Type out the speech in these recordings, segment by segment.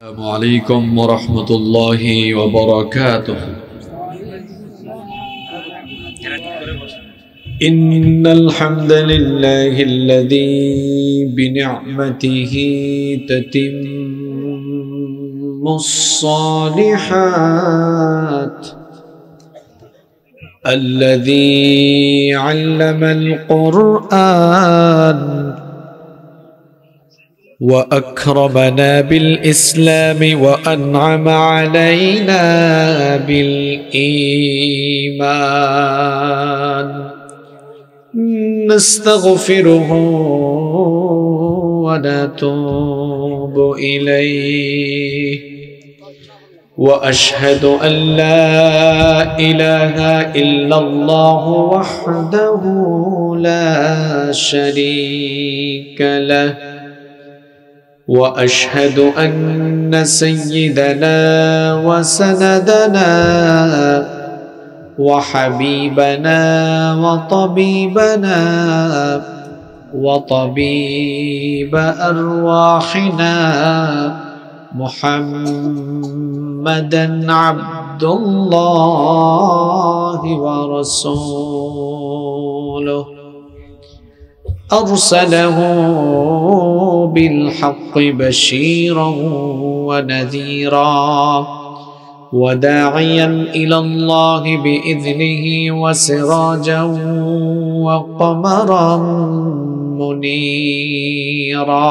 السلام عليكم ورحمة الله وبركاته إن الحمد لله الذي بنعمته تتم الصالحات الذي علم القرآن واكرمنا بالاسلام وانعم علينا بالايمان نستغفره ونتوب اليه واشهد ان لا اله الا الله وحده لا شريك له واشهد ان سيدنا وسندنا وحبيبنا وطبيبنا وطبيب ارواحنا محمدا عبد الله ورسوله أرسله بالحق بشيرا ونذيرا وداعيا إلى الله بإذنه وسراجا وقمرا منيرا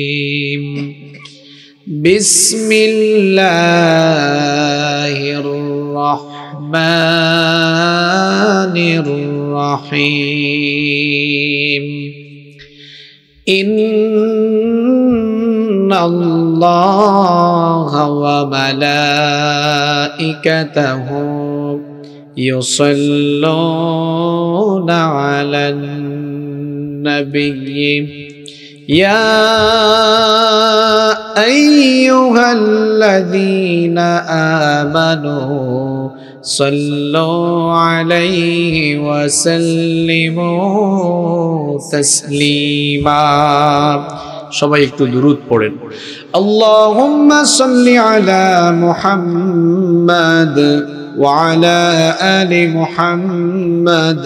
بسم الله الرحمن الرحيم ان الله وملائكته يصلون على النبي يا ايها الذين امنوا صلوا عليه وسلموا تسليما সবাই একটু দুরুদ পড়েন আল্লাহুম্মা সাল্লি আলা মুহাম্মাদ ওয়া আলা আলি মুহাম্মাদ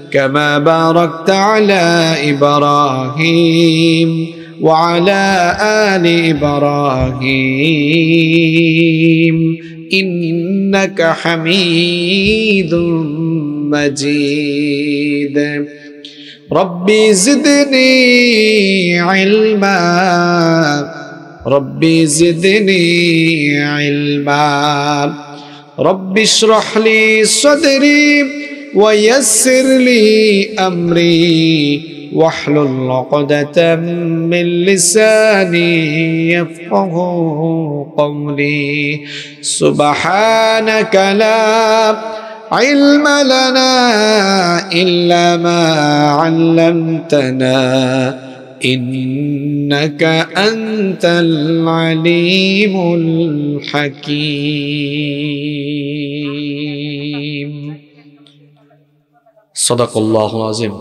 كما باركت على إبراهيم وعلى آل إبراهيم إنك حميد مجيد ربي زدني علما ربي زدني علما ربي اشرح لي صدري ويسر لي أمري واحلل عقدة من لساني يفقه قولي سبحانك لا علم لنا إلا ما علمتنا إنك أنت العليم الحكيم صدق الله العظيم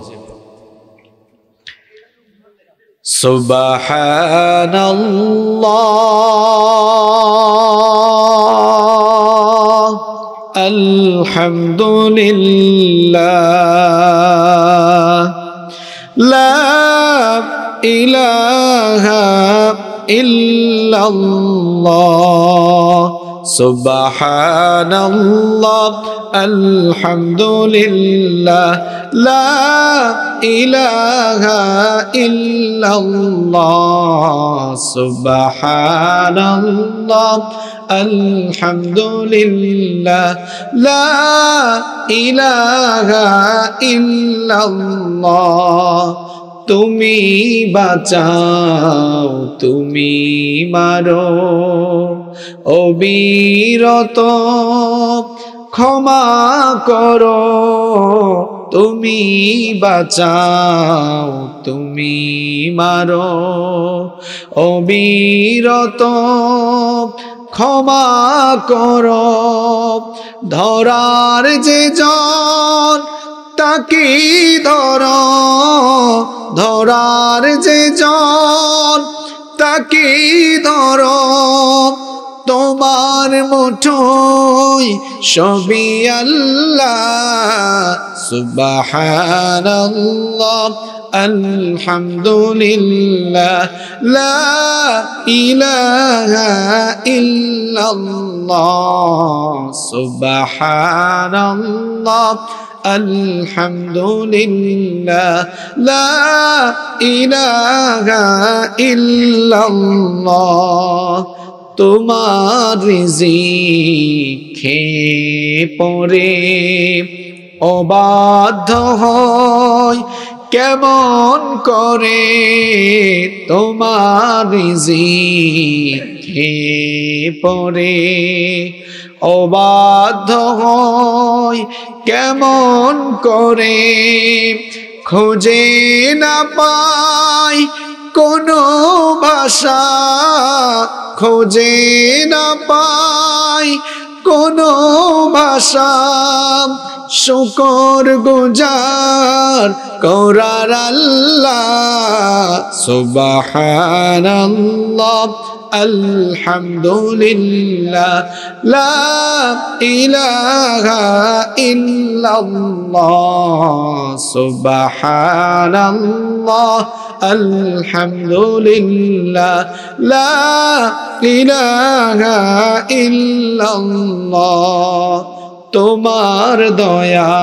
سبحان الله الحمد لله لا إله إلا الله سبحان الله الحمد لله لا إله إلا الله سبحان الله الحمد لله لا إله إلا الله তুমি বাঁচাও তুমি মারো অবিরত ক্ষমা করো তুমি বাঁচাও তুমি মারো অবিরত ক্ষমা করো ধরার যে জন তাকে ধর ধরার যে জন তাকে ধর তোমার মুঠোই সবি আল্লাহ আলহামদুলিল্লাহ লা আলহামদুলিল্লাহ লা ইল্লাল্লাহ তোমার খে পরে অবাধ্য হয় কেমন করে তোমার খে পরে অবাধ্য হয় কেমন করে খোঁজে না পায় কোনো ভাষা খোঁজে না পাই কোনো ভাষা শুকর গুজার কৌরার আল্লাহ সুবাহ আলহামদুলিল্লাহ লা ইলাহা ইল্লাল্লাহ সুবহানাল্লাহ আলহামদুলিল্লাহ লা ইলাহা ইল্লাল্লাহ তোমার দয়া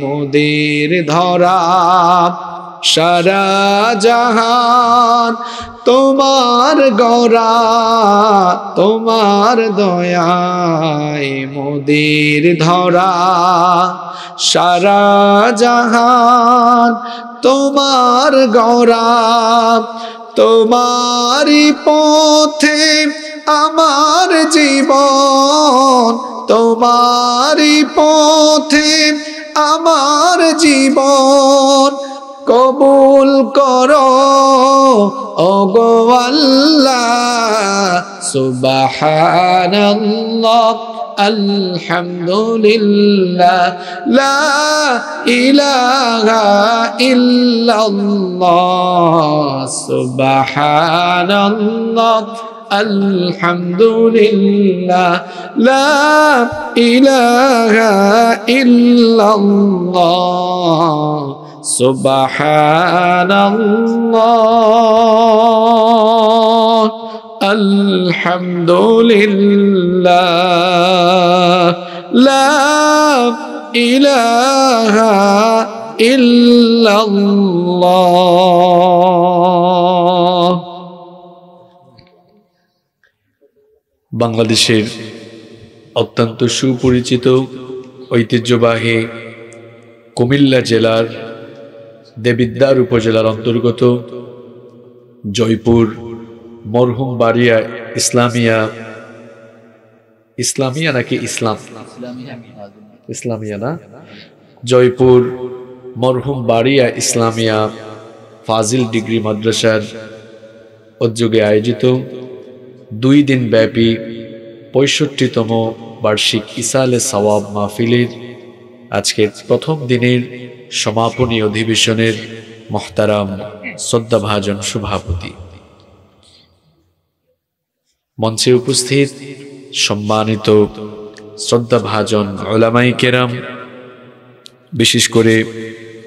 মোদের ধরা সারা জাহান তোমার গৌরা তোমার দয়া মোদির ধরা সারা জাহান তোমার গৌরা তোমারি পথে আমার জীবন তোমারি পথে আমার জীবন কবুল কর আলহামদুলিল্লাহ লা ইলাহা আলহামদুলিল্লাহ লা ইলাহা سبحان الله الحمد لله لا إله إلا الله বাংলাদেশের অত্যন্ত সুপরিচিত ঐতিহ্যবাহী কুমিল্লা জেলার দেবিদ্যার উপজেলার অন্তর্গত জয়পুর মরহুম বাড়িয়া ইসলামিয়া ইসলামিয়া নাকি ইসলাম ইসলামিয়া না জয়পুর মরহুম বাড়িয়া ইসলামিয়া ফাজিল ডিগ্রি মাদ্রাসার উদ্যোগে আয়োজিত দুই দিন ব্যাপী পঁয়ষট্টিতম বার্ষিক ইসালে সওয়াব মাহফিলের আজকের প্রথম দিনের সমাপনী অধিবেশনের মহতারাম শ্রদ্ধাভাজন সভাপতি মঞ্চে উপস্থিত সম্মানিত শ্রদ্ধাভাজন ওলামাই কেরাম বিশেষ করে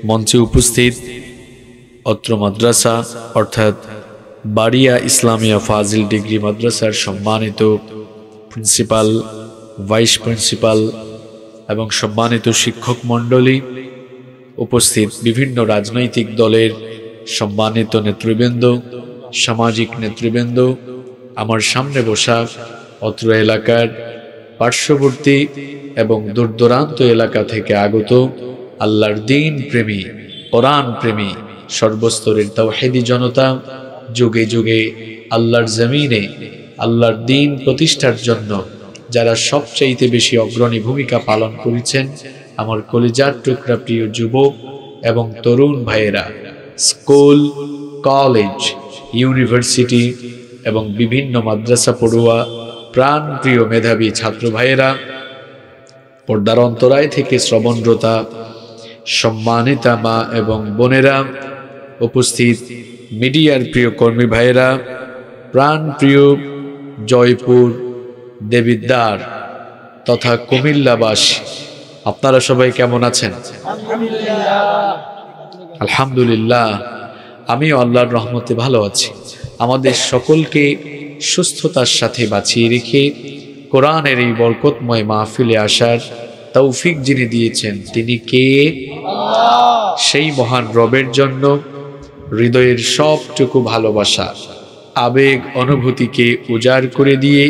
মঞ্চে উপস্থিত অত্র মাদ্রাসা অর্থাৎ বাড়িয়া ইসলামিয়া ফাজিল ডিগ্রি মাদ্রাসার সম্মানিত প্রিন্সিপাল ভাইস প্রিন্সিপাল এবং সম্মানিত শিক্ষক মণ্ডলী উপস্থিত বিভিন্ন রাজনৈতিক দলের সম্মানিত নেতৃবৃন্দ সামাজিক নেতৃবৃন্দ আমার সামনে বসা অত্র এলাকার পার্শ্ববর্তী এবং দূরদূরান্ত এলাকা থেকে আগত আল্লাহর দিন প্রেমী কোরআন প্রেমী সর্বস্তরের তাওহেদি জনতা যুগে যুগে আল্লাহর জমিনে আল্লাহর দিন প্রতিষ্ঠার জন্য যারা সবচাইতে বেশি অগ্রণী ভূমিকা পালন করেছেন আমার কলিজার টুকরা প্রিয় যুবক এবং তরুণ ভাইয়েরা স্কুল কলেজ ইউনিভার্সিটি এবং বিভিন্ন মাদ্রাসা পড়ুয়া প্রাণপ্রিয় মেধাবী ছাত্র ভাইয়েরা পর্দার অন্তরায় থেকে শ্রবণরতা সম্মানিতা মা এবং বোনেরা উপস্থিত মিডিয়ার প্রিয় কর্মী ভাইয়েরা প্রাণপ্রিয় জয়পুর দেবিদ্বার তথা কুমিল্লাবাসী আপনারা সবাই কেমন আছেন আলহামদুলিল্লাহ আমিও আল্লাহর রহমতে ভালো আছি আমাদের সকলকে সুস্থতার সাথে বাঁচিয়ে রেখে কোরআনের এই বরকতময় মাহফিলে আসার তৌফিক যিনি দিয়েছেন তিনি কে সেই মহান রবের জন্য হৃদয়ের সবটুকু ভালোবাসা আবেগ অনুভূতিকে উজাড় করে দিয়ে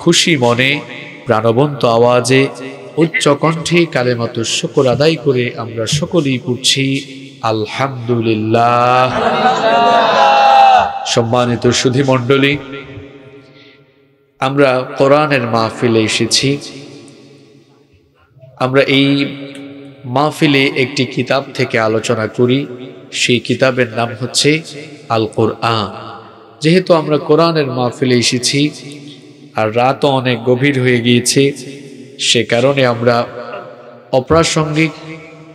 খুশি মনে প্রাণবন্ত আওয়াজে উচ্চ কণ্ঠে মতো শকর আদায় করে আমরা সকলেই পড়ছি আলহামদুলিল্লাহ সম্মানিত সুধী মন্ডলী আমরা কোরআনের মাহফিলে এসেছি আমরা এই মাহফিলে একটি কিতাব থেকে আলোচনা করি সেই কিতাবের নাম হচ্ছে আল কোরআন যেহেতু আমরা কোরআনের মাহফিলে এসেছি আর রাতও অনেক গভীর হয়ে গিয়েছে সে কারণে আমরা অপ্রাসঙ্গিক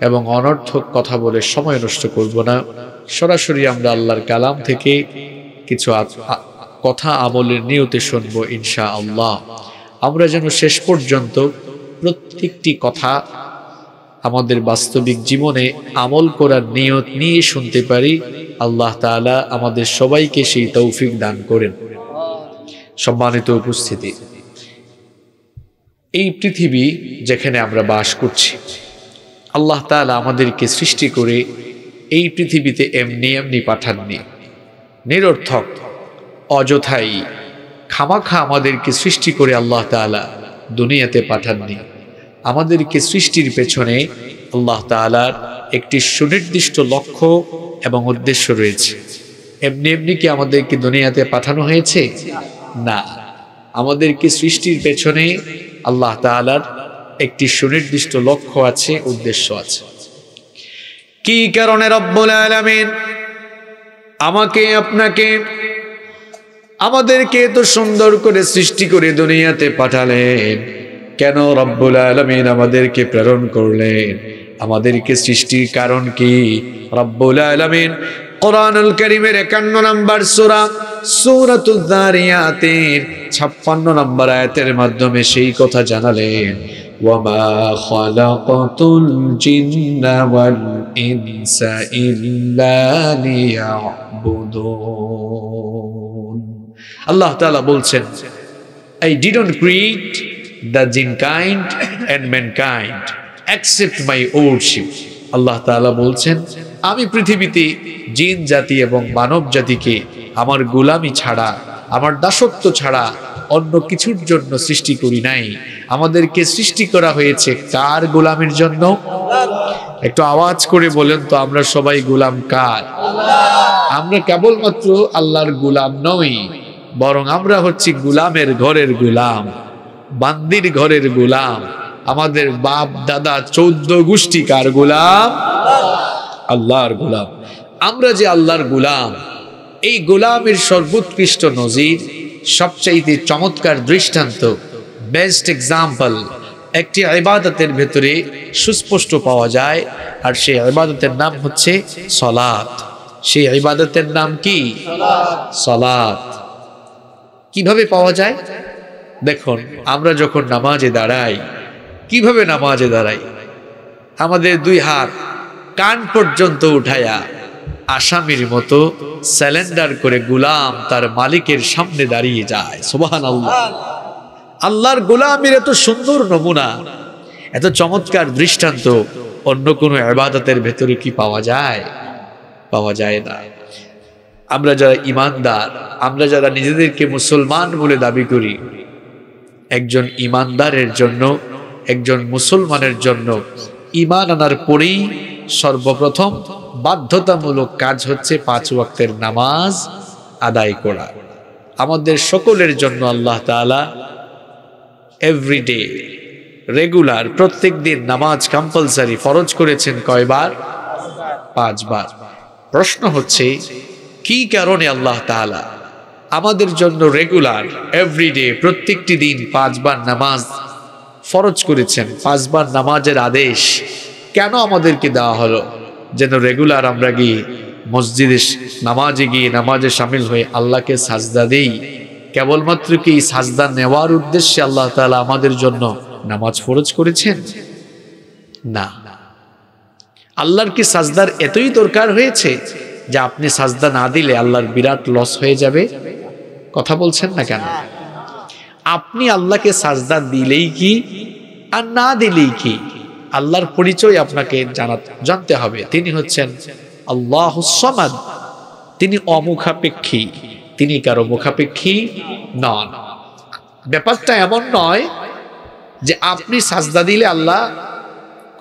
এবং অনর্থক কথা বলে সময় নষ্ট করব না সরাসরি আমরা আল্লাহর কালাম থেকে কিছু কথা আমলের নিয়তে শুনবো ইনশা আল্লাহ আমরা যেন শেষ পর্যন্ত প্রত্যেকটি কথা আমাদের বাস্তবিক জীবনে আমল করার নিয়ত নিয়ে শুনতে পারি আল্লাহ তালা আমাদের সবাইকে সেই তৌফিক দান করেন সম্মানিত উপস্থিতি এই পৃথিবী যেখানে আমরা বাস করছি আল্লাহ তালা আমাদেরকে সৃষ্টি করে এই পৃথিবীতে এমনি এমনি পাঠাননি নিরর্থক অযথাই খামাখা আমাদেরকে সৃষ্টি করে আল্লাহ তালা দুনিয়াতে পাঠাননি আমাদেরকে সৃষ্টির পেছনে আল্লাহ তালার একটি সুনির্দিষ্ট লক্ষ্য এবং উদ্দেশ্য রয়েছে এমনি এমনি কি আমাদেরকে দুনিয়াতে পাঠানো হয়েছে না আমাদেরকে সৃষ্টির পেছনে আল্লাহ তালার একটি সুনির্দিষ্ট লক্ষ্য আছে উদ্দেশ্য আছে কি কারণে রব্বুল আলমিন আমাকে আপনাকে আমাদেরকে এত সুন্দর করে সৃষ্টি করে দুনিয়াতে পাঠালেন কেন রব্বুল আলমিন আমাদেরকে প্রেরণ করলেন আমাদেরকে সৃষ্টির কারণ কি রব্বুল আলমিন কোরআনুল করিমের একান্ন নম্বর সুরা সুরাতের ছাপ্পান্ন নম্বর আয়াতের মাধ্যমে সেই কথা জানালেন আল্লাহ বলছেন আই ডি didn't create the jinn kind and mankind accept my worship আল্লাহ তালা বলছেন আমি পৃথিবীতে জিন জাতি এবং মানব জাতিকে আমার গোলামি ছাড়া আমার দাসত্ব ছাড়া অন্য কিছুর জন্য সৃষ্টি করি নাই আমাদেরকে সৃষ্টি করা হয়েছে কার গোলামের জন্য একটু আওয়াজ করে বলেন তো আমরা সবাই গোলাম কার আমরা কেবলমাত্র আল্লাহর গোলাম নই বরং আমরা হচ্ছি গোলামের ঘরের গোলাম বান্দির ঘরের গোলাম আমাদের বাপ দাদা চৌদ্দ গোষ্ঠী কার গোলাম আল্লাহর গোলাম আমরা যে আল্লাহর গোলাম এই গোলামের সর্বোৎকৃষ্ট নজির সবচাইতে চমৎকার দৃষ্টান্ত বেস্ট এক্সাম্পল একটি আবাদতের ভেতরে সুস্পষ্ট পাওয়া যায় আর সেই আবাদতের নাম হচ্ছে সলাত সেই আবাদতের নাম কি সলাত কিভাবে পাওয়া যায় দেখুন আমরা যখন নামাজে দাঁড়াই কিভাবে নামাজে দাঁড়াই আমাদের দুই হাত কান পর্যন্ত উঠায়া আসামির মতো স্যালেন্ডার করে গুলাম তার মালিকের সামনে দাঁড়িয়ে যায় সোবাহান আল্লাহ আল্লাহর গোলামের এত সুন্দর নমুনা এত চমৎকার দৃষ্টান্ত অন্য কোনো আবাদতের ভেতরে কি পাওয়া যায় পাওয়া যায় না আমরা যারা ইমানদার আমরা যারা নিজেদেরকে মুসলমান বলে দাবি করি একজন ইমানদারের জন্য একজন মুসলমানের জন্য ইমান আনার পরেই সর্বপ্রথম বাধ্যতামূলক কাজ হচ্ছে পাঁচ ওয়াক্তের নামাজ আদায় করা আমাদের সকলের জন্য আল্লাহ তালা এভরিডে রেগুলার প্রত্যেক দিন নামাজ কম্পালসারি ফরজ করেছেন কয়বার পাঁচবার প্রশ্ন হচ্ছে কি কারণে আল্লাহ তালা আমাদের জন্য রেগুলার এভরিডে প্রত্যেকটি দিন পাঁচবার নামাজ ফরজ করেছেন পাঁচবার নামাজের আদেশ কেন আমাদেরকে দেওয়া হলো যেন রেগুলার আমরা গিয়ে মসজিদে নামাজে গিয়ে নামাজে সামিল হয়ে আল্লাহকে সাজদা দেই কেবলমাত্র কি সাজদা নেওয়ার উদ্দেশ্যে আল্লাহ তালা আমাদের জন্য নামাজ ফরজ করেছেন না আল্লাহর কি সাজদার এতই দরকার হয়েছে যে আপনি সাজদা না দিলে আল্লাহর বিরাট লস হয়ে যাবে কথা বলছেন না কেন আপনি আল্লাহকে সাজদা দিলেই কি আর না দিলেই কি আল্লাহর পরিচয় আপনাকে জানাতে জানতে হবে তিনি হচ্ছেন আল্লাহ সমাদ তিনি অমুখাপেক্ষী তিনি কারো মুখাপেক্ষী নন ব্যাপারটা এমন নয় যে আপনি সাজদা দিলে আল্লাহ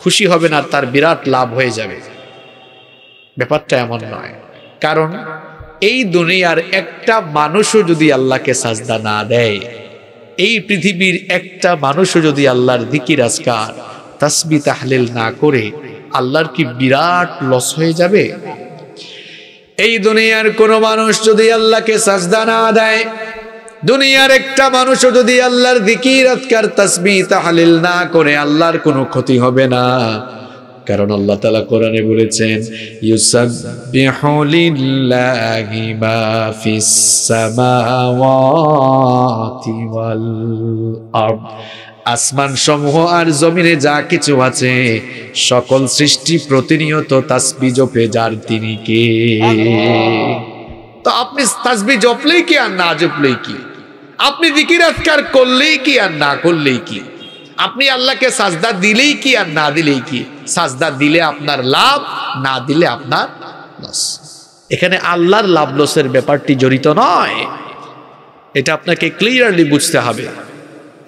খুশি হবে না তার বিরাট লাভ হয়ে যাবে ব্যাপারটা এমন নয় কারণ এই দুনিয়ার একটা মানুষও যদি আল্লাহকে সাজদা না দেয় এই পৃথিবীর একটা মানুষও যদি আল্লাহর দিকির আজকার তাসবি তাহলেল না করে আল্লাহর কি বিরাট লস হয়ে যাবে এই দুনিয়ার কোনো মানুষ যদি আল্লাহকে সাজদা না দেয় দুনিয়ার একটা মানুষও যদি আল্লাহর দিকির আতকার তাসবি তাহলিল না করে আল্লাহর কোনো ক্ষতি হবে না কারণ আল্লাহ তালা কোরআনে বলেছেন আসমান সমূহ আর জমিনে যা কিছু আছে সকল সৃষ্টি প্রতিনিয়ত তাসবি জপে যার তিনি কে তো আপনি তাসবি জপলেই কি আর না জপলেই কি আপনি জিকির করলেই কি আর না করলেই কি আপনি আল্লাহকে সাজদা দিলেই কি আর না দিলেই কি সাজদা দিলে আপনার লাভ না দিলে আপনার লস এখানে আল্লাহর লাভ লসের ব্যাপারটি জড়িত নয় এটা আপনাকে ক্লিয়ারলি বুঝতে হবে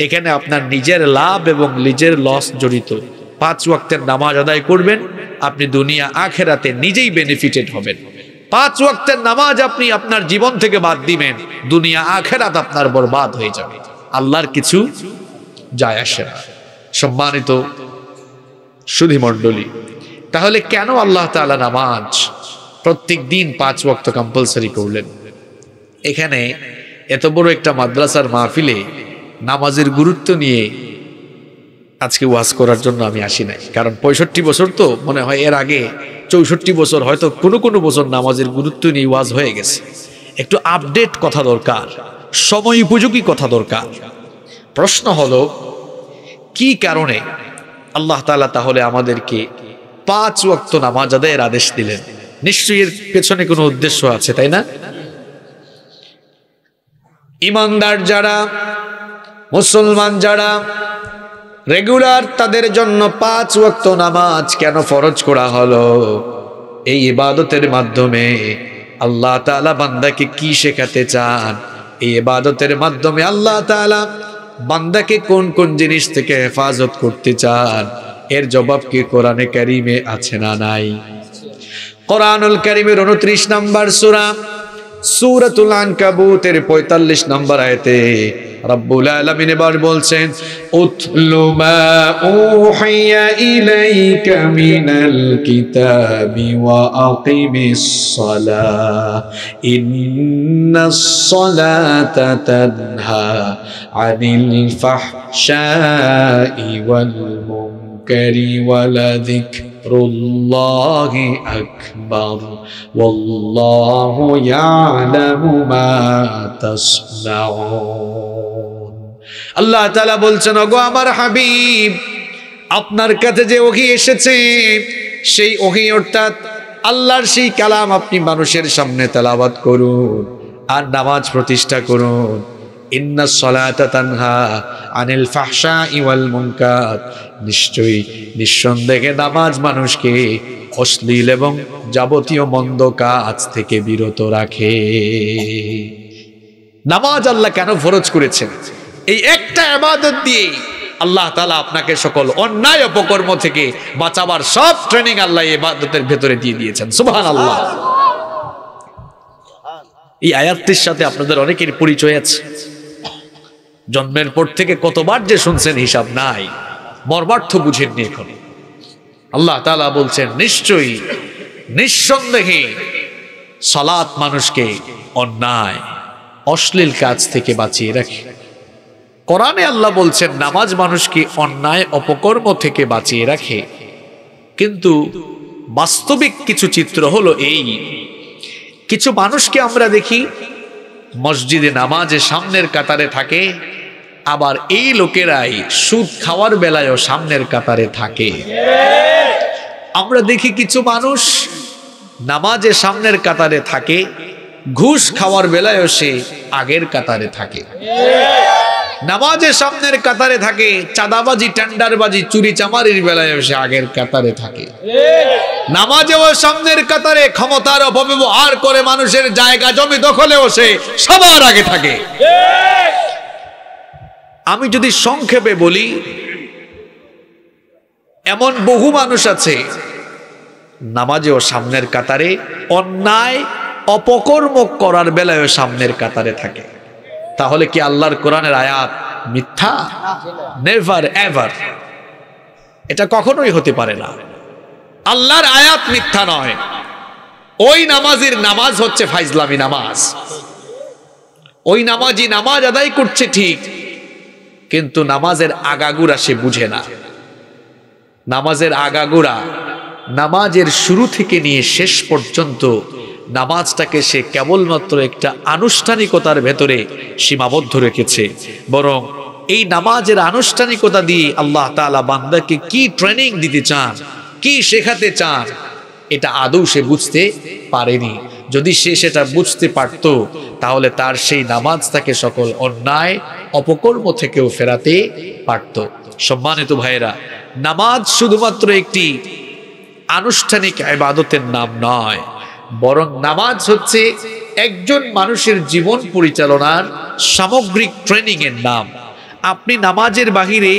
এখানে আপনার নিজের লাভ এবং নিজের লস জড়িত পাঁচ ওয়াক্তের নামাজ আদায় করবেন আপনি দুনিয়া আখেরাতে নিজেই বেনিফিটেড হবেন পাঁচ ওয়াক্তের নামাজ আপনি আপনার জীবন থেকে বাদ দিবেন দুনিয়া আখেরাত আপনার বরবাদ হয়ে যাবে আল্লাহর কিছু যায় আসে না সম্মানিত সুধিমণ্ডলী তাহলে কেন আল্লাহ তালা নামাজ প্রত্যেক দিন পাঁচ ওয়াক্ত কম্পালসারি করলেন এখানে এত বড় একটা মাদ্রাসার মাহফিলে নামাজের গুরুত্ব নিয়ে আজকে ওয়াজ করার জন্য আমি আসি নাই কারণ পঁয়ষট্টি বছর তো মনে হয় এর আগে চৌষট্টি বছর হয়তো কোনো কোনো বছর নামাজের গুরুত্ব নিয়ে ওয়াজ হয়ে গেছে একটু আপডেট কথা দরকার সময় উপযোগী কথা দরকার প্রশ্ন হলো কি কারণে আল্লাহ তালা তাহলে আমাদেরকে পাঁচ ওয়াক্ত নামাজ আদায়ের আদেশ দিলেন নিশ্চয়ই এর পেছনে কোনো উদ্দেশ্য আছে তাই না ইমানদার যারা মুসলমান যারা রেগুলার তাদের জন্য পাঁচ ওয়াক্ত নামাজ কেন ফরজ করা হলো এই ইবাদতের মাধ্যমে আল্লাহ তালা বান্দাকে কি শেখাতে চান এই ইবাদতের মাধ্যমে আল্লাহ তালা বান্দাকে কোন কোন জিনিস থেকে হেফাজত করতে চান এর জবাব কি কোরআনে কারিমে আছে না নাই কোরআনুল ক্যারিমের উনত্রিশ নম্বর সুরা সুরাতুল আনকাবুতের 45 নম্বর আয়াতে রব্বুল আলামিন এবার বলছেন উতলু মা উহিয়া ইলাইকা মিনাল কিতাবি ওয়া আকিমিস সালাহ ইন্নাস সালাতা তানহা আনিল ফাহশাই ওয়াল মুনকার المنكر ولذكر الله أكبر والله يعلم ما تصنعون الله تعالى বলছেন ওগো আমার হাবিব আপনার কাছে যে ওহি এসেছে সেই ওহি অর্থাৎ আল্লাহর সেই কালাম আপনি মানুষের সামনে তেলাবাদ করুন আর নামাজ প্রতিষ্ঠা করুন আনিল নিশ্চয়ই নিঃসন্দেহে নামাজ মানুষকে অশ্লীল এবং যাবতীয় মন্দ কাজ থেকে বিরত রাখে নামাজ আল্লাহ কেন ফরজ করেছেন এই একটা আবাদত দিয়ে আল্লাহ তালা আপনাকে সকল অন্যায় অপকর্ম থেকে বাঁচাবার সব ট্রেনিং আল্লাহ ইবাদতের ভেতরে দিয়ে দিয়েছেন সুবহান আল্লাহ এই আয়াতটির সাথে আপনাদের অনেকের পরিচয় আছে জন্মের পর থেকে কতবার যে শুনছেন হিসাব নাই মর্মার্থ বুঝেননি এখন আল্লাহ তালা বলছেন নিশ্চয়ই নিঃসন্দেহে সালাত মানুষকে অন্যায় অশ্লীল কাজ থেকে বাঁচিয়ে রাখে কোরআনে আল্লাহ বলছেন নামাজ মানুষকে অন্যায় অপকর্ম থেকে বাঁচিয়ে রাখে কিন্তু বাস্তবিক কিছু চিত্র হলো এই কিছু মানুষকে আমরা দেখি মসজিদে নামাজে সামনের কাতারে থাকে আবার এই লোকেরাই সুদ খাওয়ার বেলায়ও সামনের কাতারে থাকে আমরা দেখি কিছু মানুষ নামাজে সামনের কাতারে থাকে ঘুষ খাওয়ার বেলায়ও সে আগের কাতারে থাকে নামাজে সামনের কাতারে থাকে চাঁদাবাজি টেন্ডারবাজি চুরি চামারির বেলায় সে আগের কাতারে থাকে নামাজেও সামনের কাতারে ক্ষমতার অপব্যবহার করে মানুষের জায়গা জমি দখলেও সে সবার আগে থাকে আমি যদি সংক্ষেপে বলি এমন বহু মানুষ আছে নামাজেও সামনের কাতারে অন্যায় অপকর্ম করার বেলায় সামনের কাতারে থাকে তাহলে কি আল্লাহর কোরআনের আয়াত মিথ্যা নেভার এভার এটা কখনোই হতে পারে না আল্লাহর আয়াত মিথ্যা নয় ওই নামাজের নামাজ হচ্ছে ফাইজলামি নামাজ ওই নামাজি নামাজ আদায় করছে ঠিক কিন্তু নামাজের আগাগুড়া সে বুঝে না নামাজের আগাগুড়া নামাজের শুরু থেকে নিয়ে শেষ পর্যন্ত নামাজটাকে সে কেবলমাত্র একটা আনুষ্ঠানিকতার ভেতরে সীমাবদ্ধ রেখেছে বরং এই নামাজের আনুষ্ঠানিকতা দিয়ে আল্লাহ তালা বান্দাকে কি ট্রেনিং দিতে চান কি শেখাতে চান এটা আদৌ সে বুঝতে পারেনি যদি সে সেটা বুঝতে পারত তাহলে তার সেই নামাজ তাকে সকল অন্যায় অপকর্ম থেকেও ফেরাতে পারত সম্মানিত ভাইয়েরা নামাজ শুধুমাত্র একটি আনুষ্ঠানিক আবাদতের নাম নয় বরং নামাজ হচ্ছে একজন মানুষের জীবন পরিচালনার সামগ্রিক ট্রেনিং এর নাম আপনি নামাজের বাহিরে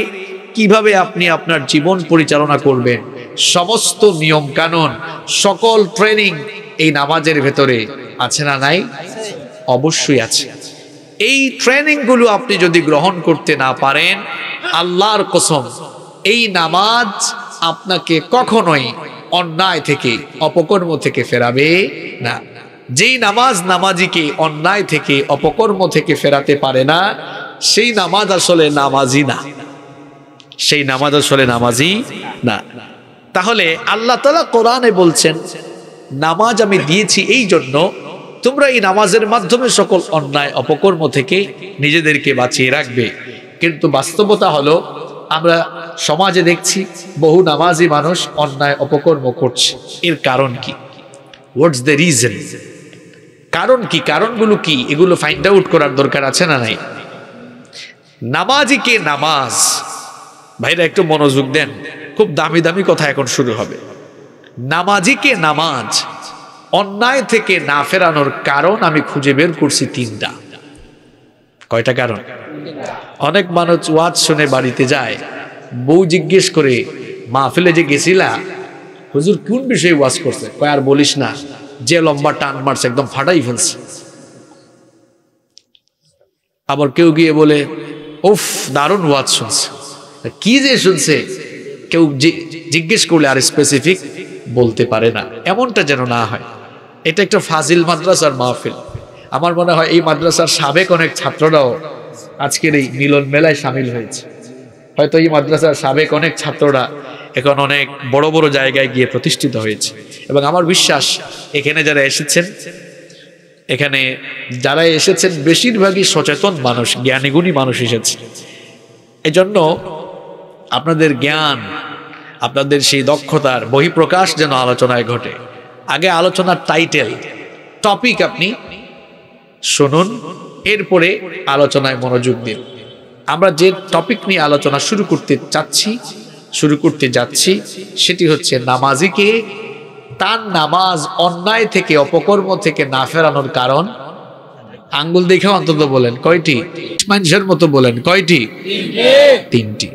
কিভাবে আপনি আপনার জীবন পরিচালনা করবেন সমস্ত নিয়ম কানুন সকল ট্রেনিং এই নামাজের ভেতরে আছে না নাই অবশ্যই আছে এই ট্রেনিংগুলো আপনি যদি গ্রহণ করতে না পারেন আল্লাহর কসম এই নামাজ আপনাকে কখনোই অন্যায় থেকে অপকর্ম থেকে ফেরাবে না যেই নামাজ নামাজিকে অন্যায় থেকে অপকর্ম থেকে ফেরাতে পারে না সেই নামাজ আসলে নামাজি না সেই নামাজ আসলে নামাজি না তাহলে আল্লাহ তালা কোরআনে বলছেন নামাজ আমি দিয়েছি এই জন্য তোমরা এই নামাজের মাধ্যমে সকল অন্যায় অপকর্ম থেকে নিজেদেরকে বাঁচিয়ে রাখবে কিন্তু বাস্তবতা হলো আমরা সমাজে দেখছি বহু নামাজি মানুষ অন্যায় অপকর্ম করছে এর কারণ কি হোয়াটস দ্য রিজন কারণ কি কারণগুলো কি এগুলো ফাইন্ড আউট করার দরকার আছে না নাই কে নামাজ ভাইরা একটু মনোযোগ দেন খুব দামি দামি কথা এখন শুরু হবে কে নামাজ অন্যায় থেকে না ফেরানোর কারণ আমি খুঁজে বের করছি তিনটা কয়টা কারণ অনেক মানুষ ওয়াজ শুনে বাড়িতে যায় বউ জিজ্ঞেস করে মাহফিলে যে গেছিলা হুজুর কোন বিষয়ে ওয়াজ করছে কয় আর বলিস না যে লম্বা টান মারছে একদম ফাটাই ফেলছে আবার কেউ গিয়ে বলে উফ দারুণ ওয়াজ শুনছে কি যে শুনছে কেউ জিজ্ঞেস করলে আর স্পেসিফিক বলতে পারে না এমনটা যেন না হয় এটা একটা ফাজিল মাদ্রাসার মাহফিল আমার মনে হয় এই মাদ্রাসার সাবেক অনেক ছাত্ররাও আজকের এই মিলন মেলায় সামিল হয়েছে হয়তো এই মাদ্রাসার সাবেক অনেক ছাত্ররা এখন অনেক বড় বড় জায়গায় গিয়ে প্রতিষ্ঠিত হয়েছে এবং আমার বিশ্বাস এখানে যারা এসেছেন এখানে যারা এসেছেন বেশিরভাগই সচেতন মানুষ জ্ঞানীগুণী মানুষ এসেছে এজন্য আপনাদের জ্ঞান আপনাদের সেই দক্ষতার বহিঃপ্রকাশ যেন আলোচনায় ঘটে আগে আলোচনার টাইটেল টপিক আপনি শুনুন এরপরে আলোচনায় মনোযোগ দিন আমরা যে টপিক নিয়ে আলোচনা শুরু করতে চাচ্ছি শুরু করতে যাচ্ছি সেটি হচ্ছে নামাজিকে তার নামাজ অন্যায় থেকে অপকর্ম থেকে না ফেরানোর কারণ আঙ্গুল দেখে অন্তত বলেন কয়টি মানুষের মতো বলেন কয়টি তিনটি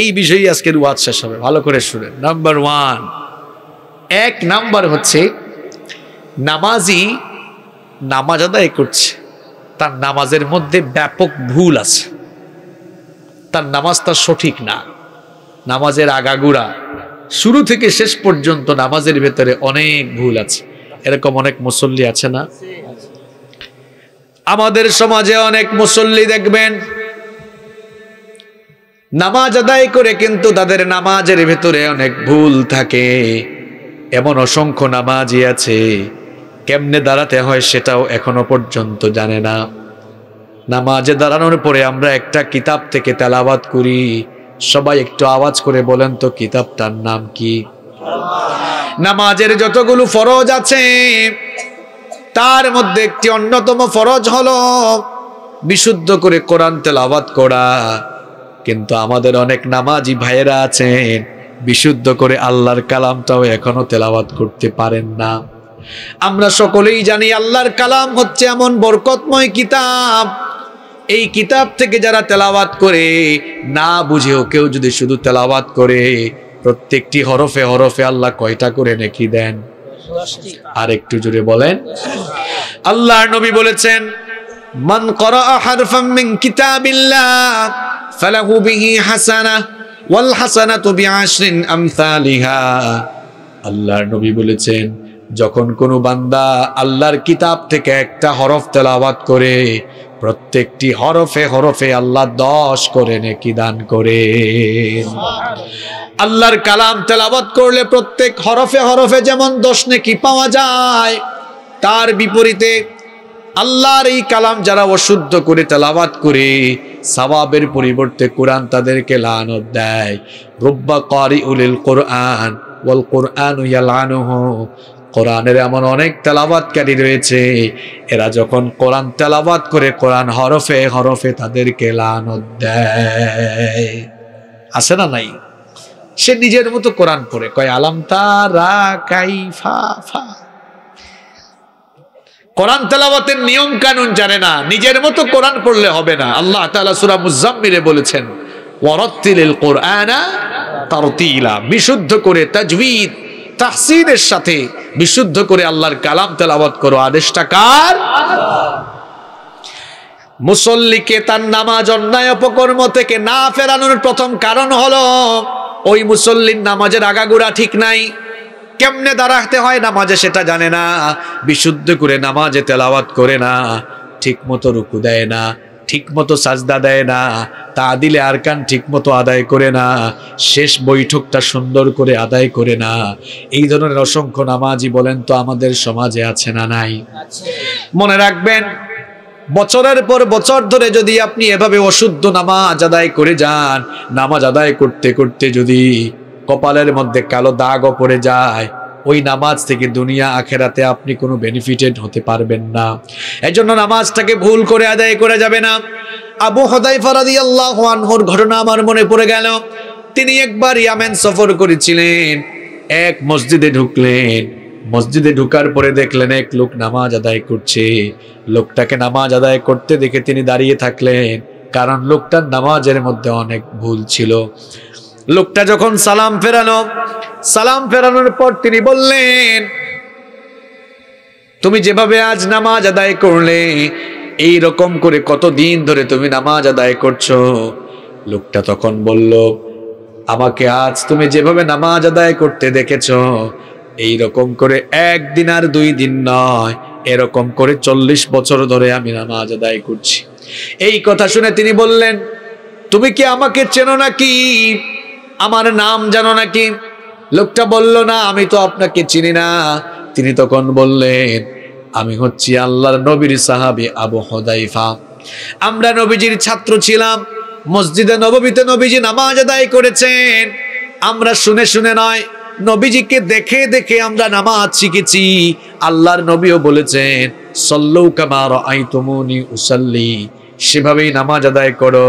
এই বিষয়েই আজকের ওয়াজ শেষ হবে ভালো করে শুনে নাম্বার ওয়ান এক নাম্বার হচ্ছে নামাজি নামাজ আদায় করছে তার নামাজের মধ্যে ব্যাপক ভুল আছে তার নামাজ তার সঠিক না নামাজের আগাগুড়া শুরু থেকে শেষ পর্যন্ত নামাজের ভেতরে অনেক ভুল আছে এরকম অনেক মুসল্লি আছে না আমাদের সমাজে অনেক মুসল্লি দেখবেন নামাজ আদায় করে কিন্তু তাদের নামাজের ভেতরে অনেক ভুল থাকে এমন অসংখ্য নামাজই আছে কেমনে দাঁড়াতে হয় সেটাও এখনো পর্যন্ত জানে না নামাজে দাঁড়ানোর পরে আমরা একটা কিতাব থেকে তেলাবাদ করি সবাই একটু আওয়াজ করে বলেন তো কিতাবটার নাম কি নামাজের যতগুলো ফরজ আছে তার মধ্যে একটি অন্যতম ফরজ হলো বিশুদ্ধ করে কোরআন তেলাবাদ করা কিন্তু আমাদের অনেক নামাজি ভাইয়েরা আছেন বিশুদ্ধ করে আল্লাহর কালামটাও এখনো তেলাবাদ করতে পারেন না আমরা সকলেই জানি আল্লাহর কালাম হচ্ছে এমন বরকতময় কিতাব এই কিতাব থেকে যারা তেলাওয়াত করে না বুঝেও কেউ যদি শুধু তেলাওয়াত করে প্রত্যেকটি হরফে হরফে আল্লাহ কয়টা করে নেকি দেন আর একটু জুড়ে বলেন আল্লাহর নবী বলেছেন মান করা হারফাম মিন কিতাবিল্লাহ ফালাহু বিহি হাসানাহ ওয়াল হাসানাতু বিআশরিন আমসালিহা আল্লাহর নবী বলেছেন যখন কোনো বান্দা আল্লাহর কিতাব থেকে একটা হরফ তেলাবাদ করে প্রত্যেকটি হরফে হরফে আল্লাহ দশ করে নেকি দান করে আল্লাহর কালাম তেলাবাদ করলে প্রত্যেক হরফে হরফে যেমন দশ নেকি পাওয়া যায় তার বিপরীতে আল্লাহর এই কালাম যারা অশুদ্ধ করে তেলাবাদ করে সাবাবের পরিবর্তে কোরআন তাদেরকে লান দেয় রোব্বা করি উলিল কোরআন কোরআন কোরআনের এমন অনেক তেলাবাতকারী রয়েছে এরা যখন কোরআন তেলাবাত করে কোরআন হরফে হরফে তাদেরকে লান আছে না নাই সে নিজের মতো কোরআন পড়ে কয় আলাম তারা কাই ফা ফা কোরআন তেলাবাতের নিয়ম কানুন জানে না নিজের মতো কোরআন পড়লে হবে না আল্লাহ তালা সুরা মুজাম্মিরে বলেছেন ওয়ারাত্তিলিল কোরআনা তারতিলা বিশুদ্ধ করে তাজবিদ তাহসিনের সাথে বিশুদ্ধ করে আল্লাহর কালাম তেলাবত করো আদেশটা কার মুসল্লিকে তার নামাজ অন্যায় অপকর্ম থেকে না ফেরানোর প্রথম কারণ হলো ওই মুসল্লির নামাজের আগাগোড়া ঠিক নাই কেমনে দাঁড়াতে হয় নামাজে সেটা জানে না বিশুদ্ধ করে নামাজে তেলাওয়াত করে না ঠিক মতো রুকু দেয় না ঠিকমতো সাজদা দেয় না তা দিলে আরকান ঠিকমতো আদায় করে না শেষ বৈঠকটা সুন্দর করে আদায় করে না এই ধরনের অসংখ্য নামাজি বলেন তো আমাদের সমাজে আছে না নাই মনে রাখবেন বছরের পর বছর ধরে যদি আপনি এভাবে অশুদ্ধ নামাজ আদায় করে যান নামাজ আদায় করতে করতে যদি কপালের মধ্যে কালো দাগও পড়ে যায় ওই নামাজ থেকে দুনিয়া আখেরাতে আপনি কোনো বেনিফিটেড হতে পারবেন না এজন্য নামাজটাকে ভুল করে আদায় করে যাবে না আবু হদাই ফারাদি আল্লাহ ঘটনা আমার মনে পড়ে গেল তিনি একবার ইয়ামেন সফর করেছিলেন এক মসজিদে ঢুকলেন মসজিদে ঢুকার পরে দেখলেন এক লোক নামাজ আদায় করছে লোকটাকে নামাজ আদায় করতে দেখে তিনি দাঁড়িয়ে থাকলেন কারণ লোকটার নামাজের মধ্যে অনেক ভুল ছিল লোকটা যখন সালাম ফেরালো সালাম ফেরানোর পর তিনি বললেন তুমি যেভাবে আজ নামাজ আদায় করলে এই রকম করে কতদিন ধরে তুমি নামাজ আদায় করছো লোকটা তখন বলল আমাকে আজ তুমি যেভাবে নামাজ আদায় করতে দেখেছ এই রকম করে একদিন আর দুই দিন নয় এরকম করে চল্লিশ বছর ধরে আমি নামাজ আদায় করছি এই কথা শুনে তিনি বললেন তুমি কি আমাকে চেনো নাকি আমার নাম জানো নাকি লোকটা বলল না আমি তো আপনাকে চিনি না তিনি তখন বললেন আমি হচ্ছি আল্লাহর নবীর সাহাবি আবু হদাইফা আমরা নবীজির ছাত্র ছিলাম মসজিদে নববীতে নবীজি নামাজ আদায় করেছেন আমরা শুনে শুনে নয় নবীজিকে দেখে দেখে আমরা নামাজ শিখেছি আল্লাহর নবীও বলেছেন সল্লৌ কামার আই তুমুনি উসাল্লি সেভাবেই নামাজ আদায় করো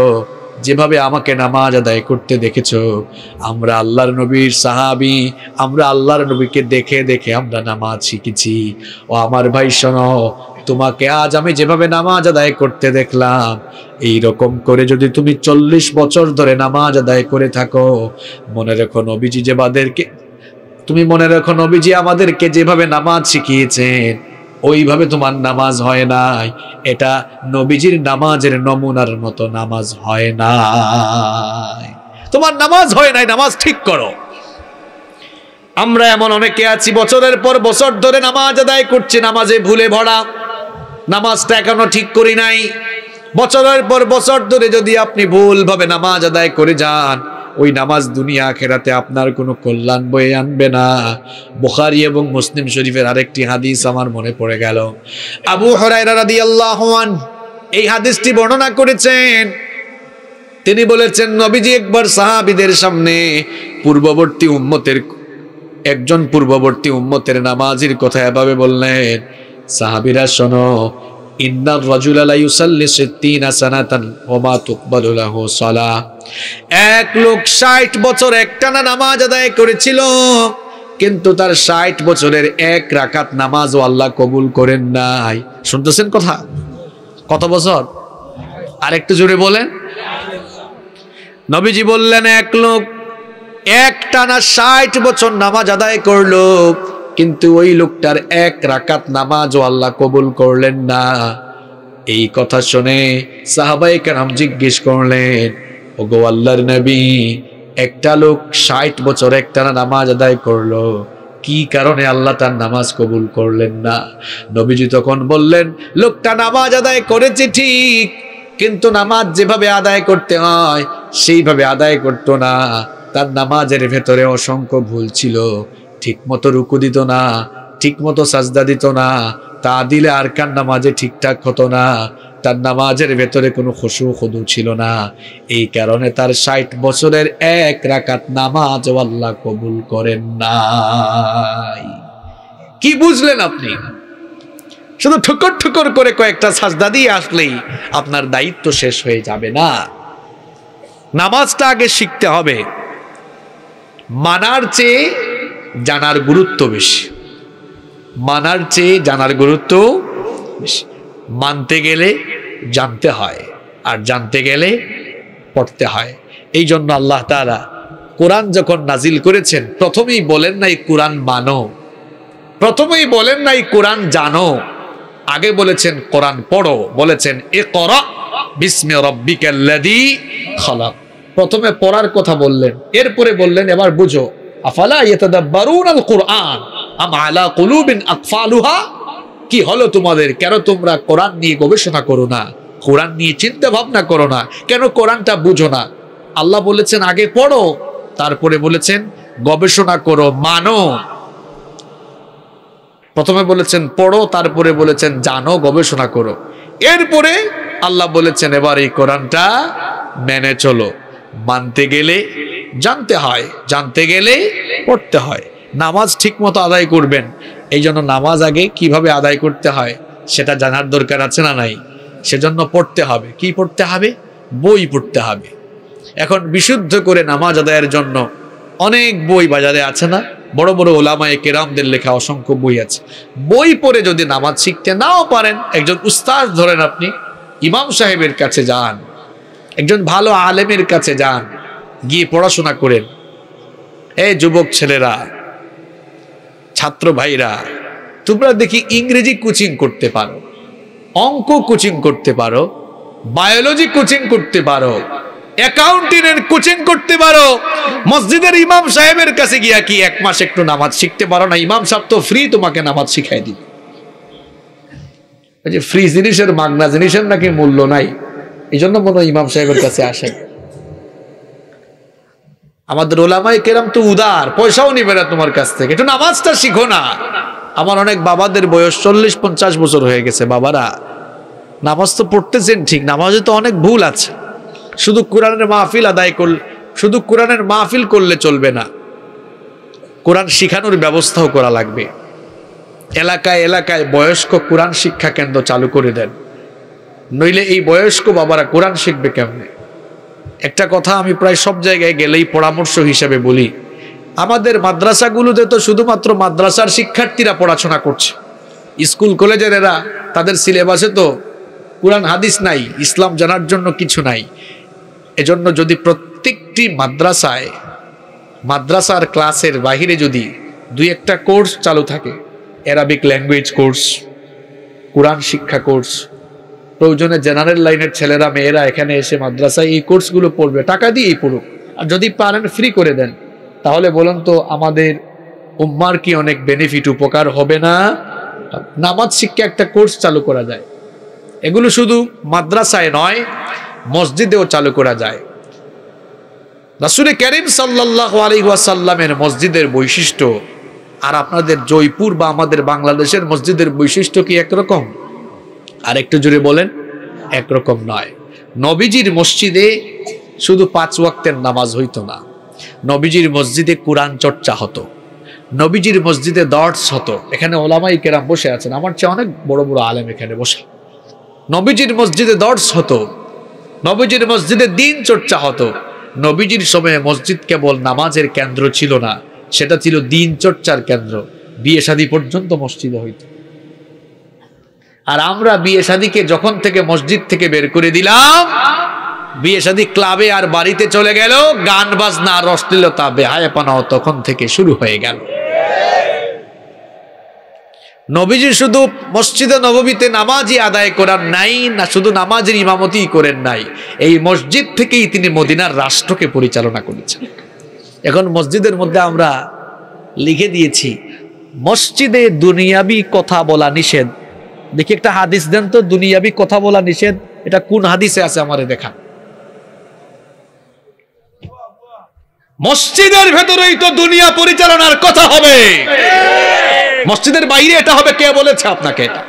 যেভাবে আমাকে নামাজ আদায় করতে দেখেছ আমরা আল্লাহর নবীর সাহাবি আমরা আল্লাহর নবীকে দেখে দেখে আমরা নামাজ শিখেছি ও আমার ভাই শোনো তোমাকে আজ আমি যেভাবে নামাজ আদায় করতে দেখলাম এই রকম করে যদি তুমি চল্লিশ বছর ধরে নামাজ আদায় করে থাকো মনে রেখো নবীজি যেবাদেরকে তুমি মনে রেখো নবীজি আমাদেরকে যেভাবে নামাজ শিখিয়েছেন ওইভাবে তোমার নামাজ হয় নাই এটা নবীজির নামাজের নমুনার মতো নামাজ হয় না তোমার নামাজ হয় নাই নামাজ ঠিক করো আমরা এমন অনেকে আছি বছরের পর বছর ধরে নামাজ আদায় করছি নামাজে ভুলে ভরা নামাজটা এখনো ঠিক করি নাই বছরের পর বছর ধরে যদি আপনি ভুলভাবে নামাজ আদায় করে যান ওই নামাজ দুনিয়া খেরাতে আপনার কোনো কল্যাণ বয়ে আনবে না বুখারি এবং মুসলিম শরীফের আরেকটি হাদিস আমার মনে পড়ে গেল আবু হরাই রাদিয়াল্লাহু এই হাদিসটি বর্ণনা করেছেন তিনি বলেছেন নবীজি একবার সাহাবিদের সামনে পূর্ববর্তী উম্মতের একজন পূর্ববর্তী উম্মতের নামাজির কথা এভাবে বললেন সাহাবিরা শোনো ইন্নার রাজুল আলাই ইউসাল্লি সিদ্দিন আসানাতান ওমা তুকবালুল্লাহ সালা এক লোক ষাট বছর একটানা নামাজ আদায় করেছিল কিন্তু তার ষাট বছরের এক রাকাত নামাজও আল্লাহ কবুল করেন নাই শুনতেছেন কথা কত বছর আরেকটু একটু জোরে বলেন নবীজি বললেন এক লোক একটানা ষাট বছর নামাজ আদায় করলো কিন্তু ওই লোকটার এক রাকাত ও আল্লাহ কবুল করলেন না এই কথা শুনে সাহাবাই কারাম জিজ্ঞেস করলেন গো আল্লাহর নবী একটা লোক ষাট বছর একটানা নামাজ আদায় করলো কি কারণে আল্লাহ তার নামাজ কবুল করলেন না নবীজি তখন বললেন লোকটা নামাজ আদায় করেছে ঠিক কিন্তু নামাজ যেভাবে আদায় করতে হয় সেইভাবে আদায় করতো না তার নামাজের ভেতরে অসংখ্য ভুল ছিল ঠিক মতো রুকু দিত না ঠিক মতো সাজদা দিত না তা দিলে আর কার নামাজে ঠিকঠাক হতো না তার নামাজের ভেতরে কোনো খসু খদু ছিল না এই কারণে তার ষাট বছরের এক রাকাত নামাজ আল্লাহ কবুল করেন নাই কি বুঝলেন আপনি শুধু ঠুকর ঠুকর করে কয়েকটা সাজদা দিয়ে আসলেই আপনার দায়িত্ব শেষ হয়ে যাবে না নামাজটা আগে শিখতে হবে মানার চেয়ে জানার গুরুত্ব বেশি মানার চেয়ে জানার গুরুত্ব বেশি মানতে গেলে জানতে হয় আর জানতে গেলে পড়তে হয় এই জন্য আল্লাহ তারা কোরআন যখন নাজিল করেছেন প্রথমেই বলেন নাই কোরআন মানো প্রথমেই বলেন নাই কোরআন জানো আগে বলেছেন কোরআন পড়ো বলেছেন এ কর বিস্মে প্রথমে পড়ার কথা বললেন এরপরে বললেন এবার বুঝো আফালা ইয়াতাদাব্বারুন আল কোরআন আম আলা কুলুবিন কি হলো তোমাদের কেন তোমরা কোরআন নিয়ে গবেষণা করো না কোরআন নিয়ে চিন্তা ভাবনা করো না কেন কোরআনটা বুঝো না আল্লাহ বলেছেন আগে পড়ো তারপরে বলেছেন গবেষণা করো মানো প্রথমে বলেছেন পড়ো তারপরে বলেছেন জানো গবেষণা করো এরপরে আল্লাহ বলেছেন এবার এই কোরআনটা মেনে চলো মানতে গেলে জানতে হয় জানতে গেলে পড়তে হয় নামাজ ঠিকমতো আদায় করবেন এই জন্য নামাজ আগে কিভাবে আদায় করতে হয় সেটা জানার দরকার আছে না নাই সেজন্য পড়তে হবে কি পড়তে হবে বই পড়তে হবে এখন বিশুদ্ধ করে নামাজ আদায়ের জন্য অনেক বই বাজারে আছে না বড় বড় ওলামায় কেরামদের লেখা অসংখ্য বই আছে বই পড়ে যদি নামাজ শিখতে নাও পারেন একজন উস্তাদ ধরেন আপনি ইমাম সাহেবের কাছে যান একজন ভালো আলেমের কাছে যান গিয়ে পড়াশোনা করেন এই যুবক ছেলেরা ছাত্র ভাইরা তোমরা দেখি ইংরেজি কোচিং করতে পারো অঙ্ক কোচিং করতে পারো বায়োলজি কোচিং করতে পারো অ্যাকাউন্টিনের কোচিং করতে পারো মসজিদের ইমাম সাহেবের কাছে গিয়া কি এক মাস একটু নামাজ শিখতে পারো না ইমাম সাহেব তো ফ্রি তোমাকে নামাজ শিখাই দিবে ফ্রি জিনিসের মাগনা জিনিসের নাকি মূল্য নাই এই জন্য মনে হয় ইমাম সাহেবের কাছে আসেন আমাদের ওলামাই কেরাম তো উদার পয়সাও নিবে না তোমার কাছ থেকে একটু নামাজটা শিখো না আমার অনেক বাবাদের বয়স চল্লিশ পঞ্চাশ বছর হয়ে গেছে বাবারা নামাজ তো পড়তেছেন ঠিক নামাজে তো অনেক ভুল আছে শুধু কোরআনের মাহফিল আদায় করলে শুধু কোরআনের মাহফিল করলে চলবে না কোরআন শিখানোর ব্যবস্থাও করা লাগবে এলাকায় এলাকায় বয়স্ক কোরআন শিক্ষা কেন্দ্র চালু করে দেন নইলে এই বয়স্ক বাবারা কোরআন শিখবে কেমনে একটা কথা আমি প্রায় সব জায়গায় গেলেই পরামর্শ হিসেবে বলি আমাদের মাদ্রাসাগুলোতে তো শুধুমাত্র মাদ্রাসার শিক্ষার্থীরা পড়াশোনা করছে স্কুল কলেজের এরা তাদের সিলেবাসে তো কোরআন হাদিস নাই ইসলাম জানার জন্য কিছু নাই এজন্য যদি প্রত্যেকটি মাদ্রাসায় মাদ্রাসার ক্লাসের বাহিরে যদি দুই একটা কোর্স চালু থাকে অ্যারাবিক ল্যাঙ্গুয়েজ কোর্স কোরআন শিক্ষা কোর্স প্রয়োজনে জেনারেল লাইনের ছেলেরা মেয়েরা এখানে এসে মাদ্রাসায় এই কোর্সগুলো পড়বে টাকা দিয়েই পড়ুক আর যদি পারেন ফ্রি করে দেন তাহলে বলুন তো আমাদের উম্মার কি অনেক বেনিফিট উপকার হবে না নামাজ শিক্ষা একটা কোর্স চালু করা যায় এগুলো শুধু মাদ্রাসায় নয় মসজিদেও চালু করা যায় রাসুল ক্যারিম সাল্লাহ আলিহাসাল্লামের মসজিদের বৈশিষ্ট্য আর আপনাদের জয়পুর বা আমাদের বাংলাদেশের মসজিদের বৈশিষ্ট্য কি একরকম আর একটু জুড়ে বলেন একরকম নয় নবীজির মসজিদে শুধু পাঁচ ওয়াক্তের নামাজ হইতো না নবীজির মসজিদে কোরআন চর্চা হতো নবীজির মসজিদে দর্শ হতো এখানে ওলামাই কেরাম বসে আছেন আমার চেয়ে অনেক বড় বড় আলেম এখানে বসে নবীজির মসজিদে দর্শ হতো নবীজির মসজিদে দিন চর্চা হতো নবীজির সময়ে মসজিদ কেবল নামাজের কেন্দ্র ছিল না সেটা ছিল দিন চর্চার কেন্দ্র বিয়ে শাদী পর্যন্ত মসজিদে হইতো আর আমরা বিয়ে শাদিকে যখন থেকে মসজিদ থেকে বের করে দিলাম বিয়ে শাদি ক্লাবে আর বাড়িতে চলে গেল গান বাজনা আর অশ্লীলতা বেহায়াপনাও তখন থেকে শুরু হয়ে গেল নবীজি শুধু মসজিদে নববীতে নামাজই আদায় করার নাই না শুধু নামাজের ইমামতি করেন নাই এই মসজিদ থেকেই তিনি মদিনার রাষ্ট্রকে পরিচালনা করেছেন এখন মসজিদের মধ্যে আমরা লিখে দিয়েছি মসজিদে দুনিয়াবি কথা বলা নিষেধ দেখি একটা হাদিস দেন তো দুনিয়াবি কথা বলা নিষেধ এটা কোন হাদিসে আছে আমার দেখা মসজিদের ভেতরেই তো দুনিয়া পরিচালনার কথা হবে মসজিদের বাইরে এটা হবে কে বলেছে আপনাকে এটা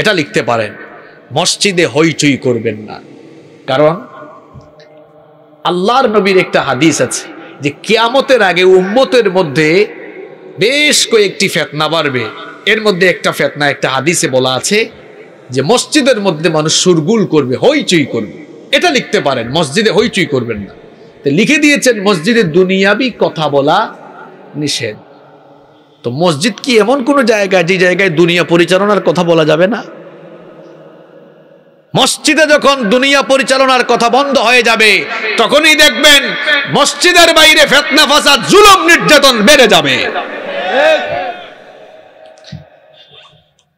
এটা লিখতে পারেন মসজিদে হইচই করবেন না কারণ আল্লাহর নবীর একটা হাদিস আছে যে কেয়ামতের আগে উম্মতের মধ্যে বেশ কয়েকটি ফেতনা বাড়বে এর মধ্যে একটা ফেতনা একটা আদিসে বলা আছে যে মসজিদের মধ্যে মানুষ সুরগুল করবে হইচই করবে এটা লিখতে পারেন মসজিদে হইচই করবেন না তো লিখে দিয়েছেন মসজিদে দুনিয়াবি কথা বলা নিষেধ তো মসজিদ কি এমন কোনো জায়গা যে জায়গায় দুনিয়া পরিচালনার কথা বলা যাবে না মসজিদে যখন দুনিয়া পরিচালনার কথা বন্ধ হয়ে যাবে তখনই দেখবেন মসজিদের বাইরে ফেতনা ফাসাদ জুলুম নির্যাতন বেড়ে যাবে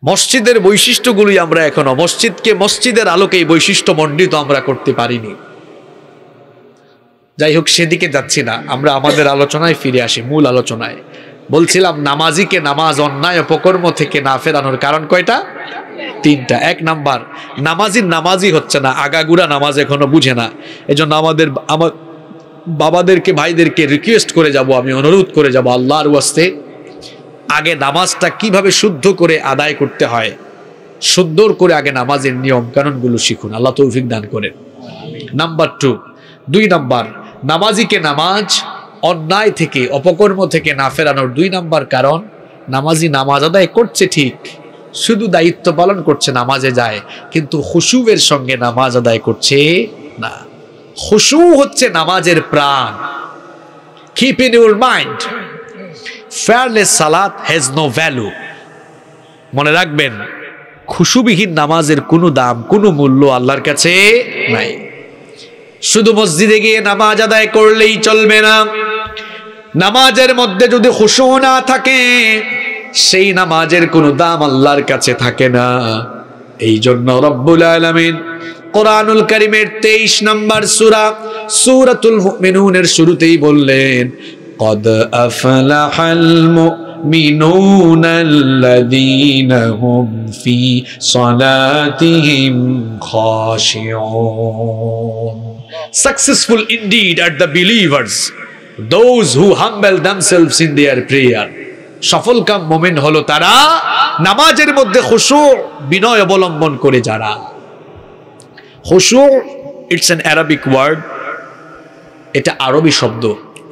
মসজিদের বৈশিষ্ট্যগুলি আমরা এখনো মসজিদকে মসজিদের আলোকে এই বৈশিষ্ট্য মণ্ডিত আমরা করতে পারিনি যাই হোক সেদিকে যাচ্ছি না আমরা আমাদের আলোচনায় ফিরে আসি মূল আলোচনায় বলছিলাম নামাজিকে নামাজ অন্যায় অপকর্ম থেকে না ফেরানোর কারণ কয়টা তিনটা এক নাম্বার নামাজি নামাজই হচ্ছে না আগাগুড়া নামাজ এখনো বুঝে না এই জন্য আমাদের আমার বাবাদেরকে ভাইদেরকে রিকোয়েস্ট করে যাব আমি অনুরোধ করে যাব আল্লাহর ওয়াস্তে আগে নামাজটা কিভাবে শুদ্ধ করে আদায় করতে হয় সুন্দর করে আগে নামাজের নিয়ম কানুনগুলো শিখুন আল্লাহ তৌফিক দান করেন নাম্বার টু দুই নাম্বার নামাজিকে নামাজ অন্যায় থেকে অপকর্ম থেকে না ফেরানোর দুই নাম্বার কারণ নামাজি নামাজ আদায় করছে ঠিক শুধু দায়িত্ব পালন করছে নামাজে যায় কিন্তু হুসুবের সঙ্গে নামাজ আদায় করছে না হুসু হচ্ছে নামাজের প্রাণ keep in your mind fearless সালাত হ্যাজ নো ভ্যালু মনে রাখবেন খুশুবিহীন নামাজের কোনো দাম কোনো মূল্য আল্লাহর কাছে নাই শুধু মসজিদে গিয়ে নামাজ আদায় করলেই চলবে না নামাজের মধ্যে যদি খুশু না থাকে সেই নামাজের কোনো দাম আল্লাহর কাছে থাকে না এই জন্য রব্বুল আলমিন কোরআনুল করিমের তেইশ নম্বর সুরা সুরাতুল মিনুনের শুরুতেই বললেন قد أفلح المؤمنون الذين هم في صلاتهم خاشعون Successful indeed at the believers those who humble themselves in their prayer সফল কাম মোমেন হলো তারা নামাজের মধ্যে খুশু বিনয় অবলম্বন করে যারা খুশু ইটস অ্যান অ্যারাবিক ওয়ার্ড এটা আরবি শব্দ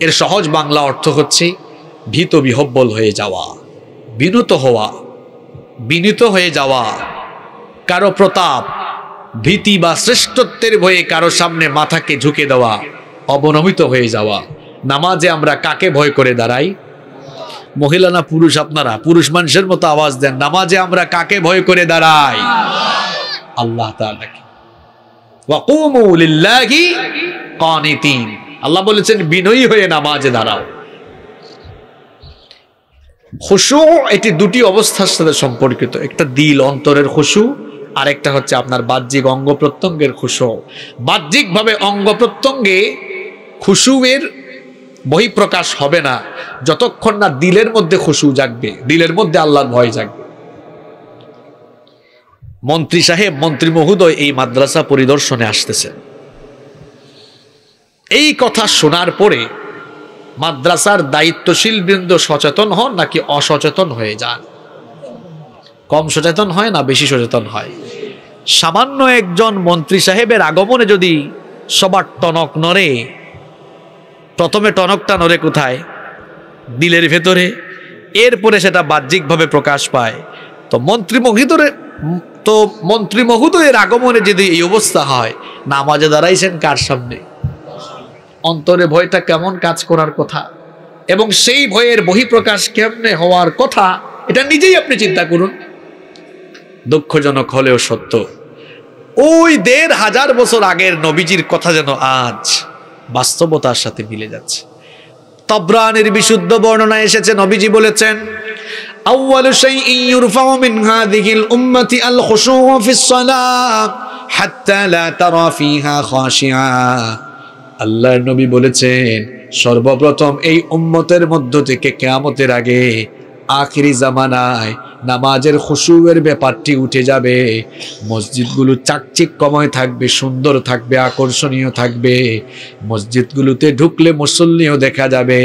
এর সহজ বাংলা অর্থ হচ্ছে ভীত বিহব্বল হয়ে যাওয়া বিনত হওয়া বিনীত হয়ে যাওয়া কারো প্রতাপ ভীতি বা শ্রেষ্ঠত্বের ভয়ে কারো সামনে মাথাকে ঝুঁকে দেওয়া অবনমিত হয়ে যাওয়া নামাজে আমরা কাকে ভয় করে দাঁড়াই মহিলা না পুরুষ আপনারা পুরুষ মানুষের মতো আওয়াজ দেন নামাজে আমরা কাকে ভয় করে দাঁড়াই আল্লাহ তালাকে ওয়াকুমু আল্লাহ বলেছেন বিনয়ী হয়ে নামাজে দাঁড়াও খুশু এটি দুটি অবস্থার সাথে সম্পর্কিত একটা দিল অন্তরের খুশু আর একটা হচ্ছে আপনার বাহ্যিক অঙ্গ প্রত্যঙ্গের খুশু বাহ্যিকভাবে অঙ্গ প্রত্যঙ্গে খুশুয়ের বহিঃপ্রকাশ হবে না যতক্ষণ না দিলের মধ্যে খুশু জাগবে দিলের মধ্যে আল্লাহর ভয় জাগবে মন্ত্রী সাহেব মন্ত্রী মহোদয় এই মাদ্রাসা পরিদর্শনে আসতেছেন এই কথা শোনার পরে মাদ্রাসার দায়িত্বশীল বৃন্দ সচেতন হন নাকি অসচেতন হয়ে যান কম সচেতন হয় না বেশি সচেতন হয় সামান্য একজন মন্ত্রী সাহেবের আগমনে যদি সবার টনক নড়ে প্রথমে টনকটা নড়ে কোথায় দিলের ভেতরে এরপরে সেটা বাহ্যিকভাবে প্রকাশ পায় তো মন্ত্রী মহিদরে তো মন্ত্রী মহোদয়ের আগমনে যদি এই অবস্থা হয় নামাজে দাঁড়াইছেন কার সামনে অন্তরে ভয়টা কেমন কাজ করার কথা এবং সেই ভয়ের বহিঃপ্রকাশ কেমনে হওয়ার কথা এটা নিজেই আপনি চিন্তা করুন দুঃখজনক হলেও সত্য ওই দেড় হাজার বছর আগের নবীজির কথা যেন আজ বাস্তবতার সাথে মিলে যাচ্ছে তব্রানের বিশুদ্ধ বর্ণনা এসেছে নবীজি বলেছেন أول আল্লাহর নবী বলেছেন সর্বপ্রথম এই উম্মতের মধ্য থেকে কেয়ামতের আগে আখিরি জামানায় নামাজের খুশুয়ের ব্যাপারটি উঠে যাবে মসজিদগুলো চাকচিক্যময় থাকবে সুন্দর থাকবে আকর্ষণীয় থাকবে মসজিদগুলোতে ঢুকলে মুসল্লিও দেখা যাবে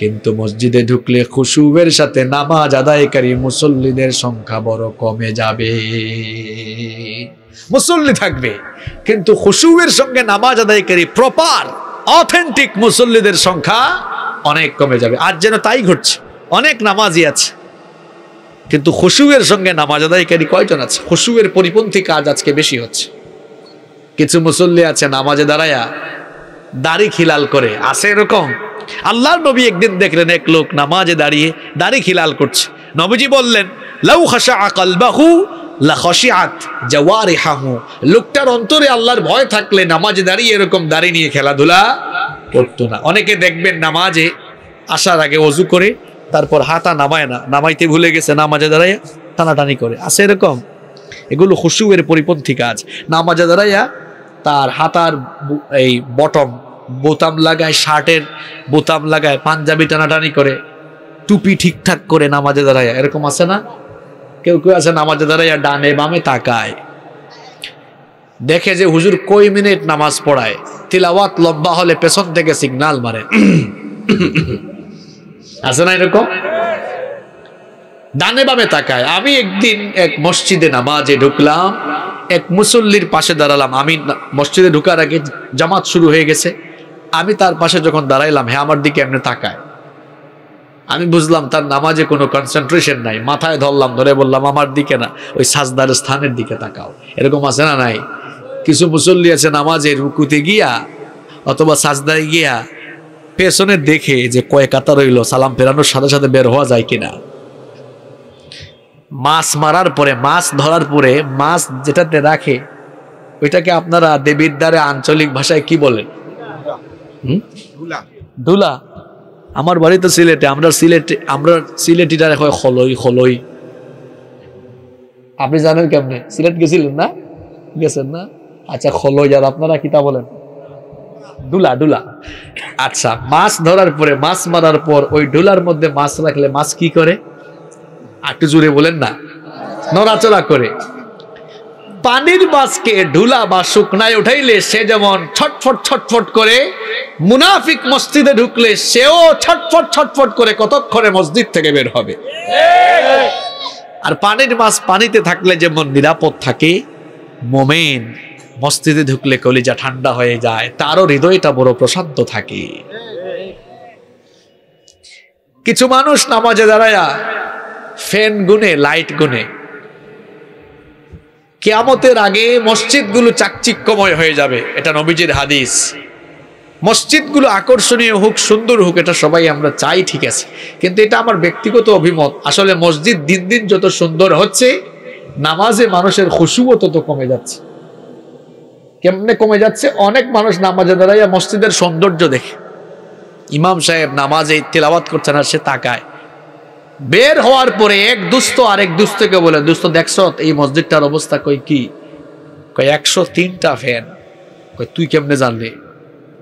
কিন্তু মসজিদে ঢুকলে খুশুয়ের সাথে নামাজ আদায়কারী মুসল্লিদের সংখ্যা বড় কমে যাবে মুসল্লি থাকবে কিন্তু খুশুয়ের সঙ্গে নামাজ আদায়কারী প্রপার অথেন্টিক মুসল্লিদের সংখ্যা অনেক কমে যাবে আর যেন তাই ঘটছে অনেক নামাজই আছে কিন্তু খুশুয়ের সঙ্গে নামাজ আদায়কারী কয়জন আছে খুশুয়ের পরিপন্থী কাজ আজকে বেশি হচ্ছে কিছু মুসল্লি আছে নামাজে দাঁড়ায়া দাড়ি খিলাল করে আছে এরকম আল্লাহর নবী একদিন দেখলেন এক লোক নামাজে দাঁড়িয়ে দাড়ি খিলাল করছে নবীজি বললেন লাউ খাসা আকাল বাহু লাহসিয়াত জওয়ারে হাহু লোকটার অন্তরে আল্লাহর ভয় থাকলে নামাজে দাঁড়িয়ে এরকম দাঁড়িয়ে নিয়ে খেলাধুলা করতো না অনেকে দেখবেন নামাজে আসার আগে অজু করে তারপর হাতা নামায় না নামাইতে ভুলে গেছে নামাজে দাঁড়াইয়া টানাটানি করে আছে এরকম এগুলো হুসুয়ের পরিপন্থী কাজ নামাজে দাঁড়াইয়া তার হাতার এই বটম বোতাম লাগায় শার্টের বোতাম লাগায় পাঞ্জাবি টানাটানি করে টুপি ঠিকঠাক করে নামাজে দাঁড়াইয়া এরকম আছে না কেউ কেউ আছে নামাজে দাঁড়াইয়া ডানে বামে তাকায় দেখে যে হুজুর কই মিনিট নামাজ পড়ায় তিলাওয়াত লম্বা হলে পেছন থেকে সিগনাল মারে আছে না এরকম ডানে বামে তাকায় আমি একদিন এক মসজিদে নামাজে ঢুকলাম এক মুসল্লির পাশে দাঁড়ালাম আমি মসজিদে ঢুকার আগে জামাত শুরু হয়ে গেছে আমি তার পাশে যখন দাঁড়াইলাম হ্যাঁ আমার দিকে এমনি তাকায় আমি বুঝলাম তার নামাজে কোনো কনসেন্ট্রেশন নাই মাথায় ধরলাম ধরে বললাম আমার দিকে না ওই সাজদার স্থানের দিকে তাকাও এরকম আছে না নাই কিছু মুসল্লি আছে নামাজে রুকুতে গিয়া অথবা সাজদায় গিয়া পেছনে দেখে যে কয় কাতা রইল সালাম ফেরানোর সাথে সাথে বের হওয়া যায় কিনা মাছ মারার পরে মাছ ধরার পরে মাছ যেটাতে রাখে ওইটাকে আপনারা দেবীর দ্বারে আঞ্চলিক ভাষায় কি বলেন ধুলা আমার বাড়িতে সিলেটে আমরা সিলেটে আমরা সিলেটিটা হয় হলই হলই আপনি জানেন কেমনে সিলেট গেছিলেন না গেছেন না আচ্ছা হলই আর আপনারা কিতা বলেন ডুলা ডুলা আচ্ছা মাছ ধরার পরে মাছ মারার পর ওই ডুলার মধ্যে মাছ রাখলে মাছ কি করে একটু জুড়ে বলেন না নড়াচড়া করে পানির বাসকে ঢুলা বা শুকনায় উঠাইলে সে যেমন ছটফট ছটফট করে মুনাফিক মসজিদে ঢুকলে সেও ছটফট ছটফট করে কতক্ষণে মসজিদ থেকে বের হবে আর পানির মাছ পানিতে থাকলে যেমন নিরাপদ থাকে মোমেন মসজিদে ঢুকলে কলিজা ঠান্ডা হয়ে যায় তারও হৃদয়টা বড় প্রশান্ত থাকে কিছু মানুষ নামাজে দাঁড়ায়া ফ্যান গুনে লাইট গুনে কেয়ামতের আগে মসজিদগুলো চাকচিক্যময় হয়ে যাবে এটা নবীজির হাদিস মসজিদগুলো আকর্ষণীয় হোক সুন্দর হোক এটা সবাই আমরা চাই ঠিক আছে কিন্তু এটা আমার ব্যক্তিগত অভিমত আসলে মসজিদ দিন দিন যত সুন্দর হচ্ছে নামাজে মানুষের খুশুও তত কমে যাচ্ছে কেমনে কমে যাচ্ছে অনেক মানুষ নামাজে দাঁড়াইয়া মসজিদের সৌন্দর্য দেখে ইমাম সাহেব নামাজে তেলাওয়াত করছে না সে তাকায় বের হওয়ার পরে এক দুস্ত আরেক দুস্তকে বলে দুস্ত দেখছ এই মসজিদটার অবস্থা কই কি কই একশো তিনটা ফ্যান কই তুই কেমনে জানলি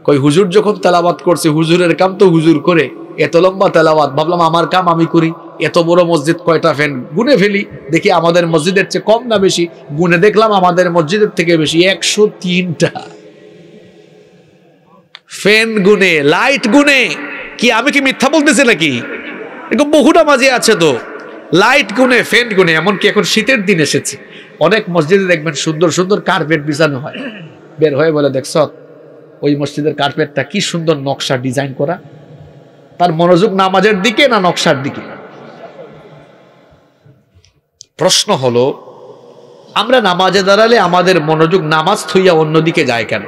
কই হুজুর যখন তেলাবাদ করছে হুজুরের কাম তো হুজুর করে এত লম্বা তেলাবাদ ভাবলাম আমার কাম আমি করি এত বড় মসজিদ কয়টা ফ্যান গুনে ফেলি দেখি আমাদের মসজিদের চেয়ে কম না বেশি গুনে দেখলাম আমাদের মসজিদের থেকে বেশি একশো তিনটা ফ্যান গুনে লাইট গুনে কি আমি কি মিথ্যা বলতেছি নাকি এরকম বহুটা মাঝে আছে তো লাইট গুনে ফ্যান গুনে এমনকি এখন শীতের দিন এসেছে অনেক মসজিদে দেখবেন সুন্দর সুন্দর কার্পেট বিছানো হয় বের হয়ে বলে দেখছ ওই মসজিদের কার্পেটটা কি সুন্দর নকশা ডিজাইন করা তার মনোযোগ নামাজের দিকে না নকশার দিকে প্রশ্ন হলো আমরা নামাজে দাঁড়ালে আমাদের মনোযোগ নামাজ থুইয়া অন্যদিকে যায় কেন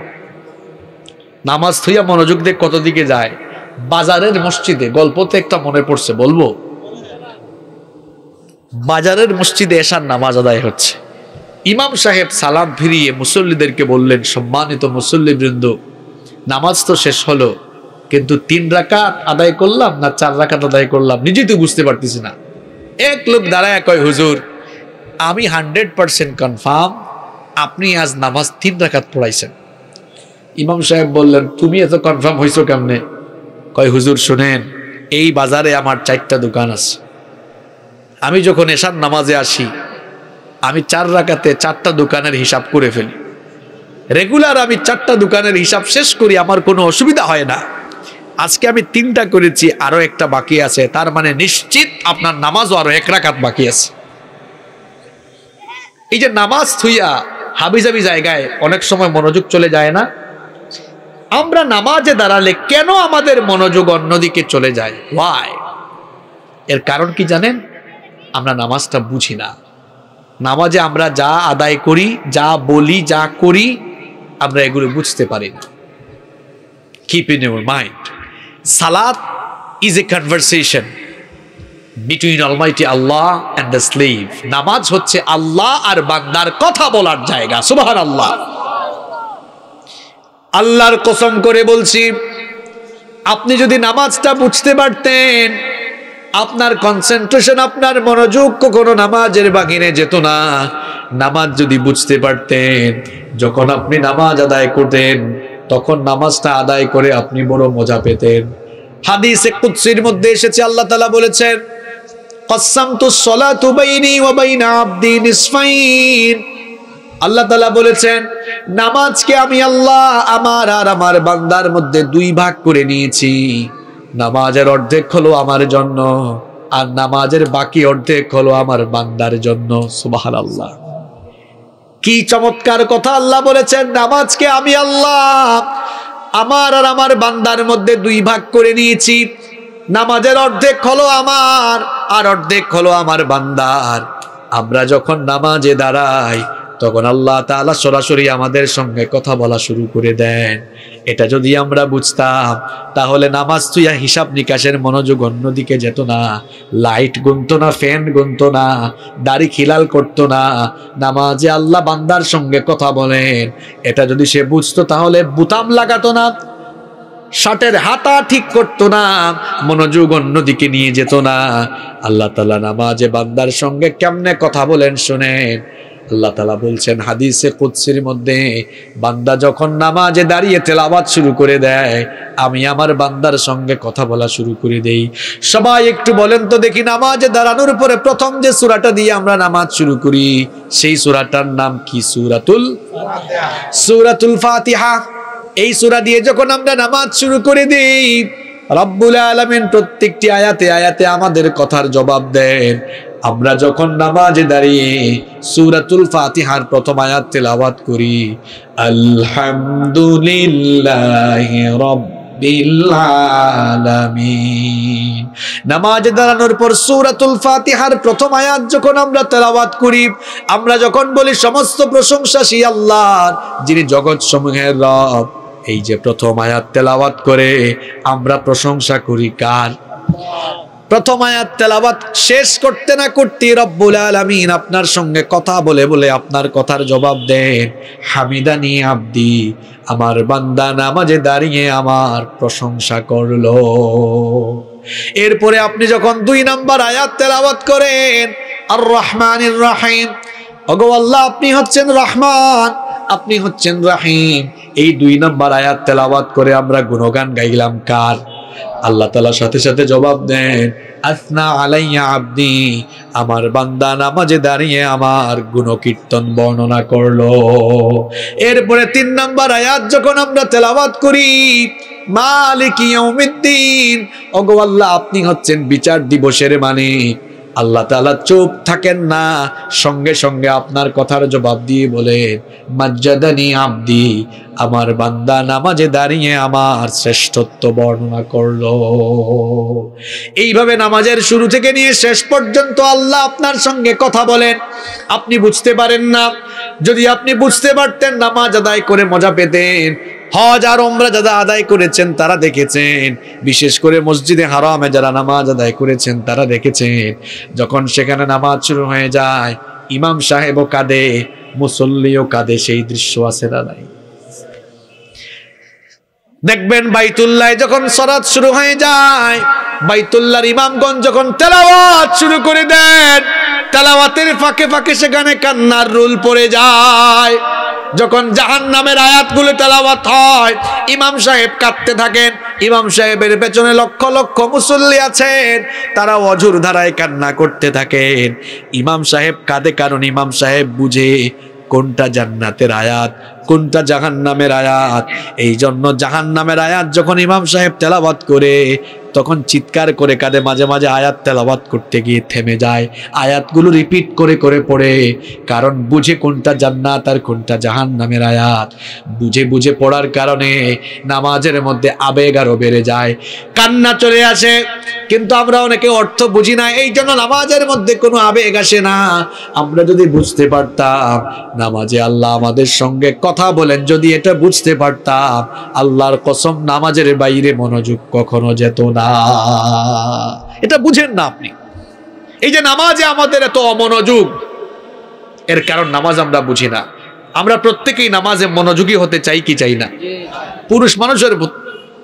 নামাজ থুইয়া মনোযোগ দিয়ে কত দিকে যায় বাজারের মসজিদে গল্পতে একটা মনে পড়ছে বলবো বাজারের মসজিদে এসার নামাজ আদায় হচ্ছে ইমাম সাহেব সালাম ফিরিয়ে মুসল্লিদেরকে বললেন সম্মানিত মুসল্লি বৃন্দ নামাজ তো শেষ হলো কিন্তু তিন রাকাত আদায় করলাম না চার রাকাত আদায় করলাম নিজেই তো বুঝতে পারতেছি না এক লোক দাঁড়ায় কয় হুজুর আমি হান্ড্রেড পারসেন্ট কনফার্ম আপনি আজ নামাজ তিন রাকাত পড়াইছেন ইমাম সাহেব বললেন তুমি এত কনফার্ম হয়েছো কেমনে কয় হুজুর শোনেন এই বাজারে আমার চারটা দোকান আছে আমি যখন এসার নামাজে আসি আমি চার রাখাতে চারটা দোকানের হিসাব করে ফেলি রেগুলার আমি চারটা দোকানের হিসাব শেষ করি আমার কোনো অসুবিধা হয় না আজকে আমি তিনটা করেছি আরও একটা বাকি আছে তার মানে নিশ্চিত আপনার নামাজও আরও এক রাখাত বাকি আছে এই যে নামাজ থুইয়া হাবিজাবি জায়গায় অনেক সময় মনোযোগ চলে যায় না আমরা নামাজে দাঁড়ালে কেন আমাদের মনোযোগ অন্যদিকে চলে যায় ওয়াই এর কারণ কি জানেন আমরা নামাজটা বুঝি না নামাজে আমরা যা আদায় করি যা বলি যা করি আমরা এগুলো বুঝতে পারি না কিপ ইন ইউর মাইন্ড সালাদ is a conversation between almighty আল্লাহ অ্যান্ড দ্য স্লিভ নামাজ হচ্ছে আল্লাহ আর বান্দার কথা বলার জায়গা সুবাহ আল্লাহ আল্লাহর কসম করে বলছি আপনি যদি নামাজটা বুঝতে পারতেন আপনার কনসেন্ট্রেশন আপনার মনোযোগ কখনো নামাজের বাগিনে যেত না নামাজ যদি বুঝতে পারতেন যখন আপনি নামাজ আদায় করতেন তখন নামাজটা আদায় করে আপনি বড় মজা পেতেন হাদিস কুৎসির মধ্যে এসেছে আল্লাহ তালা বলেছেন কসাম তো সলা তুবাইনি ওবাইনা আব্দি নিসফাইন আল্লাহ তালা বলেছেন নামাজকে আমি আল্লাহ আমার আর আমার বান্দার মধ্যে দুই ভাগ করে নিয়েছি নামাজের অর্ধেক হলো আমার জন্য আর নামাজের বাকি অর্ধেক হলো আমার বান্দার জন্য সুবাহাল আল্লাহ কি চমৎকার কথা আল্লাহ বলেছেন নামাজকে আমি আল্লাহ আমার আর আমার বান্দার মধ্যে দুই ভাগ করে নিয়েছি নামাজের অর্ধেক হলো আমার আর অর্ধেক হলো আমার বান্দার আমরা যখন নামাজে দাঁড়াই তখন আল্লাহ তালা সরাসরি আমাদের সঙ্গে কথা বলা শুরু করে দেন এটা যদি আমরা বুঝতাম তাহলে নামাজ তুইয়া হিসাব নিকাশের মনোযোগ অন্যদিকে যেত না লাইট গুনত না ফ্যান গুনত না দাড়ি খিলাল করত না নামাজে আল্লাহ বান্দার সঙ্গে কথা বলেন এটা যদি সে বুঝতো তাহলে বুতাম লাগাত না শার্টের হাতা ঠিক করতো না মনোযোগ অন্যদিকে নিয়ে যেত না আল্লাহ তালা নামাজে বান্দার সঙ্গে কেমনে কথা বলেন শোনেন আল্লাহ তালা বলছেন হাদিসে কুৎসির মধ্যে বান্দা যখন নামাজে দাঁড়িয়ে তেলাবাদ শুরু করে দেয় আমি আমার বান্দার সঙ্গে কথা বলা শুরু করে দেই সবাই একটু বলেন তো দেখি নামাজে দাঁড়ানোর পরে প্রথম যে সুরাটা দিয়ে আমরা নামাজ শুরু করি সেই সুরাটার নাম কি সুরাতুল সুরাতুল ফাতিহা এই সুরা দিয়ে যখন আমরা নামাজ শুরু করে দিই রব্বুল আলমিন প্রত্যেকটি আয়াতে আয়াতে আমাদের কথার জবাব দেন আমরা যখন নামাজে দাঁড়িয়ে সুরাতুল ফাতিহার প্রথম আয়াত তেলাওয়াত করি আলহামদুলিল্লাহ রব্বিল নামাজে দাঁড়ানোর পর সুরাতুল ফাতিহার প্রথম আয়াত যখন আমরা তেলাওয়াত করি আমরা যখন বলি সমস্ত প্রশংসা সেই আল্লাহর যিনি জগৎ সমূহের রব এই যে প্রথম আয়াত তেলাওয়াত করে আমরা প্রশংসা করি কার প্রথম আয়াত তেলাবাত শেষ করতে না করতে রব্বুল আলমিন আপনার সঙ্গে কথা বলে বলে আপনার কথার জবাব দেন হামিদানি আব্দি আমার বান্দা নামাজে দাঁড়িয়ে আমার প্রশংসা করলো এরপরে আপনি যখন দুই নাম্বার আয়াত তেলাবাত করেন আর রহমান রাহিম ওগো আল্লাহ আপনি হচ্ছেন রহমান আপনি হচ্ছেন রাহিম এই দুই নাম্বার আয়াত তেলাবাত করে আমরা গুণগান গাইলাম কার আল্লাহ তালা সাথে সাথে জবাব দেন আসনা আলাইয়া আপনি আমার বান্দা নামাজে দাঁড়িয়ে আমার গুণকীর্তন বর্ণনা করলো এরপরে তিন নম্বর আয়াত যখন আমরা তেলাবাদ করি মালিক ইয়ৌমিদ্দিন ওগো আল্লাহ আপনি হচ্ছেন বিচার দিবসের মালিক আল্লাহ তালা চুপ থাকেন না সঙ্গে সঙ্গে আপনার কথার জবাব দিয়ে বলেন মজ্জাদানি আবদি আমার বান্দা নামাজে দাঁড়িয়ে আমার শ্রেষ্ঠত্ব বর্ণনা করল এইভাবে নামাজের শুরু থেকে নিয়ে শেষ পর্যন্ত আল্লাহ আপনার সঙ্গে কথা বলেন আপনি বুঝতে পারেন না যদি আপনি বুঝতে পারতেন নামাজ আদায় করে মজা পেতেন হজ আর ওমরা যারা আদায় করেছেন তারা দেখেছেন বিশেষ করে মসজিদে হারামে যারা নামাজ আদায় করেছেন তারা দেখেছেন যখন সেখানে নামাজ শুরু হয়ে যায় ইমাম সাহেবও কাঁদে মুসল্লিও কাঁদে সেই দৃশ্য আছে দাদাই দেখবেন বাইতুল্লাহ যখন সরাত শুরু হয়ে যায় বাইতুল্লাহর ইমামগঞ্জ যখন তেলাওয়াত শুরু করে দেন তেলাওয়াতের ফাঁকে ফাঁকে সেখানে কান্নার রুল পড়ে যায় যখন জাহান নামের আয়াতগুলো তেলাওয়াত হয় ইমাম সাহেব কাঁদতে থাকেন ইমাম সাহেবের পেছনে লক্ষ লক্ষ মুসল্লি আছেন তারা অজুর ধারায় কান্না করতে থাকেন ইমাম সাহেব কাঁদে কারণ ইমাম সাহেব বুঝে কোনটা জান্নাতের আয়াত কোনটা জাহান নামের আয়াত এই জন্য জাহান নামের আয়াত যখন ইমাম সাহেব তেলাবাদ করে তখন চিৎকার করে কাঁদে মাঝে মাঝে আয়াত তেলাবাত করতে গিয়ে থেমে যায় আয়াতগুলো রিপিট করে করে পড়ে কারণ বুঝে কোনটা জান্নাত আর কোনটা জাহান নামের আয়াত বুঝে বুঝে পড়ার কারণে নামাজের মধ্যে আবেগ আরও বেড়ে যায় কান্না চলে আসে কিন্তু আমরা অনেকে অর্থ বুঝি না এই জন্য নামাজের মধ্যে কোনো আবেগ আসে না আমরা যদি বুঝতে পারতাম নামাজে আল্লাহ আমাদের সঙ্গে কথা বলেন যদি এটা বুঝতে পারতাম আল্লাহর কসম নামাজের বাইরে মনোযোগ কখনো যেত না এটা বুঝেন না আপনি এই যে নামাজে আমাদের এত অমনোযোগ এর কারণ নামাজ আমরা বুঝি না আমরা প্রত্যেকেই নামাজে মনোযোগী হতে চাই কি চাই না পুরুষ মানুষের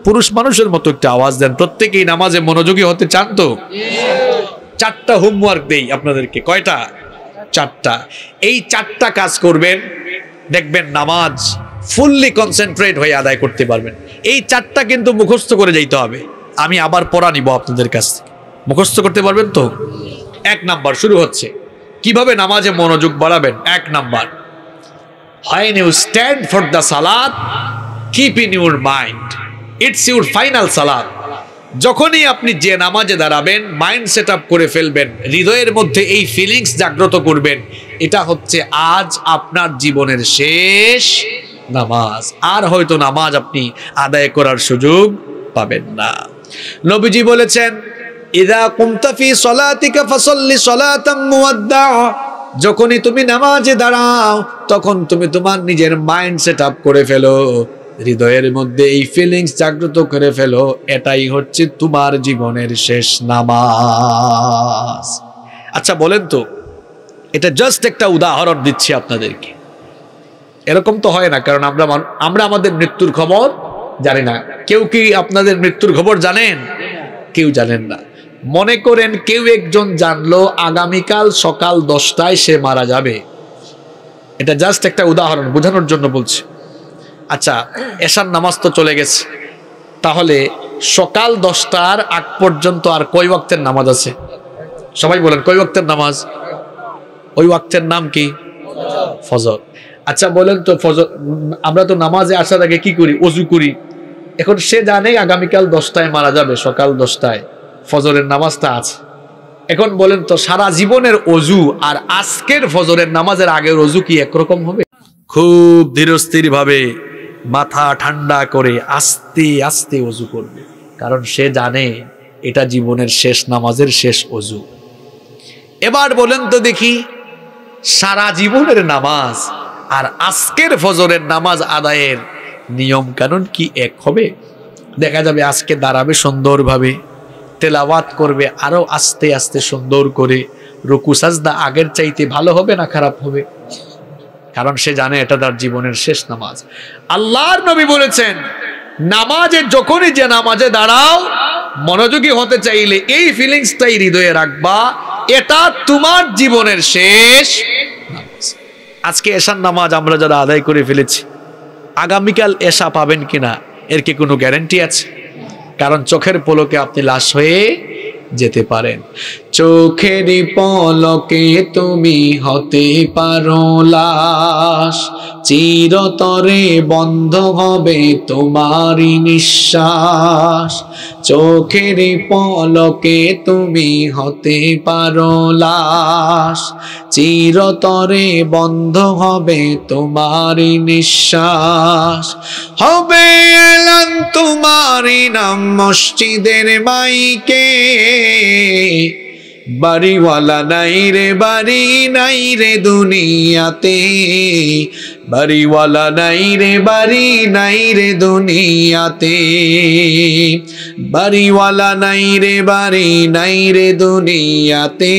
পুরুষ মানুষের মতো একটা আওয়াজ দেন প্রত্যেকেই নামাজে মনোযোগী হতে চান তো চারটা হোমওয়ার্ক দেই আপনাদেরকে কয়টা চারটা এই চারটা কাজ করবেন দেখবেন নামাজ ফুললি কনসেন্ট্রেট হয়ে আদায় করতে পারবেন এই চারটা কিন্তু মুখস্থ করে যাইতে হবে আমি আবার পড়া নিব আপনাদের কাছ থেকে মুখস্থ করতে পারবেন তো এক নাম্বার শুরু হচ্ছে কিভাবে নামাজে মনোযোগ বাড়াবেন এক number when you stand for the সালাদ keep in your mind it's your final সালাদ যখনই আপনি যে নামাজে দাঁড়াবেন মাইন্ড সেট করে ফেলবেন হৃদয়ের মধ্যে এই ফিলিংস জাগ্রত করবেন এটা হচ্ছে আজ আপনার জীবনের শেষ নামাজ আর হয়তো নামাজ আপনি আদায় করার সুযোগ পাবেন না নবীজি বলেছেন ইদা কুমতাফি সলাতিকা ফসল্লি সলাতাম মুয়াদ্দা যখনই তুমি নামাজে দাঁড়াও তখন তুমি তোমার নিজের মাইন্ড সেট আপ করে ফেলো হৃদয়ের মধ্যে এই ফিলিংস জাগ্রত করে ফেলো এটাই হচ্ছে তোমার জীবনের শেষ নামাজ আচ্ছা বলেন তো এটা জাস্ট একটা উদাহরণ দিচ্ছি আপনাদেরকে এরকম তো হয় না কারণ আমরা আমরা আমাদের মৃত্যুর খবর জানি না কেউ কি আপনাদের মৃত্যুর খবর জানেন কেউ জানেন না মনে করেন কেউ একজন জানলো আগামীকাল সকাল দশটায় সে মারা যাবে এটা জাস্ট একটা উদাহরণ বোঝানোর জন্য বলছি আচ্ছা এশার নামাজ তো চলে গেছে তাহলে সকাল দশটার আগ পর্যন্ত আর কই ওয়াক্তের নামাজ আছে সবাই বলেন কই ওয়াক্তের নামাজ ওই ওয়াক্তের নাম কি ফজর আচ্ছা বলেন তো ফজর আমরা তো নামাজে আসার আগে কি করি অজু করি এখন সে জানে আগামীকাল দশটায় মারা যাবে সকাল দশটায় ফজরের নামাজটা আছে এখন বলেন তো সারা জীবনের অজু আর আজকের ফজরের নামাজের আগের অজু কি একরকম হবে খুব ধীরস্থির ভাবে মাথা ঠান্ডা করে আস্তে আস্তে অজু করবে কারণ সে জানে এটা জীবনের শেষ নামাজের শেষ অজু এবার বলেন তো দেখি সারা জীবনের নামাজ আর আজকের ফজরের নামাজ আদায়ের নিয়ম কানুন কি এক হবে দেখা যাবে আজকে দাঁড়াবে সুন্দরভাবে তেলাওয়াত করবে আরও আস্তে আস্তে সুন্দর করে রুকু সাজদা আগের চাইতে ভালো হবে না খারাপ হবে কারণ সে জানে এটা তার জীবনের শেষ নামাজ আল্লাহর নবী বলেছেন নামাজে যখনই যে নামাজে দাঁড়াও মনোযোগী হতে চাইলে এই ফিলিংসটাই হৃদয়ে রাখবা এটা তোমার জীবনের শেষ আজকে এশার নামাজ আমরা যারা আদায় করে ফেলেছি আগামীকাল এশা পাবেন কিনা এর কি কোনো গ্যারেন্টি আছে কারণ চোখের পলকে আপনি লাশ হয়ে যেতে পারেন চোখের পলকে তুমি হতে পারো লাশ চিরতরে বন্ধ হবে তোমারই নিঃশ্বাস চোখের পলকে তুমি হতে পারো লাশ চিরতরে বন্ধ হবে তোমারই নিঃশ্বাস হবে এলান তোমারই নাম মসজিদের মাইকে বাড়িওয়ালা নাই রে বাড়ি নাই রে দুনিয়াতে বাড়িওয়ালা নাই রে বাড়ি নাই রে দুনিয়াতে বাড়িওয়ালা নাই রে বাড়ি নাই রে দুনিয়াতে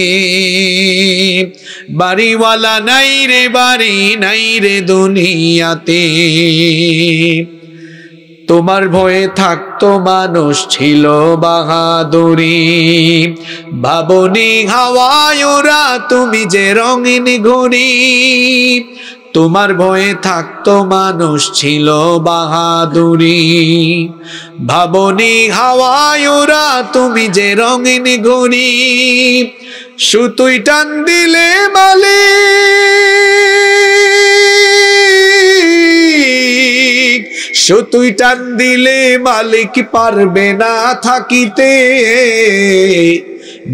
বাড়িওয়ালা নাই রে বাড়ি নাই রে দুনিয়াতে তোমার ভয়ে থাকতো মানুষ ছিল বাহাদুরি ভাবনি হাওয়ায়ুরা তুমি যে রঙিন ঘুরি তোমার ভয়ে থাকতো মানুষ ছিল বাহাদুরি ভাবনি হাওয়ায়ুরা তুমি যে রঙিন ঘুরি সুতুই টান দিলে বলে মালিক সতুই টান দিলে মালিক পারবে না থাকিতে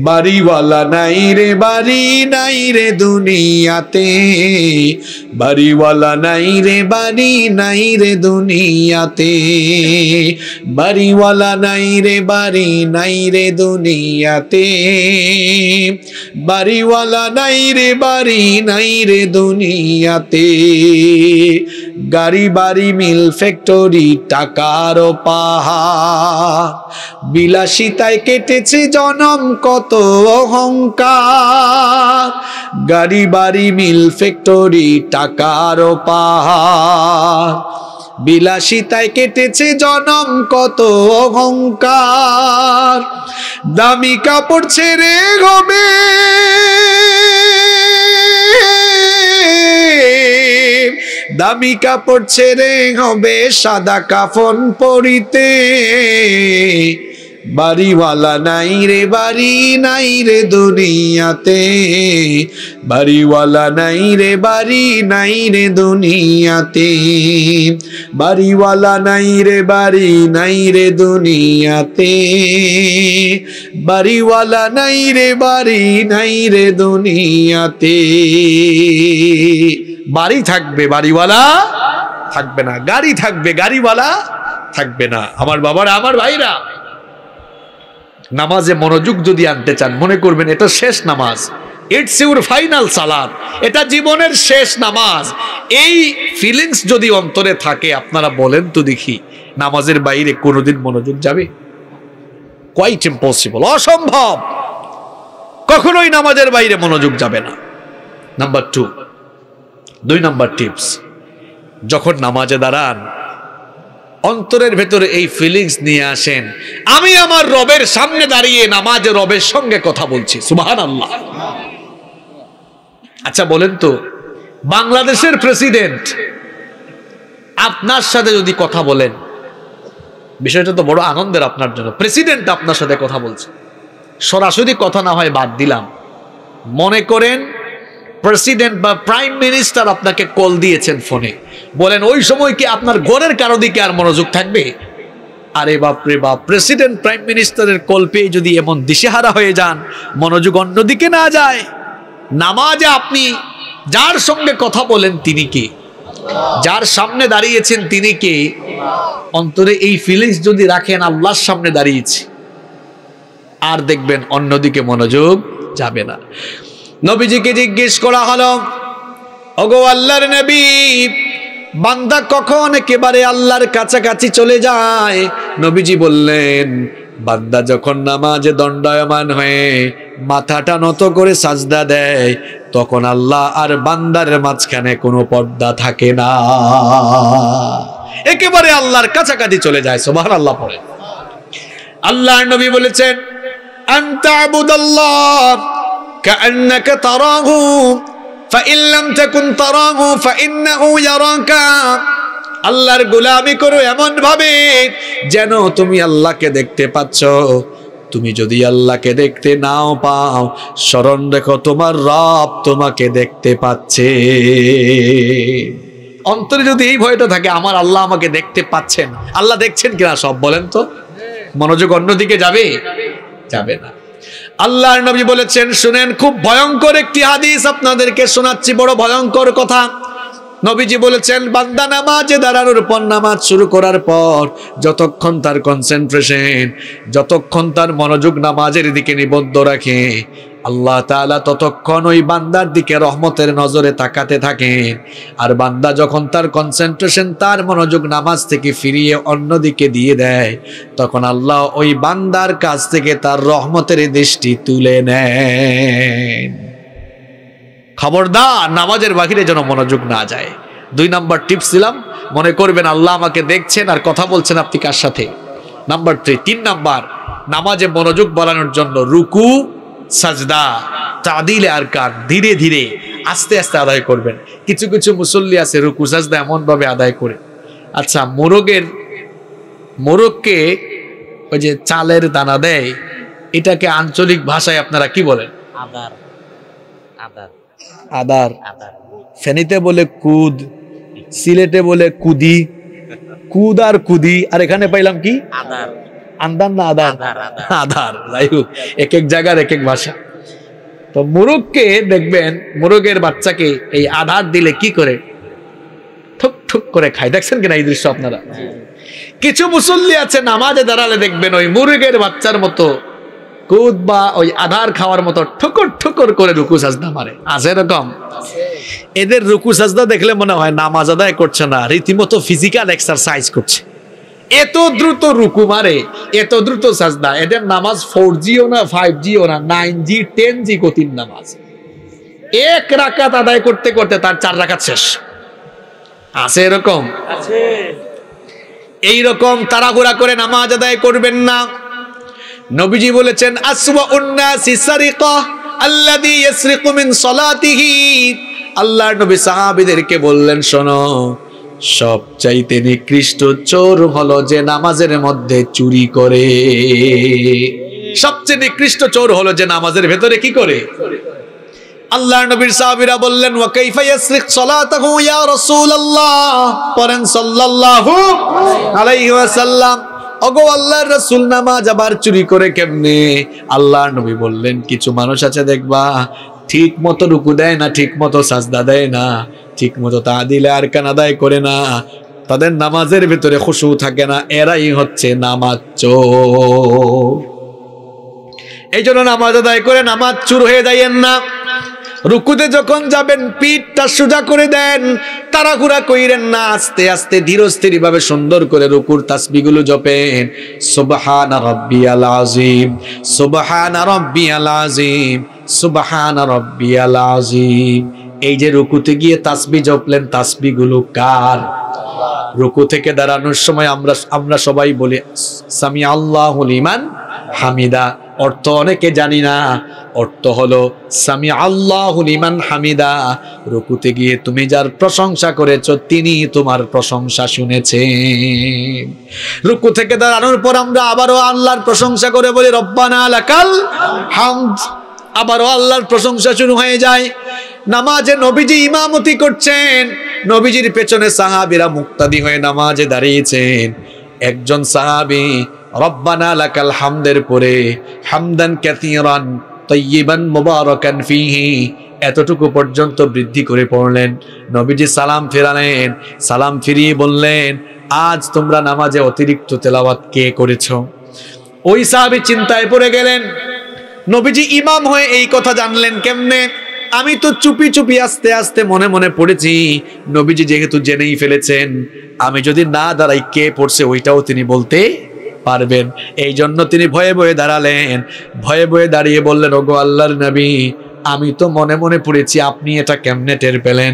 বাড়িওয়ালা নাই রে বাড়ি নাই রে দুনিয়াতে বাড়িওয়ালা নাই রে বাড়ি নাই রে দুনিয়াতে বাড়িওয়ালা নাই রে বাড়ি নাই রে দুনিয়াতে বাড়িওয়ালা নাই রে বাড়ি নাই রে দুনিয়াতে গাড়ি বাড়ি মিল ফ্যাক্টরি টাকার পাহা বিলাসিতায় কেটেছে জনম কত কত অহংকার গাড়ি বাড়ি মিল ফ্যাক্টরি টাকার পাহাড় বিলাসিতায় কেটেছে জনম কত অহংকার দামি কাপড় ছেড়ে হবে দামি কাপড় ছেড়ে হবে সাদা কাফন পরিতে বাড়িওয়ালা নাই রে বাড়ি নাই রে দুনিয়াতে বাড়িওয়ালা নাই রে বাড়ি নাই রে দুনিয়াতে বাড়িওয়ালা নাই রে বাড়ি নাই রে দুনিয়াতে বাড়িওয়ালা নাই রে বাড়ি নাই রে দুনিয়াতে বাড়ি থাকবে বাড়িওয়ালা থাকবে না গাড়ি থাকবে গাড়িওয়ালা থাকবে না আমার বাবারা আমার ভাইরা নামাজে মনোযোগ যদি আনতে চান মনে করবেন এটা শেষ নামাজ ইটস ইউর ফাইনাল সালাদ এটা জীবনের শেষ নামাজ এই ফিলিংস যদি অন্তরে থাকে আপনারা বলেন তো দেখি নামাজের বাইরে কোনোদিন মনোযোগ যাবে কোয়াইট ইম্পসিবল অসম্ভব কখনোই নামাজের বাইরে মনোযোগ যাবে না নাম্বার টু দুই নাম্বার টিপস যখন নামাজে দাঁড়ান অন্তরের ভেতরে এই ফিলিংস নিয়ে আসেন আমি আমার রবের সামনে দাঁড়িয়ে নামাজে রবের সঙ্গে কথা বলছি সুবাহ আল্লাহ আচ্ছা বলেন তো বাংলাদেশের প্রেসিডেন্ট আপনার সাথে যদি কথা বলেন বিষয়টা তো বড় আনন্দের আপনার জন্য প্রেসিডেন্ট আপনার সাথে কথা বলছে সরাসরি কথা না হয় বাদ দিলাম মনে করেন প্রেসিডেন্ট বা প্রাইম মিনিস্টার আপনাকে কল দিয়েছেন ফোনে বলেন ওই সময় কি আপনার গড়ের কারো দিকে আর মনোযোগ থাকবে আরে বাপরে বাপ প্রেসিডেন্ট প্রাইম মিনিস্টারের কল পেয়ে যদি এমন দিশেহারা হয়ে যান মনোযোগ অন্যদিকে না যায় নামাজে আপনি যার সঙ্গে কথা বলেন তিনি কে যার সামনে দাঁড়িয়েছেন তিনি কে অন্তরে এই ফিলিংস যদি রাখেন আল্লাহর সামনে দাঁড়িয়েছি আর দেখবেন অন্যদিকে মনোযোগ যাবে না নবীজিকে জিজ্ঞেস করা হলো ওগো আল্লাহর নবী বান্দা কখন একেবারে আল্লাহর কাছাকাছি চলে যায় নবীজি বললেন বান্দা যখন নামাজে দণ্ডায়মান হয়ে মাথাটা নত করে সাজদা দেয় তখন আল্লাহ আর বান্দার মাঝখানে কোনো পর্দা থাকে না একেবারে আল্লাহর কাছাকাছি চলে যায় সোবাহ আল্লাহ পড়ে আল্লাহর নবী বলেছেন আন্তা আবুদাল্লাহ كأنك تراه فإن لم تكن تراه فإنه يراك আল্লাহর গোলামি করো এমন ভাবে যেন তুমি আল্লাহকে দেখতে পাচ্ছ তুমি যদি আল্লাহকে দেখতে নাও পাও স্মরণ রেখো তোমার রব তোমাকে দেখতে পাচ্ছে অন্তরে যদি এই ভয়টা থাকে আমার আল্লাহ আমাকে দেখতে পাচ্ছেন আল্লাহ দেখছেন কিনা সব বলেন তো মনোযোগ অন্যদিকে যাবে যাবে না আল্লাহর নবী বলেছেন শুনেন খুব ভয়ঙ্কর একটি হাদিস আপনাদেরকে শোনাচ্ছি বড় ভয়ঙ্কর কথা নবীজি বলেছেন বান্দা নামাজে দাঁড়ানোর পর নামাজ শুরু করার পর যতক্ষণ তার কনসেন্ট্রেশন যতক্ষণ তার মনোযোগ নামাজের দিকে নিবদ্ধ রাখে আল্লাহ তালা ততক্ষণ ওই বান্দার দিকে রহমতের নজরে তাকাতে থাকেন আর বান্দা যখন তার কনসেন্ট্রেশন তার মনোযোগ নামাজ থেকে ফিরিয়ে অন্যদিকে দিয়ে দেয় তখন আল্লাহ ওই বান্দার কাছ থেকে তার রহমতের দৃষ্টি তুলে নেন খবরদার নামাজের বাহিরে যেন মনোযোগ না যায় দুই নাম্বার টিপস দিলাম মনে করবেন আল্লাহ আমাকে দেখছেন আর কথা বলছেন আপনি কার সাথে নাম্বার থ্রি তিন নাম্বার নামাজে মনোযোগ বাড়ানোর জন্য রুকু সাজদা তাদিলে আর কার ধীরে ধীরে আস্তে আস্তে আদায় করবেন কিছু কিছু মুসল্লি আছে রুকু সাজদা এমনভাবে আদায় করে আচ্ছা মোরগের মোরগকে ওই যে চালের দানা দেয় এটাকে আঞ্চলিক ভাষায় আপনারা কি বলেন আদার আদার আদার আদার বলে কুদ সিলেটে বলে কুদি কুদ আর কুদি আর এখানে পাইলাম কি আদার আন্দার না আধার আধার যাই হোক এক এক জায়গার এক এক ভাষা তো মোরগকে দেখবেন মুরুগের বাচ্চাকে এই আধার দিলে কি করে ঠুক ঠুক করে খায় দেখছেন কিনা এই দৃশ্য আপনারা কিছু মুসল্লি আছে নামাজে দাঁড়ালে দেখবেন ওই মুরগের বাচ্চার মতো কুদ বা ওই আধার খাওয়ার মতো ঠুকর ঠুকর করে রুকু সাজদা মারে আছে এরকম এদের রুকু সাজদা দেখলে মনে হয় নামাজ আদায় করছে না রীতিমতো ফিজিক্যাল এক্সারসাইজ করছে এত দ্রুত রুকু মারে এত দ্রুত সাজদা এদের নামাজ ফোর জিও না ফাইভ জিও না নাইন জি টেন জি গতির নামাজ এক রাকাত আদায় করতে করতে তার চার রাকাত শেষ আছে এরকম এইরকম তাড়াহুড়া করে নামাজ আদায় করবেন না নবীজি বলেছেন আসওয়া উন্নাসি সারিকা আল্লাযী ইয়াসরিকু মিন সালাতিহি আল্লাহর নবী সাহাবীদেরকে বললেন শোনো সবচাইতে নিকৃষ্ট চোর হলো যে নামাজের মধ্যে চুরি করে সবচেয়ে নিকৃষ্ট চোর হলো যে নামাজের ভেতরে কি করে আল্লাহ নবীর বললেন সাল্লাল্লাহু আল্লাহর চুরি করে কেমনে নবী বললেন কিছু মানুষ আছে দেখবা ঠিক মতো রুকু দেয় না ঠিক মতো সাজদা দেয় না ঠিক মতো তা দিলে আর কেন আদায় করে না তাদের নামাজের ভিতরে খুশু থাকে না এরাই হচ্ছে নামাজ চো এই জন্য নামাজ আদায় করে নামাজ চুর হয়ে যাইয়েন না রুকুতে যখন যাবেন পিঠটা সোজা করে দেন তাড়াহুড়া কইরেন না আস্তে আস্তে ধীরস্থির ভাবে সুন্দর করে রুকুর তাসবিগুলো জপেন সুবহানা রাব্বিয়াল আজিম সুবহানা রাব্বিয়াল আজিম সুবহানা রাব্বিয়াল আজিম এই যে রুকুতে গিয়ে তাসবি জপলেন তাসবিগুলো কার রুকু থেকে দাঁড়ানোর সময় আমরা আমরা সবাই বলি সামি আল্লাহ ইমান হামিদা অর্থ অনেকে জানি না অর্থ হলো সামি আল্লাহ ইমান হামিদা রুকুতে গিয়ে তুমি যার প্রশংসা করেছ তিনি তোমার প্রশংসা শুনেছে রুকু থেকে দাঁড়ানোর পর আমরা আবারও আল্লাহর প্রশংসা করে বলি রব্বানা আলাকাল হাম আবারও আল্লাহর প্রশংসা শুরু হয়ে যায় নামাজে নবীজি ইমামতি করছেন নবীজির পেছনে সাহাবিরা মুক্তাদি হয়ে নামাজে দাঁড়িয়েছেন একজন সাহাবি রব্বানা লাকাল হামদের পরে হামদান ক্যাথিরান তৈবান মুবারকান ফিহি এতটুকু পর্যন্ত বৃদ্ধি করে পড়লেন নবীজি সালাম ফেরালেন সালাম ফিরিয়ে বললেন আজ তোমরা নামাজে অতিরিক্ত তেলাওয়াত কে করেছ ওই সাহাবি চিন্তায় পড়ে গেলেন নবীজি ইমাম হয়ে এই কথা জানলেন কেমনে আমি তো চুপি চুপি আস্তে আস্তে মনে মনে পড়েছি নবীজি যেহেতু জেনেই ফেলেছেন আমি যদি না দাঁড়াই কে পড়ছে ওইটাও তিনি বলতে পারবেন এই জন্য তিনি ভয়ে ভয়ে দাঁড়ালেন ভয়ে ভয়ে দাঁড়িয়ে বললেন ওগো আল্লাহর নবী আমি তো মনে মনে পড়েছি আপনি এটা কেমনে টের পেলেন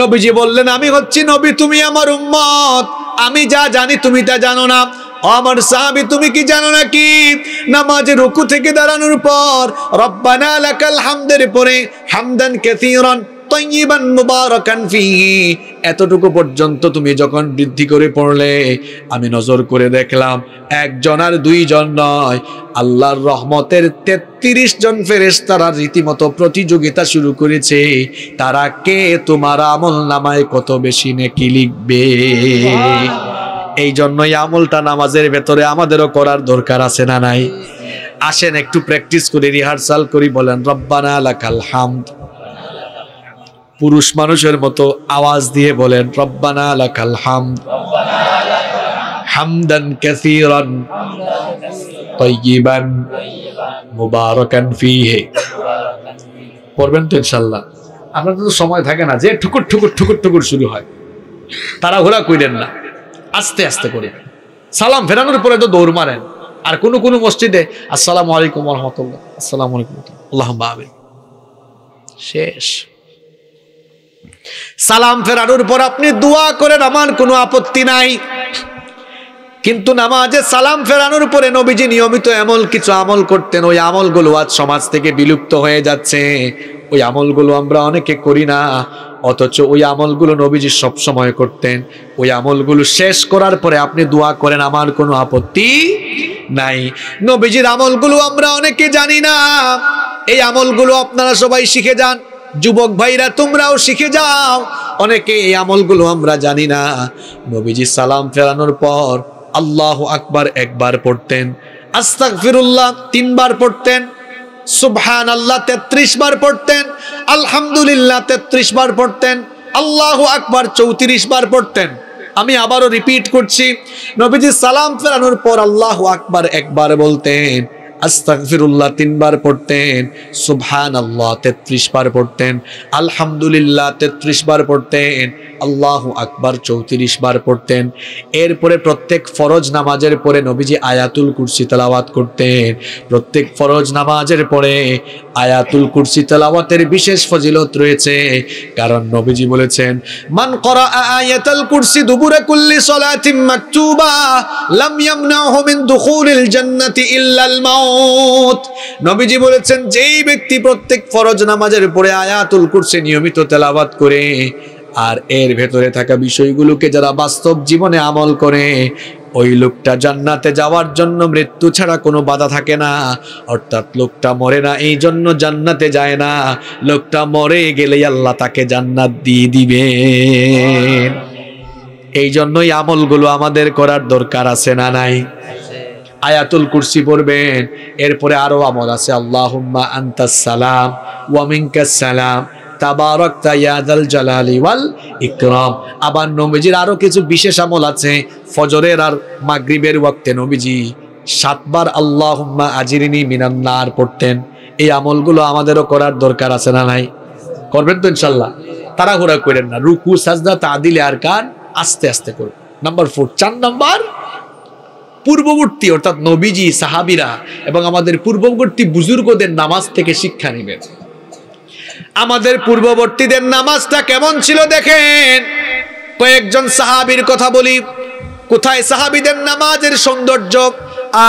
নবীজি বললেন আমি হচ্ছি নবী তুমি আমার উম্মত আমি যা জানি তুমি তা জানো না আমার সাহাবি তুমি কি জানো নাকি নামাজে রুকু থেকে দাঁড়ানোর পর রব্বানা লাকাল হামদের পরে হামদান কাসীরান তৈবান মুবারাকান ফিহি এতটুকু পর্যন্ত তুমি যখন বৃদ্ধি করে পড়লে আমি নজর করে দেখলাম একজন আর দুইজন নয় আল্লাহর রহমতের তেত্রিশ জন ফেরেস তারা রীতিমতো প্রতিযোগিতা শুরু করেছে তারা কে তোমার আমল নামায় কত বেশি নেকি লিখবে এই জন্যই আমলটা নামাজের ভেতরে আমাদেরও করার দরকার আছে না নাই আসেন একটু প্র্যাকটিস করে রিহার্সাল করি বলেন রব্বানা লাকাল হামদ পুরুষ মানুষের মতো আওয়াজ দিয়ে বলেন রব্বানা লাকাল হামদ হামদান কাসীরান তৈবান মুবারাকান ফিহে পড়বেন তো ইনশাল্লাহ আপনার তো সময় থাকে না যে ঠুকুর ঠুকুর ঠুকুর ঠুকুর শুরু হয় তারা ঘোরা কইলেন না আস্তে আস্তে করে সালাম ফেরানোর পরে তো দৌড় মারেন আর কোন কোন মসজিদে আসসালামু আলাইকুম রহমতুল্লাহ আলাইকুম আল্লাহ শেষ সালাম ফেরানোর পর আপনি দোয়া করেন আমার কোনো আপত্তি নাই কিন্তু নামাজে সালাম ফেরানোর পরে নবীজি নিয়মিত এমন কিছু আমল করতেন ওই আমলগুলো আজ সমাজ থেকে বিলুপ্ত হয়ে যাচ্ছে ওই আমলগুলো আমরা অনেকে করি না অথচ ওই আমলগুলো নবীজি সবসময় করতেন ওই আমলগুলো শেষ করার পরে আপনি দোয়া করেন আমার কোনো আপত্তি নাই নবীজির আমলগুলো আমরা অনেকে জানি না এই আমলগুলো আপনারা সবাই শিখে যান যুবক ভাইরা তোমরাও শিখে যাও অনেকে এই আমলগুলো আমরা জানি না নবীজি সালাম ফেরানোর পর আল্লাহ আকবার একবার পড়তেন আস্তাক ফিরুল্লাহ তিনবার পড়তেন সুবহান আল্লাহ তেত্রিশ বার পড়তেন আলহামদুলিল্লাহ তেত্রিশ বার পড়তেন আল্লাহ আকবার চৌত্রিশ বার পড়তেন আমি আবারও রিপিট করছি নবীজি সালাম ফেরানোর পর আল্লাহ আকবার একবার বলতেন আস্তাকফিরুল্লাহ তিনবার পড়তেন সুবহান আল্লাহ তেত্রিশ বার পড়তেন আলহামদুলিল্লাহ তেত্রিশ বার পড়তেন আল্লাহ আকবার চৌত্রিশ বার পড়তেন এরপরে প্রত্যেক ফরজ নামাজের পরে নবীজি আয়াতুল কুরসি তালাওয়াত করতেন প্রত্যেক ফরজ নামাজের পরে আয়াতুল কুরসি তালাওয়াতের বিশেষ ফজিলত রয়েছে কারণ নবীজি বলেছেন মান করা আয়াতুল কুরসি দুবুরে কুল্লি সলাতিম মাকতুবা লাম ইয়ামনাহু মিন দুখুলিল জান্নাতি ইল্লাল মাউত নবীজি বলেছেন যেই ব্যক্তি প্রত্যেক ফরজ নামাজের পরে আয়াতুল করছে নিয়মিত তেলাবাদ করে আর এর ভেতরে থাকা বিষয়গুলোকে যারা বাস্তব জীবনে আমল করে ওই লোকটা জান্নাতে যাওয়ার জন্য মৃত্যু ছাড়া কোনো বাধা থাকে না অর্থাৎ লোকটা মরে না এই জন্য জান্নাতে যায় না লোকটা মরে গেলে আল্লাহ তাকে জান্নাত দিয়ে দিবে এই জন্যই আমলগুলো আমাদের করার দরকার আছে না নাই আয়াতুল কুরসি পড়বেন এরপরে আরও আমল আছে আল্লাহুম্মা আন্তাস সালাম সালাম তাবারক তাইয়াদাল জালালি ওয়াল ইকরাম আবার নবীজির আরও কিছু বিশেষ আমল আছে ফজরের আর মাগরিবের ওয়াক্তে নবীজি সাতবার আল্লাহুম্মা আজিরিনী মিনান্নার পড়তেন এই আমলগুলো আমাদেরও করার দরকার আছে না নাই করবেন তো ইনশাল্লাহ ঘোরা করেন না রুকু সাজদা তা দিলে আর কান আস্তে আস্তে করুন নাম্বার ফোর চার নাম্বার পূর্ববর্তী অর্থাৎ নবীজি সাহাবিরা এবং আমাদের পূর্ববর্তী বুজুর্গদের নামাজ থেকে শিক্ষা নেবেন আমাদের পূর্ববর্তীদের নামাজটা কেমন ছিল দেখেন কয়েকজন সাহাবির কথা বলি কোথায় সাহাবিদের নামাজের সৌন্দর্য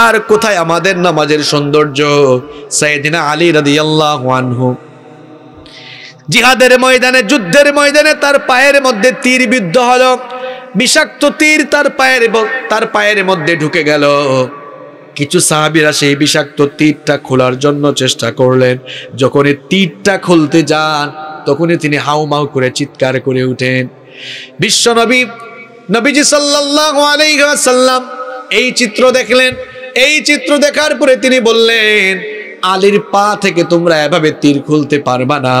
আর কোথায় আমাদের নামাজের সৌন্দর্য সাইদিনা আলী রাদিয়াল্লাহু আনহু জিহাদের ময়দানে যুদ্ধের ময়দানে তার পায়ের মধ্যে তীর বিদ্ধ হলো বিষাক্ত তীর তার পায়ের তার পায়ের মধ্যে ঢুকে গেল কিছু সাহাবিরা সেই বিষাক্ত তীরটা খোলার জন্য চেষ্টা করলেন যখন তীরটা খুলতে যান তখনই তিনি হাউমাউ করে চিৎকার করে উঠেন বিশ্বনবী নবীজি সাল্লাম এই চিত্র দেখলেন এই চিত্র দেখার পরে তিনি বললেন আলীর পা থেকে তোমরা এভাবে তীর খুলতে পারবা না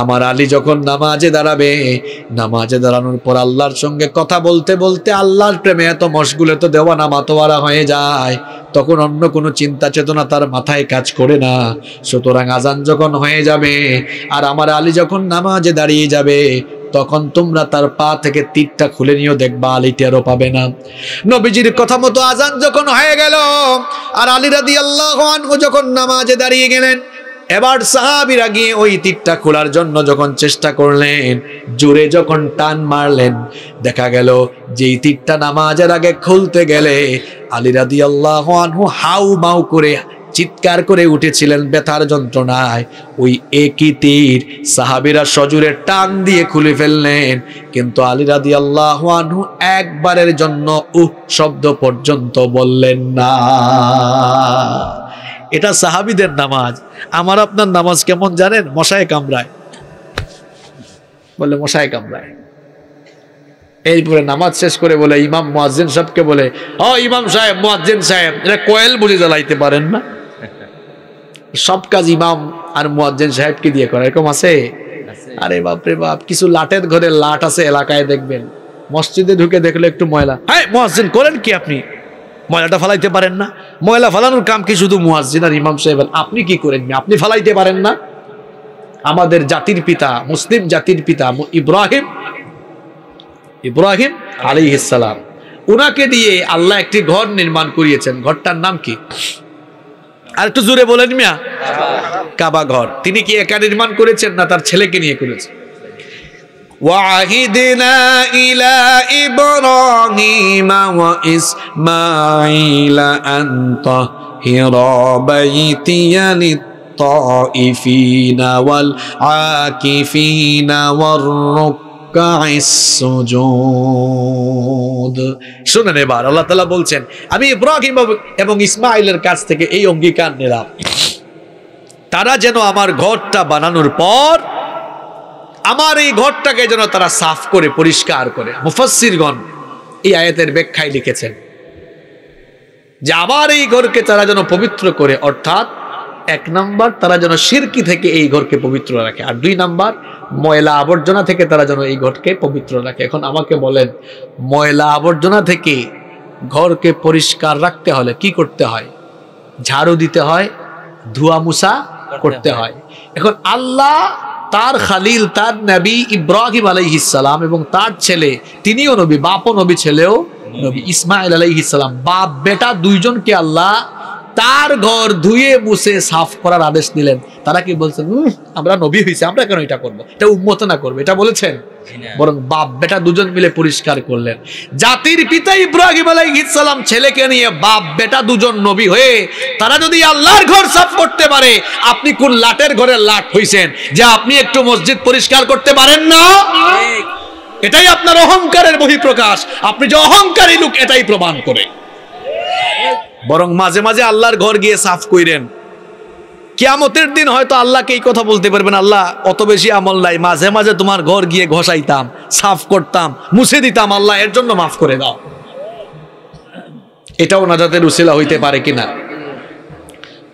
আমার আলী যখন নামাজে দাঁড়াবে নামাজে দাঁড়ানোর পর আল্লাহর সঙ্গে কথা বলতে বলতে আল্লাহর প্রেমে এত মশগুলে তো দেওয়া না মাতোয়ারা হয়ে যায় তখন অন্য কোনো চিন্তা চেতনা তার মাথায় কাজ করে না সুতরাং আজান যখন হয়ে যাবে আর আমার আলী যখন নামাজে দাঁড়িয়ে যাবে তখন তোমরা তার পা থেকে তীরটা খুলে নিয়েও দেখবা আলী টেরও পাবে না নবীজির কথা মতো আজান যখন হয়ে গেল আর আলী রাদি আল্লাহ যখন নামাজে দাঁড়িয়ে গেলেন এবার সাহাবিরা গিয়ে ওই তীরটা খোলার জন্য যখন চেষ্টা করলেন জুড়ে যখন টান মারলেন দেখা গেল যে তীরটা নামাজের আগে খুলতে গেলে আলিরাদি আল্লাহ হাউ মাউ করে চিৎকার করে উঠেছিলেন ব্যথার যন্ত্রণায় ওই একই তীর সাহাবিরা সজুরে টান দিয়ে খুলে ফেললেন কিন্তু আলী রাদি আল্লাহ একবারের জন্য উহ শব্দ পর্যন্ত বললেন না এটা সাহাবিদের নামাজ আমার আপনার নামাজ কেমন জানেন মশায় কামড়ায় বলে মশায় কামড়ায় এরপরে নামাজ শেষ করে বলে ইমাম মোয়াজ্জেন সাহেবকে বলে ও ইমাম সাহেব মোয়াজ্জেন সাহেব এটা কয়েল বুঝে জ্বালাইতে পারেন না সব কাজ ইমাম আর মোয়াজ্জেন সাহেবকে দিয়ে করে এরকম আছে আরে বাপরে বাপ কিছু লাটের ঘরে লাট আছে এলাকায় দেখবেন মসজিদে ঢুকে দেখলে একটু ময়লা হ্যাঁ মোয়াজ্জেন করেন কি আপনি ময়লাটা ফালাইতে পারেন না ময়লা ফালানোর কাম কি শুধু মুহাজিন আর ইমাম সাহেব আপনি কি করেন আপনি ফালাইতে পারেন না আমাদের জাতির পিতা মুসলিম জাতির পিতা ইব্রাহিম ইব্রাহিম আলি ইসালাম উনাকে দিয়ে আল্লাহ একটি ঘর নির্মাণ করিয়েছেন ঘরটার নাম কি আর একটু জোরে বলেন মিয়া কাবা ঘর তিনি কি একা নির্মাণ করেছেন না তার ছেলেকে নিয়ে করেছেন وعهدنا إلى إبراهيم وإسماعيل أن طهر بيتي للطائفين والعاكفين والركع শুনেন এবার আল্লাহ তালা বলছেন আমি ইব্রাহিম এবং ইসমাইলের কাছ থেকে এই অঙ্গীকার নিলাম তারা যেন আমার ঘরটা বানানোর পর আমার এই ঘরটাকে যেন তারা সাফ করে পরিষ্কার করে মুফাসিরগণ এই আয়াতের ব্যাখ্যায় লিখেছেন যে আবার এই ঘরকে তারা যেন পবিত্র করে অর্থাৎ এক নাম্বার তারা যেন সিরকি থেকে এই ঘরকে পবিত্র রাখে আর দুই নাম্বার ময়লা আবর্জনা থেকে তারা যেন এই ঘরকে পবিত্র রাখে এখন আমাকে বলেন ময়লা আবর্জনা থেকে ঘরকে পরিষ্কার রাখতে হলে কি করতে হয় ঝাড়ু দিতে হয় ধোয়া মুসা করতে হয় এখন আল্লাহ তার খালিল তার নবী ইব্রাহিম আলাইহিসাল্লাম এবং তার ছেলে তিনিও নবী বাপও নবী ছেলেও নবী ইসমাইল আলাইহিসাল্লাম বাপ বেটা দুইজনকে আল্লাহ তার ঘর ধুয়ে মুছে সাফ করার আদেশ দিলেন তারা কি বলছেন আমরা নবী হয়েছে আমরা কেন এটা করবো এটা উন্মত না করবো এটা বলেছেন হ্যাঁ। বরং বাপ বেটা দুজন মিলে পরিষ্কার করলেন জাতির পিতা ইব্রাহিম আলাইহিসালাম ছেলেকে নিয়ে বাপ বেটা দুজন নবী হয়ে তারা যদি আল্লাহর ঘর সাফ করতে পারে আপনি কোন লাটের ঘরে লাট হইছেন যে আপনি একটু মসজিদ পরিষ্কার করতে পারেন না এটাই আপনার অহংকারের বহিঃপ্রকাশ আপনি যে অহংকারী লোক এটাই প্রমাণ করে বরং মাঝে মাঝে আল্লাহর ঘর গিয়ে সাফ কইরেন কেয়ামতের দিন হয়তো আল্লাহকে এই কথা বলতে পারবেন আল্লাহ অত বেশি আমল নাই মাঝে মাঝে তোমার ঘর গিয়ে ঘষাইতাম সাফ করতাম মুছে দিতাম আল্লাহ এর জন্য মাফ করে দাও এটাও নাজাতের উসিলা হইতে পারে কিনা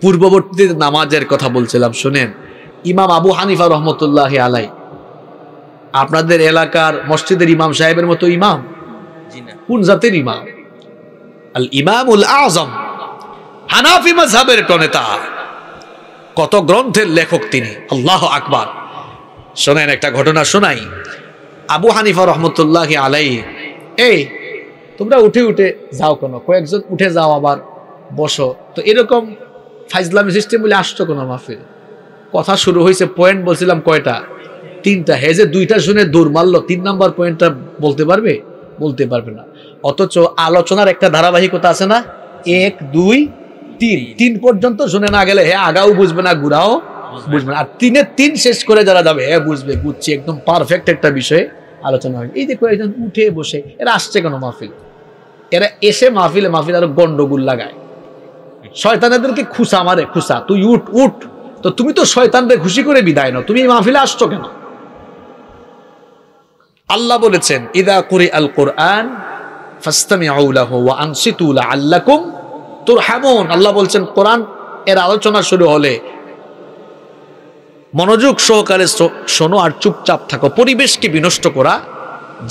পূর্ববর্তী নামাজের কথা বলছিলাম শোনেন ইমাম আবু হানিফা রহমতুল্লাহ আলাই আপনাদের এলাকার মসজিদের ইমাম সাহেবের মতো ইমাম কোন জাতের ইমাম আল ইমাম আজম হানাফি মজহাবের নেতা কত গ্রন্থের লেখক তিনি আল্লাহ আকবার শোনেন একটা ঘটনা শোনাই আবু হানিফা রহমতুল্লাহ আলাই এই তোমরা উঠে উঠে যাও কেন কয়েকজন উঠে যাও আবার বসো তো এরকম ফাইজলামি সিস্টেম বলে আসতো কোনো মাহফিল কথা শুরু হয়েছে পয়েন্ট বলছিলাম কয়টা তিনটা হে যে দুইটা শুনে দৌড় মারলো তিন নাম্বার পয়েন্টটা বলতে পারবে বলতে পারবে না অথচ আলোচনার একটা ধারাবাহিকতা আছে না এক দুই তিন তিন পর্যন্ত শুনে না গেলে হ্যাঁ আগাও বুঝবে না গুড়াও বুঝবে না আর তিনে তিন শেষ করে যারা যাবে হ্যাঁ বুঝবে বুঝছি একদম পারফেক্ট একটা বিষয়ে আলোচনা হয় এই দেখো একজন উঠে বসে এরা আসছে কেন মাহফিল এরা এসে মাহফিলে মাহফিল আরো গন্ডগোল লাগায় শয়তানেদেরকে খুসা মারে খুসা তুই উঠ উঠ তো তুমি তো শয়তানদের খুশি করে বিদায় নাও তুমি মাহফিলে আসছো কেন আল্লাহ বলেছেন ইদা কুরি আল কোরআন ফাস্তামি আউলাহ ওয়া আনসিতু লাআল্লাকুম তোর হ্যামন আল্লাহ বলছেন কোরআন এর আলোচনা শুরু হলে মনোযোগ সহকারে শোনো আর চুপচাপ থাকো পরিবেশকে বিনষ্ট করা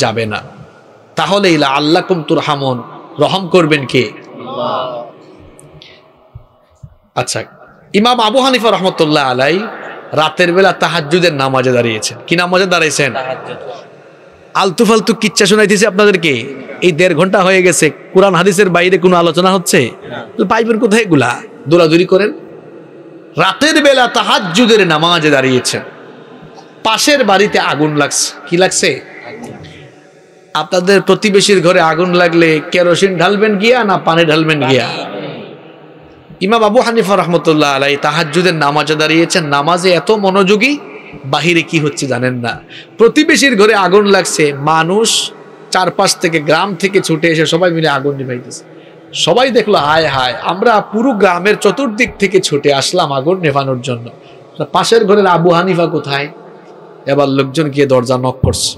যাবে না তাহলে ইলা আল্লাহ কুমতুর হামন রহম করবেন কে আচ্ছা ইমাম আবু হানিফা রহমতুল্লাহ আলাই রাতের বেলা তাহাজুদের নামাজে দাঁড়িয়েছেন কি নামাজে দাঁড়িয়েছেন আলতু ফালতু কিচ্ছা শোনাইতেছে আপনাদেরকে এই দেড় ঘন্টা হয়ে গেছে কোরআন হাদিসের বাইরে কোনো আলোচনা হচ্ছে পাইবেন কোথায় এগুলা দৌড়াদৌড়ি করেন রাতের বেলা তাহাজুদের নামাজে দাঁড়িয়েছে পাশের বাড়িতে আগুন লাগছে কি লাগছে আপনাদের প্রতিবেশীর ঘরে আগুন লাগলে কেরোসিন ঢালবেন গিয়া না পানি ঢালবেন গিয়া ইমাম আবু হানিফা রহমতুল্লাহ আলাই তাহাজুদের নামাজে দাঁড়িয়েছেন নামাজে এত মনোযোগী বাহিরে কি হচ্ছে জানেন না প্রতিবেশীর ঘরে আগুন লাগছে মানুষ চারপাশ থেকে গ্রাম থেকে ছুটে এসে সবাই মিলে আগুন নিভাইতেছে সবাই দেখলো হায় হায় আমরা পুরো গ্রামের চতুর্দিক থেকে ছুটে আসলাম আগুন নেভানোর জন্য পাশের ঘরের আবু হানিফা কোথায় এবার লোকজন গিয়ে দরজা নক করছে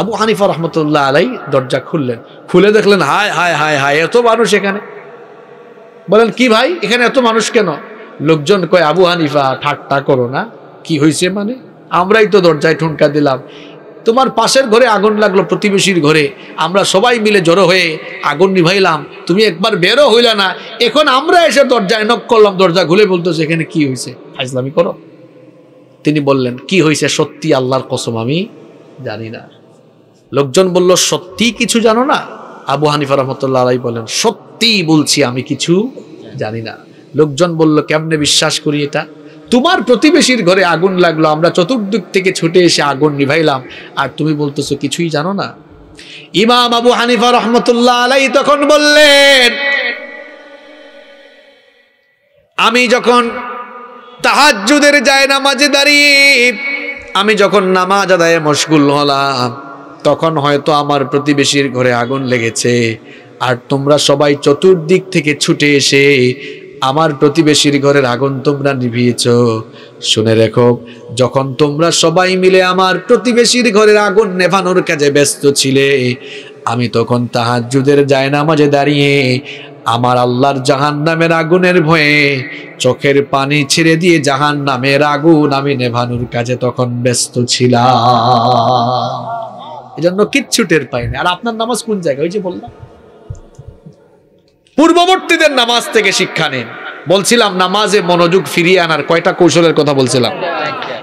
আবু হানিফা রহমতুল্লাহ আলাই দরজা খুললেন খুলে দেখলেন হায় হায় হায় হায় এত মানুষ এখানে বলেন কি ভাই এখানে এত মানুষ কেন লোকজন কয় আবু হানিফা ঠাট্টা করো না কি হয়েছে মানে আমরাই তো দরজায় ঠুনকা দিলাম তোমার পাশের ঘরে আগুন লাগলো প্রতিবেশীর ঘরে আমরা সবাই মিলে জড়ো হয়ে আগুন নিভাইলাম তুমি একবার বেরো হইলা না এখন আমরা এসে দরজায় নক করলাম দরজা ঘুলে বলতো এখানে কি হয়েছে ফাইজলামি করো তিনি বললেন কি হয়েছে সত্যি আল্লাহর কসম আমি জানি না লোকজন বলল সত্যি কিছু জানো না আবু হানিফা রহমতুল্লাহ আলাই বলেন সত্যি বলছি আমি কিছু জানি না লোকজন বলল কেমনে বিশ্বাস করি এটা তোমার প্রতিবেশীর ঘরে আগুন লাগলো আমরা চতুর্দিক থেকে ছুটে এসে আগুন নিভাইলাম আর তুমি বলতেছো কিছুই জানো না ইমাম আবু হানিফা রহমতুল্লাহ আলাই তখন বললেন আমি যখন তাহাজুদের যায় নামাজে দাঁড়িয়ে আমি যখন নামাজ আদায়ে মশগুল হলাম তখন হয়তো আমার প্রতিবেশীর ঘরে আগুন লেগেছে আর তোমরা সবাই চতুর্দিক থেকে ছুটে এসে আমার প্রতিবেশীর ঘরের আগুন তোমরা নিভিয়েছ শুনে রেখো যখন তোমরা সবাই মিলে আমার প্রতিবেশীর ঘরের আগুন নেভানোর কাজে ব্যস্ত ছিলে আমি তখন যুদের যায় নামাজে দাঁড়িয়ে আমার আল্লাহর জাহান নামের আগুনের ভয়ে চোখের পানি ছেড়ে দিয়ে জাহান নামের আগুন আমি নেভানোর কাজে তখন ব্যস্ত ছিলাম এজন্য কিচ্ছু টের পাইনি আর আপনার নামাজ কোন জায়গায় ওই যে বললাম পূর্ববর্তীদের নামাজ থেকে শিক্ষা নেন বলছিলাম নামাজে মনোযোগ ফিরিয়ে আনার কয়টা কৌশলের কথা বলছিলাম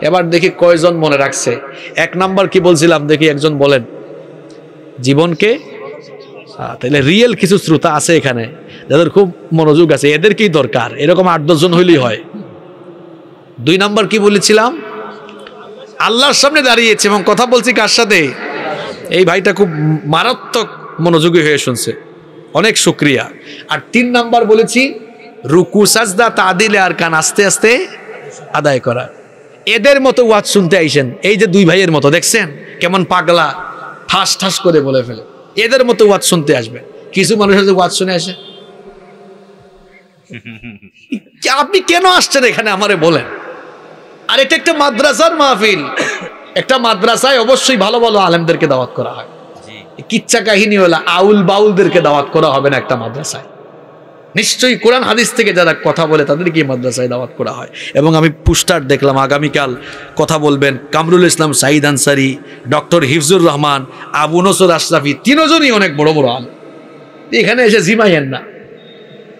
এবার দেখি কয়জন মনে রাখছে এক নাম্বার কি বলছিলাম দেখি একজন বলেন জীবনকে তাহলে রিয়েল কিছু শ্রোতা আছে এখানে যাদের খুব মনোযোগ আছে এদেরকেই দরকার এরকম আট দশজন হইলেই হয় দুই নাম্বার কি বলেছিলাম আল্লাহর সামনে দাঁড়িয়েছে এবং কথা বলছি কার সাথে এই ভাইটা খুব মারাত্মক মনোযোগী হয়ে শুনছে অনেক শুক্রিয়া আর তিন নাম্বার বলেছি রুকু সাজদা তাদিলে আর কান আস্তে আস্তে আদায় করা এদের মতো ওয়াজ শুনতে আইসেন এই যে দুই ভাইয়ের মতো দেখছেন কেমন পাগলা ঠাস ঠাস করে বলে ফেলে এদের মতো ওয়াজ শুনতে আসবে কিছু মানুষের আছে ওয়াজ শুনে আসে আপনি কেন আসছেন এখানে আমারে বলেন আর এটা একটা মাদ্রাসার মাহফিল একটা মাদ্রাসায় অবশ্যই ভালো ভালো আলেমদেরকে দাওয়াত করা হয় কিচ্ছা কাহিনী হলো আউল বাউলদেরকে দাওয়াত করা হবে না একটা মাদ্রাসায় নিশ্চয়ই কোরআন হাদিস থেকে যারা কথা বলে তাদেরকে মাদ্রাসায় দাওয়াত করা হয় এবং আমি পুস্টার দেখলাম আগামীকাল কথা বলবেন কামরুল ইসলাম সাঈদ আনসারি ডক্টর হিফজুর রহমান আবু নসর আশরাফি তিনজনই অনেক বড় বড় আল এখানে এসে জিমাইয়েন না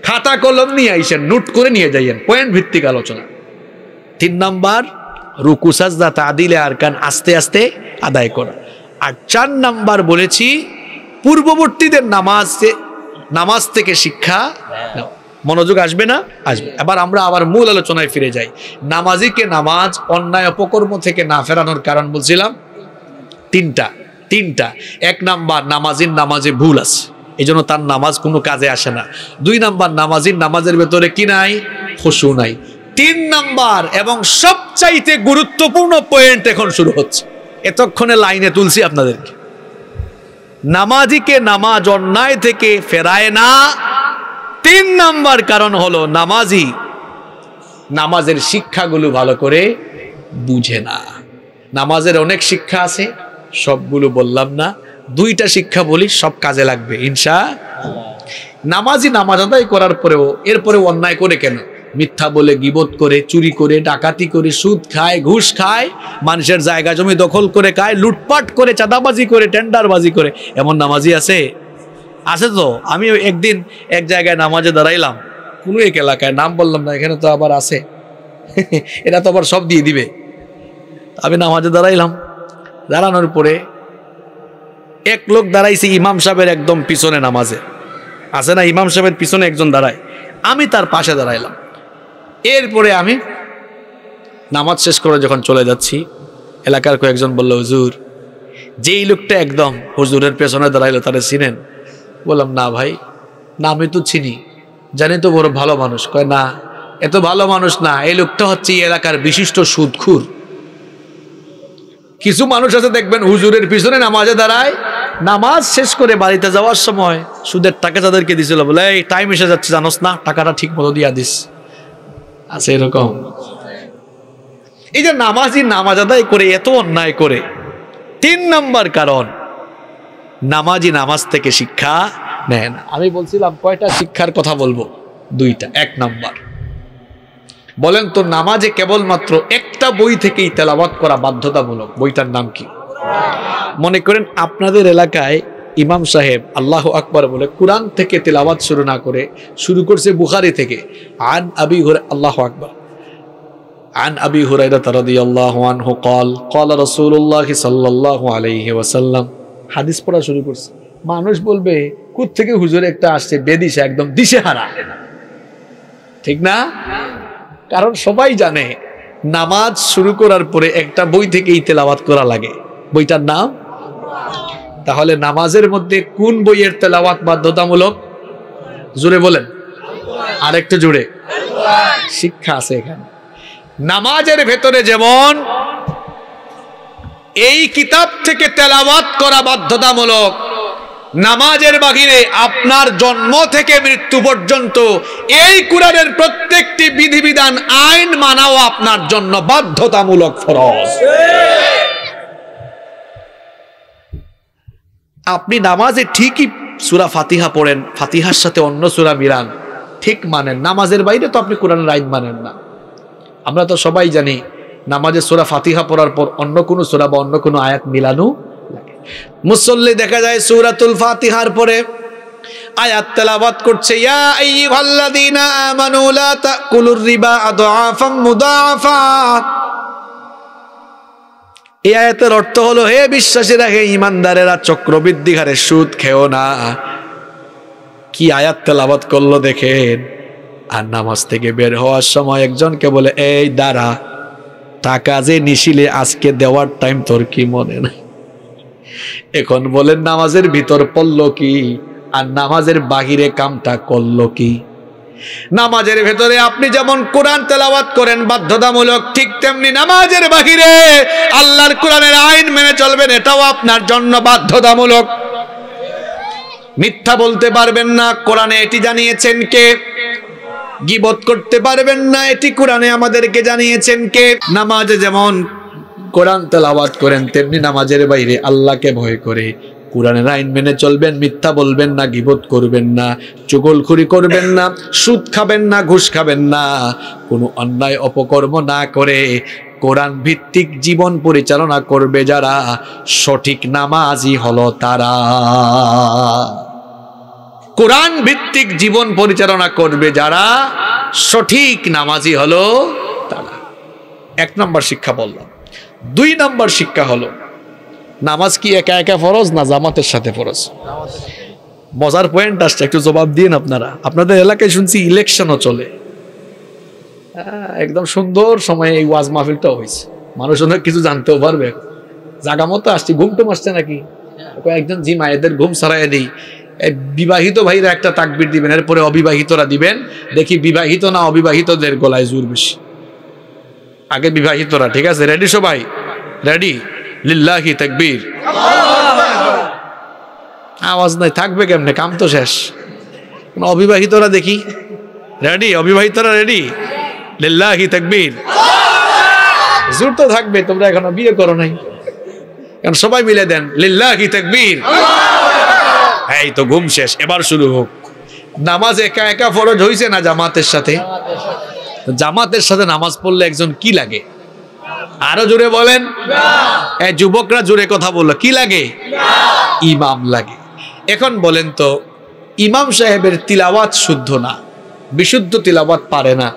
খাতা কলম নিয়ে আইসেন নোট করে নিয়ে যাইয়েন পয়েন্ট ভিত্তিক আলোচনা তিন নাম্বার রুকুসাজদা তাদিলে আর কান আস্তে আস্তে আদায় করা আর চার নাম্বার বলেছি পূর্ববর্তীদের নামাজ নামাজ থেকে শিক্ষা মনোযোগ আসবে না আসবে এবার আমরা আবার মূল আলোচনায় ফিরে যাই নামাজিকে নামাজ অন্যায় অপকর্ম থেকে না ফেরানোর কারণ বলছিলাম তিনটা তিনটা এক নাম্বার নামাজির নামাজে ভুল আছে এই জন্য তার নামাজ কোনো কাজে আসে না দুই নাম্বার নামাজির নামাজের ভেতরে কি নাই খসু নাই তিন নাম্বার এবং সবচাইতে গুরুত্বপূর্ণ পয়েন্ট এখন শুরু হচ্ছে এতক্ষণে লাইনে তুলছি আপনাদেরকে নামাজিকে নামাজ অন্যায় থেকে ফেরায় না তিন নাম্বার কারণ হলো নামাজি নামাজের শিক্ষাগুলো ভালো করে বুঝে না নামাজের অনেক শিক্ষা আছে সবগুলো বললাম না দুইটা শিক্ষা বলি সব কাজে লাগবে ইনশা নামাজি নামাজ আদায় করার পরেও এরপরে অন্যায় করে কেন মিথ্যা বলে গিবত করে চুরি করে ডাকাতি করে সুদ খায় ঘুষ খায় মানুষের জায়গা জমি দখল করে খায় লুটপাট করে চাঁদাবাজি করে টেন্ডারবাজি করে এমন নামাজি আছে আছে তো আমি একদিন এক জায়গায় নামাজে দাঁড়াইলাম কোনো এক এলাকায় নাম বললাম না এখানে তো আবার আছে এটা তো আবার সব দিয়ে দিবে আমি নামাজে দাঁড়াইলাম দাঁড়ানোর পরে এক লোক দাঁড়াইছে ইমাম সাহেবের একদম পিছনে নামাজে আছে না ইমাম সাহেবের পিছনে একজন দাঁড়ায় আমি তার পাশে দাঁড়াইলাম এরপরে আমি নামাজ শেষ করে যখন চলে যাচ্ছি এলাকার কয়েকজন বলল হুজুর যেই লোকটা একদম হুজুরের পেছনে দাঁড়াইলো তারা চিনেন বললাম না ভাই না আমি তো চিনি জানি তো বড় ভালো মানুষ কয় না এত ভালো মানুষ না এই লোকটা হচ্ছে এই এলাকার বিশিষ্ট সুদখুর কিছু মানুষ আছে দেখবেন হুজুরের পিছনে নামাজে দাঁড়ায় নামাজ শেষ করে বাড়িতে যাওয়ার সময় সুদের টাকা তাদেরকে দিছিল বলে এই টাইম এসে যাচ্ছে জানোস না টাকাটা ঠিক মতো দিয়া দিস আছে এরকম এই যে নামাজি নামাজ আদায় করে এত অন্যায় করে তিন নম্বর কারণ নামাজি নামাজ থেকে শিক্ষা নেয় না আমি বলছিলাম কয়টা শিক্ষার কথা বলবো দুইটা এক নাম্বার বলেন তো নামাজে কেবলমাত্র একটা বই থেকেই তেলাবাদ করা বাধ্যতামূলক বইটার নাম কি মনে করেন আপনাদের এলাকায় ইমাম সাহেব আল্লাহ আকবর বলে কোরআন থেকে তেলাওয়াত শুরু না করে শুরু করছে বুখারি থেকে আন আবি হুর আল্লাহ আকবর عن أبي هريرة হাদিস পড়া শুরু করছে মানুষ বলবে কুত থেকে হুজুরে একটা আসছে বেদিশা একদম দিশেহারা ঠিক না কারণ সবাই জানে নামাজ শুরু করার পরে একটা বই থেকেই তেলাওয়াত করা লাগে বইটার নাম তাহলে নামাজের মধ্যে কোন বইয়ের তেলাওয়াত বাধ্যতামূলক জুড়ে বলেন আরেকটু জুড়ে শিক্ষা আছে এখানে নামাজের ভেতরে যেমন এই কিতাব থেকে তেলাওয়াত করা বাধ্যতামূলক নামাজের বাহিরে আপনার জন্ম থেকে মৃত্যু পর্যন্ত এই কুরানের প্রত্যেকটি বিধিবিধান আইন মানাও আপনার জন্য বাধ্যতামূলক ফরজ আপনি নামাজে ঠিকই সুরা ফাতিহা পড়েন ফাতিহার সাথে অন্য সুরা মিলান ঠিক মানেন নামাজের বাইরে তো আপনি কোরআন রাইন মানেন না আমরা তো সবাই জানি নামাজে সুরা ফাতিহা পড়ার পর অন্য কোনো সুরা বা অন্য কোনো আয়াত মিলানো মুসল্লি দেখা যায় সুরাতুল ফাতিহার পরে আয়াত তেলাওয়াত করছে ইয়া আমানু লা তাকুলুর রিবা আদআফাম মুদাফা এই আয়াতের অর্থ হলো হে বিশ্বাসী রাখে ইমানদারেরা চক্রবৃদ্ধি হারে সুদ খেও না কি আয়াত তেলাবাত করলো দেখেন আর নামাজ থেকে বের হওয়ার সময় একজনকে বলে এই দাঁড়া টাকা যে নিশিলে আজকে দেওয়ার টাইম তোর কি মনে না এখন বলেন নামাজের ভিতর পড়লো কি আর নামাজের বাহিরে কামটা করলো কি নামাজের ভেতরে আপনি যেমন কোরআন তেলাওয়াত করেন বাধ্যতামূলক ঠিক তেমনি নামাজের বাহিরে আল্লাহর কোরআনের আইন মেনে চলবেন এটাও আপনার জন্য বাধ্যতামূলক মিথ্যা বলতে পারবেন না কোরআনে এটি জানিয়েছেন কে গিবত করতে পারবেন না এটি কোরআনে আমাদেরকে জানিয়েছেন কে নামাজে যেমন কোরআন তেলাওয়াত করেন তেমনি নামাজের বাইরে আল্লাহকে ভয় করে কোরআনের আইন মেনে চলবেন মিথ্যা বলবেন না গিবত করবেন না চুগলখুরি করবেন না সুদ খাবেন না ঘুষ খাবেন না কোনো অন্যায় অপকর্ম না করে কোরআন ভিত্তিক জীবন পরিচালনা করবে যারা সঠিক নামাজি হলো তারা কোরআন ভিত্তিক জীবন পরিচালনা করবে যারা সঠিক নামাজি হলো তারা এক নম্বর শিক্ষা বললাম দুই নম্বর শিক্ষা হলো নামাজ কি একা একা ফরজ না জামাতের সাথে ফরজ মজার পয়েন্ট আসছে একটু জবাব দিন আপনারা আপনাদের এলাকায় শুনছি ইলেকশনও চলে একদম সুন্দর সময়ে এই ওয়াজ মাহফিলটা হয়েছে মানুষ অনেক কিছু জানতেও পারবে জাগা মতো আসছি ঘুম টুম আসছে নাকি কয়েকজন জি মায়েদের ঘুম সারাইয়া দিই বিবাহিত ভাইরা একটা তাকবির দিবেন এরপরে অবিবাহিতরা দিবেন দেখি বিবাহিত না অবিবাহিতদের গলায় জোর বেশি আগে বিবাহিতরা ঠিক আছে রেডি সবাই রেডি লিল্লাহি তাকবীর আওয়াজ নাই থাকবে কেমনে কাম তো শেষ অবিবাহিতরা দেখি রেডি অবিবাহিতরা রেডি লিল্লাহি তাকবীর জোর তো থাকবে তোমরা এখনো বিয়ে করো নাই কারণ সবাই মিলে দেন লিল্লাহি তাকবীর এই তো ঘুম শেষ এবার শুরু হোক নামাজ একা একা ফরজ হয়েছে না জামাতের সাথে জামাতের সাথে নামাজ পড়লে একজন কি লাগে আরো জোরে বলেন যুবকরা জোরে কথা বললো কি লাগে ইমাম লাগে এখন বলেন তো ইমাম সাহেবের তিলাওয়াত শুদ্ধ না বিশুদ্ধ তিলাওয়াত পারে না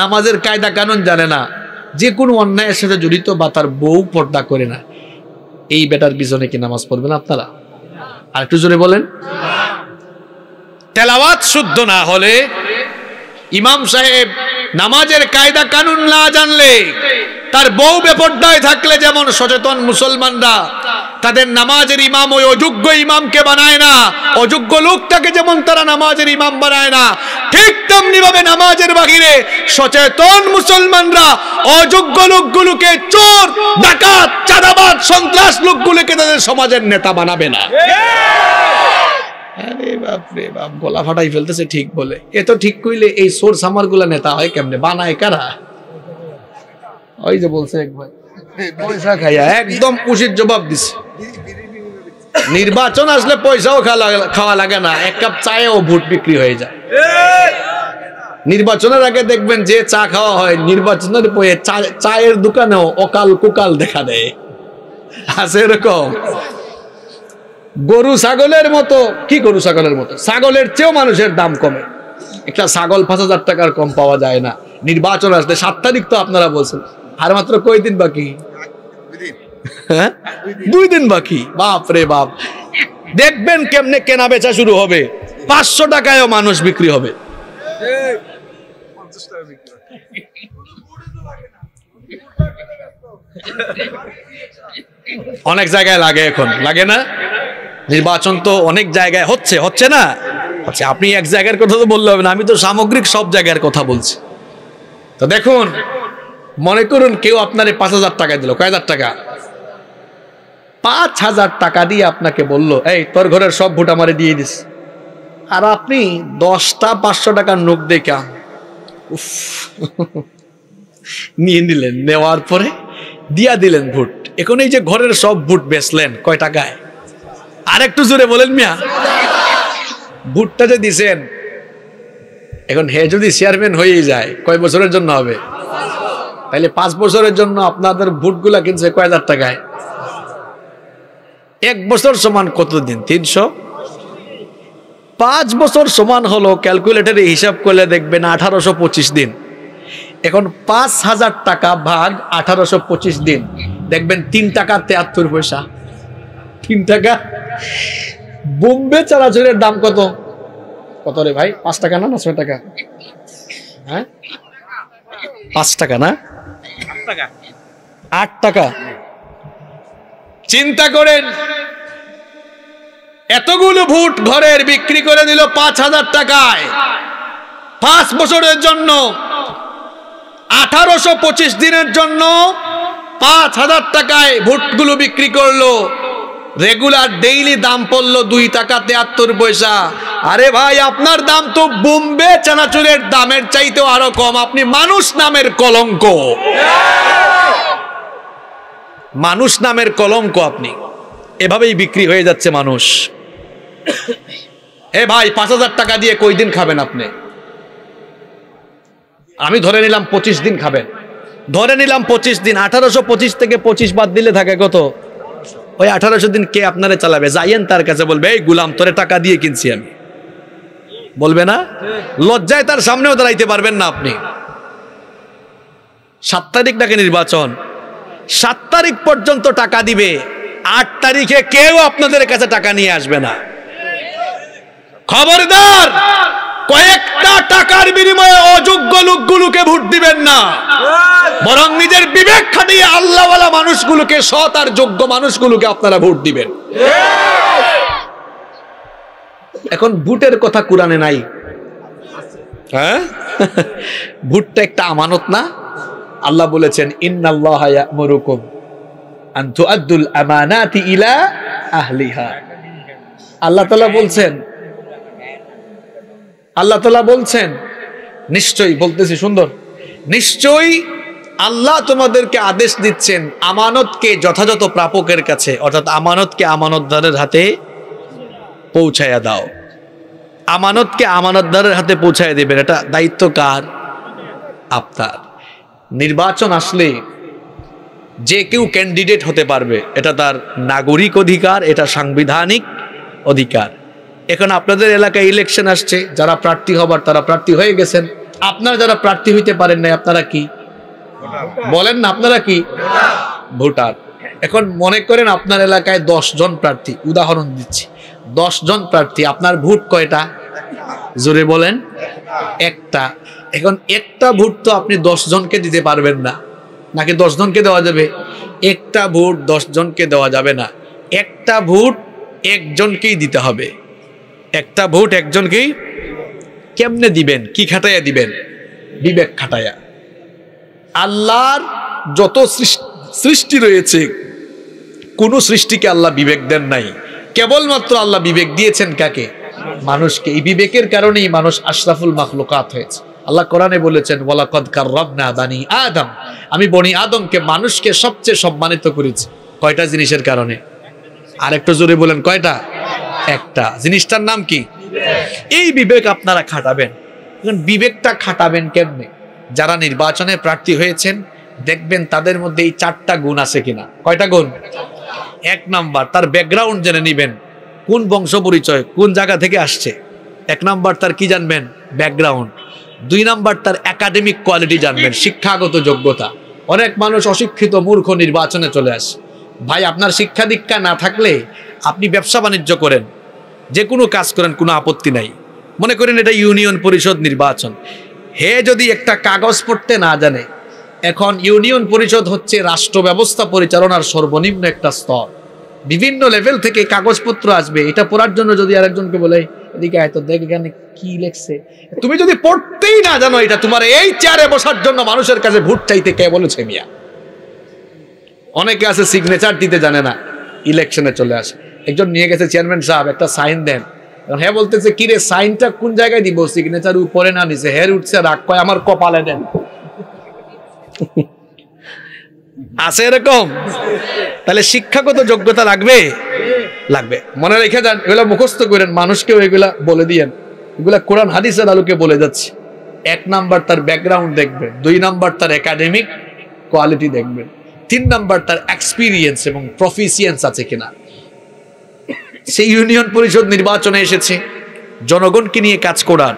নামাজের কায়দা কানুন জানে না যে কোনো অন্যায়ের সাথে জড়িত বা তার বউ পর্দা করে না এই বেটার পিছনে কি নামাজ পড়বেন আপনারা আর একটু জোরে বলেন তেলাওয়াত শুদ্ধ না হলে ইমাম সাহেব নামাজের কায়দা কানুন না জানলে তার বউ বেপর্দায় থাকলে যেমন সচেতন মুসলমানরা তাদের নামাজের ইমাম ওই অযোগ্য ইমামকে বানায় না অযোগ্য লোকটাকে যেমন তারা নামাজের ইমাম বানায় না ঠিক তেমনি ভাবে নামাজের বাহিরে সচেতন মুসলমানরা অযোগ্য লোকগুলোকে চোর ডাকাত চাঁদাবাদ সন্ত্রাস লোকগুলোকে তাদের সমাজের নেতা বানাবে না আরে বাপরে বাপ গলা ফাটাই ফেলতেছে ঠিক বলে এ তো ঠিক কইলে এই সোর সামার গুলা নেতা হয় কেমনে বানায় কারা ওই যে বলছে একবার পয়সা খাইয়া একদম খুশির জবাব দিছে নির্বাচন আসলে পয়সাও খাওয়া লাগে না এক কাপ চায়েও ভোট বিক্রি হয়ে যায় নির্বাচনের আগে দেখবেন যে চা খাওয়া হয় নির্বাচনের পরে চায়ের দোকানেও অকাল কুকাল দেখা দেয় আছে এরকম গরু ছাগলের মতো কি গরু ছাগলের মতো ছাগলের চেয়েও মানুষের দাম কমে একটা ছাগল পাঁচ হাজার টাকার কম পাওয়া যায় না নির্বাচন আসলে সাত তারিখ তো আপনারা বলছেন আর মাত্র কয় দিন বাকি হ্যাঁ? দুই দিন বাকি বাপ রে বাপ দেখবেন কেমনে কেনা বেচা শুরু হবে পাঁচশো টাকায়ও মানুষ বিক্রি হবে অনেক জায়গায় লাগে এখন লাগে না নির্বাচন তো অনেক জায়গায় হচ্ছে হচ্ছে না আচ্ছা আপনি এক জায়গার কথা তো বললে হবে না আমি তো সামগ্রিক সব জায়গার কথা বলছি তো দেখুন মনে করুন কেউ আপনার পাঁচ হাজার টাকা দিল কয় হাজার টাকা পাঁচ হাজার টাকা দিয়ে আপনাকে বলল এই তোর ঘরের সব ভোট আমারে দিয়ে দিস আর আপনি দশটা পাঁচশো টাকার নোট দেখা উফ নিয়ে নিলেন নেওয়ার পরে দিয়া দিলেন ভোট এখন এই যে ঘরের সব ভোট বেসলেন কয় টাকায় আর একটু জোরে বলেন মিয়া ভুটটা যে দিছেন এখন হে যদি চেয়ারম্যান হয়েই যায় কয় বছরের জন্য হবে তাহলে পাঁচ বছরের জন্য আপনাদের ভুটগুলা কিনছে কয় হাজার টাকায় এক বছর সমান কতদিন তিনশো পাঁচ বছর সমান হলো ক্যালকুলেটারে হিসাব করলে দেখবেন আঠারোশো পঁচিশ দিন এখন পাঁচ হাজার টাকা ভাগ আঠারোশো পঁচিশ দিন দেখবেন তিন টাকা তেয়াত্তর পয়সা তিন টাকা বোম্বে চানাচুরের দাম কত কত রে ভাই পাঁচ টাকা না না ছয় টাকা হ্যাঁ পাঁচ টাকা না আট টাকা চিন্তা করেন এতগুলো ভুট ঘরের বিক্রি করে দিল পাঁচ হাজার টাকায় পাঁচ বছরের জন্য আঠারোশো পঁচিশ দিনের জন্য পাঁচ হাজার টাকায় ভুটগুলো বিক্রি করলো রেগুলার ডেইলি দাম পড়লো দুই টাকা তেয়াত্তর পয়সা আরে ভাই আপনার দাম তো বোম্বে চানাচুরের দামের চাইতেও আরো কম আপনি মানুষ নামের কলঙ্ক মানুষ নামের কলঙ্ক আপনি এভাবেই বিক্রি হয়ে যাচ্ছে মানুষ এ ভাই পাঁচ হাজার টাকা দিয়ে কই দিন খাবেন আপনি আমি ধরে নিলাম পঁচিশ দিন খাবেন ধরে নিলাম পঁচিশ দিন আঠারোশো পঁচিশ থেকে পঁচিশ বাদ দিলে থাকে কত ওই আঠারোশো দিন কে আপনারা চালাবে যাইয়েন তার কাছে বলবে এই গুলাম তোরে টাকা দিয়ে কিনছি আমি বলবে না লজ্জায় তার সামনেও দাঁড়াইতে পারবেন না আপনি সাত তারিখ নাকি নির্বাচন সাত তারিখ পর্যন্ত টাকা দিবে আট তারিখে কেউ আপনাদের কাছে টাকা নিয়ে আসবে না খবরদার কয়েকটা টাকার বিনিময়ে অযোগ্য লোকগুলোকে ভোট দিবেন না বরং নিজের বিবেক খাটিয়ে আল্লাহওয়ালা মানুষগুলোকে সৎ আর যোগ্য মানুষগুলোকে আপনারা ভোট দিবেন এখন ভোটের কথা কোরআনে নাই হ্যাঁ ভোটটা একটা আমানত না আল্লাহ বলেছেন ইন্নাল্লাহ ইলা আল্লাহ বলছেন আল্লাহ তালা বলছেন নিশ্চয়ই বলতেছি সুন্দর নিশ্চয়ই আল্লাহ তোমাদেরকে আদেশ দিচ্ছেন আমানতকে যথাযথ প্রাপকের কাছে অর্থাৎ আমানতকে আমানতদারের হাতে পৌঁছায়া দাও আমানতকে আমানতদারের হাতে পৌঁছায় দেবেন এটা দায়িত্ব কার আপনার নির্বাচন আসলে যে কেউ ক্যান্ডিডেট হতে পারবে এটা তার নাগরিক অধিকার এটা সাংবিধানিক অধিকার এখন আপনাদের এলাকায় ইলেকশন আসছে যারা প্রার্থী হবার তারা প্রার্থী হয়ে গেছেন আপনারা যারা প্রার্থী হইতে পারেন নাই আপনারা কি বলেন না আপনারা কি ভোটার এখন মনে করেন আপনার এলাকায় দশ জন প্রার্থী উদাহরণ দিচ্ছি দশ জন প্রার্থী আপনার ভোট কয়টা জোরে বলেন একটা এখন একটা ভোট তো আপনি দশ জনকে দিতে পারবেন না নাকি দশ জনকে দেওয়া যাবে একটা ভোট দশ জনকে দেওয়া যাবে না একটা ভোট একজনকেই দিতে হবে একটা ভোট একজনকেই কেমনে দিবেন কি খাটাইয়া দিবেন বিবেক খাটাইয়া আল্লাহর যত সৃষ্টি রয়েছে কোন সৃষ্টিকে আল্লাহ বিবেক দেন নাই কেবলমাত্র আল্লাহ বিবেক দিয়েছেন কাকে মানুষকে এই বিবেকের কারণেই মানুষ আশরাফুল মাখলুকাত হয়েছে আল্লাহ কোরআনে বলেছেন ওয়ালাকদ কাররাবনা বানি আদম আমি বনি আদমকে মানুষকে সবচেয়ে সম্মানিত করেছি কয়টা জিনিসের কারণে আর জোরে বলেন কয়টা একটা জিনিসটার নাম কি এই বিবেক আপনারা খাটাবেন বিবেকটা খাটাবেন কেমনে যারা নির্বাচনে প্রার্থী হয়েছেন দেখবেন তাদের মধ্যে এই চারটা গুণ আছে কিনা কয়টা গুণ এক নাম্বার তার ব্যাকগ্রাউন্ড জেনে নিবেন কোন বংশ পরিচয় কোন জায়গা থেকে আসছে এক নাম্বার তার কি জানবেন ব্যাকগ্রাউন্ড দুই নাম্বার তার একাডেমিক কোয়ালিটি জানবেন শিক্ষাগত যোগ্যতা অনেক মানুষ অশিক্ষিত মূর্খ নির্বাচনে চলে আসে ভাই আপনার শিক্ষা দীক্ষা না থাকলে আপনি ব্যবসা বাণিজ্য করেন যে কোনো কাজ করেন কোনো আপত্তি নাই মনে করেন এটা ইউনিয়ন পরিষদ নির্বাচন হে যদি একটা কাগজ পড়তে না জানে এখন ইউনিয়ন পরিষদ হচ্ছে রাষ্ট্র ব্যবস্থা পরিচালনার সর্বনিম্ন একটা স্তর বিভিন্ন লেভেল থেকে কাগজপত্র আসবে এটা পড়ার জন্য যদি আরেকজনকে বলে এদিকে আয় তো দেখ এখানে কি লেখছে তুমি যদি পড়তেই না জানো এটা তোমার এই চেয়ারে বসার জন্য মানুষের কাছে ভোট চাইতে কে বলেছে মিয়া অনেকে আছে সিগনেচার দিতে জানে না ইলেকশনে চলে আসে একজন নিয়ে গেছে চেয়ারম্যান সাহেব একটা সাইন দেন হ্যাঁ বলতেছে কি রে সাইনটা কোন জায়গায় দিব সিগনেচার উপরে না নিচে হের উঠছে রাগ কয় আমার কপালে দেন আছে এরকম তাহলে শিক্ষাগত যোগ্যতা লাগবে লাগবে মনে রেখে যান এগুলা মুখস্থ করেন মানুষকেও এগুলা বলে দিয়েন এগুলা কোরআন হাদিসের আলোকে বলে যাচ্ছে এক নাম্বার তার ব্যাকগ্রাউন্ড দেখবে দুই নাম্বার তার একাডেমিক কোয়ালিটি দেখবেন তিন নাম্বার তার এক্সপিরিয়েন্স এবং প্রফিসিয়েন্স আছে কিনা সেই ইউনিয়ন পরিষদ নির্বাচনে এসেছে জনগণকে নিয়ে কাজ করার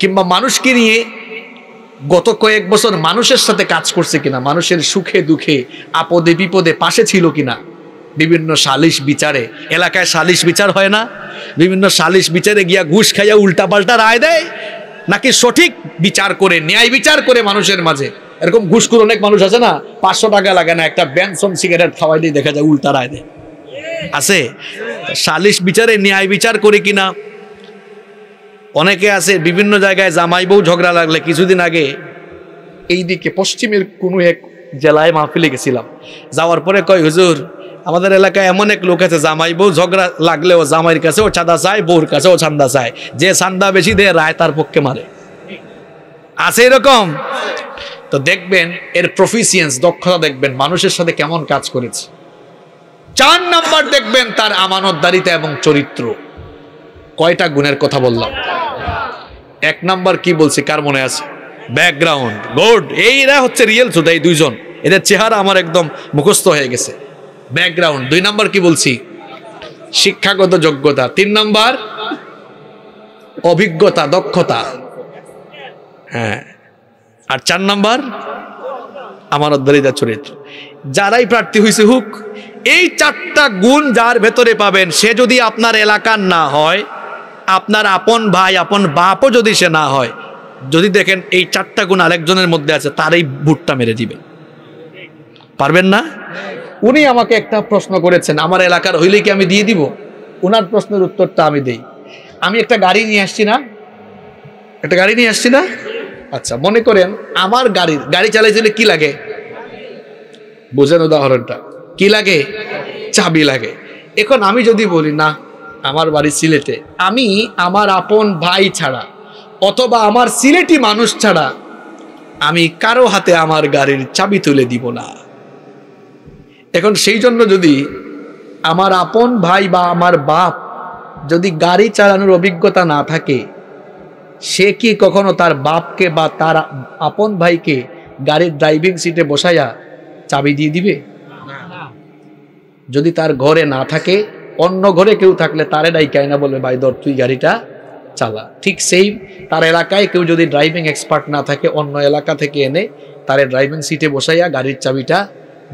কিংবা মানুষকে নিয়ে গত কয়েক বছর মানুষের সাথে কাজ করছে কিনা মানুষের সুখে দুঃখে আপদে বিপদে পাশে ছিল কিনা বিভিন্ন সালিশ বিচারে এলাকায় সালিশ বিচার হয় না বিভিন্ন সালিশ বিচারে গিয়া ঘুষ খাইয়া উল্টাপাল্টা রায় দেয় নাকি সঠিক বিচার করে ন্যায় বিচার করে মানুষের মাঝে এরকম ঘুষখুর অনেক মানুষ আছে না পাঁচশো টাকা লাগে না একটা ব্যাংসন সিগারেট দিয়ে দেখা যায় উল্টা রায় দেয় আছে সালিশ বিচারে ন্যায় বিচার করে কিনা অনেকে আছে বিভিন্ন জায়গায় জামাই বউ ঝগড়া লাগলে কিছুদিন আগে এই দিকে পশ্চিমের কোনো এক জেলায় মাহফিলে গেছিলাম যাওয়ার পরে কয় হুজুর আমাদের এলাকায় এমন এক লোক আছে জামাই বউ ঝগড়া লাগলে ও জামাইয়ের কাছে ও ছাদা চায় বউর কাছে ও ছান্দা চায় যে ছান্দা বেশি দেয় রায় তার পক্ষে মারে আছে এরকম তো দেখবেন এর প্রফিসিয়েন্স দক্ষতা দেখবেন মানুষের সাথে কেমন কাজ করেছে চার নাম্বার দেখবেন তার আমানতদারিতা এবং চরিত্র কয়টা গুণের কথা বললাম এক নাম্বার কি বলছি কার মনে আছে ব্যাকগ্রাউন্ড গোড এইরা হচ্ছে রিয়েল চোদা এই দুইজন এদের চেহারা আমার একদম মুখস্থ হয়ে গেছে ব্যাকগ্রাউন্ড দুই নাম্বার কি বলছি শিক্ষাগত যোগ্যতা তিন নাম্বার অভিজ্ঞতা দক্ষতা হ্যাঁ আর চার নাম্বার আমানত দলিদা চরিত্র যারাই প্রার্থী হয়েছে হুক এই চারটা গুণ যার ভেতরে পাবেন সে যদি আপনার এলাকার না হয় আপনার আপন ভাই আপন বাপও যদি সে না হয় যদি দেখেন এই চারটা গুণ আরেকজনের মধ্যে আছে তারই ভুটটা মেরে দিবে পারবেন না উনি আমাকে একটা প্রশ্ন করেছেন আমার এলাকার হইলে কি আমি দিয়ে দিব ওনার প্রশ্নের উত্তরটা আমি দেই আমি একটা গাড়ি নিয়ে আসছি না একটা গাড়ি নিয়ে আসছি না আচ্ছা মনে করেন আমার গাড়ির গাড়ি চালাইছিলে কি লাগে বুঝেন উদাহরণটা কি লাগে চাবি লাগে এখন আমি যদি বলি না আমার বাড়ি সিলেটে আমি আমার আপন ভাই ছাড়া অথবা আমার সিলেটি মানুষ ছাড়া আমি কারো হাতে আমার গাড়ির চাবি তুলে দিব না এখন সেই জন্য যদি আমার আপন ভাই বা আমার বাপ যদি গাড়ি চালানোর অভিজ্ঞতা না থাকে সে কি কখনো তার বাপকে বা তার আপন ভাইকে গাড়ির ড্রাইভিং সিটে বসাইয়া চাবি দিয়ে দিবে যদি তার ঘরে না থাকে অন্য ঘরে কেউ থাকলে তারে কায় না বলবে ভাই দর তুই গাড়িটা চালা ঠিক সেই তার এলাকায় কেউ যদি ড্রাইভিং এক্সপার্ট না থাকে অন্য এলাকা থেকে এনে তারে ড্রাইভিং সিটে বসাইয়া গাড়ির চাবিটা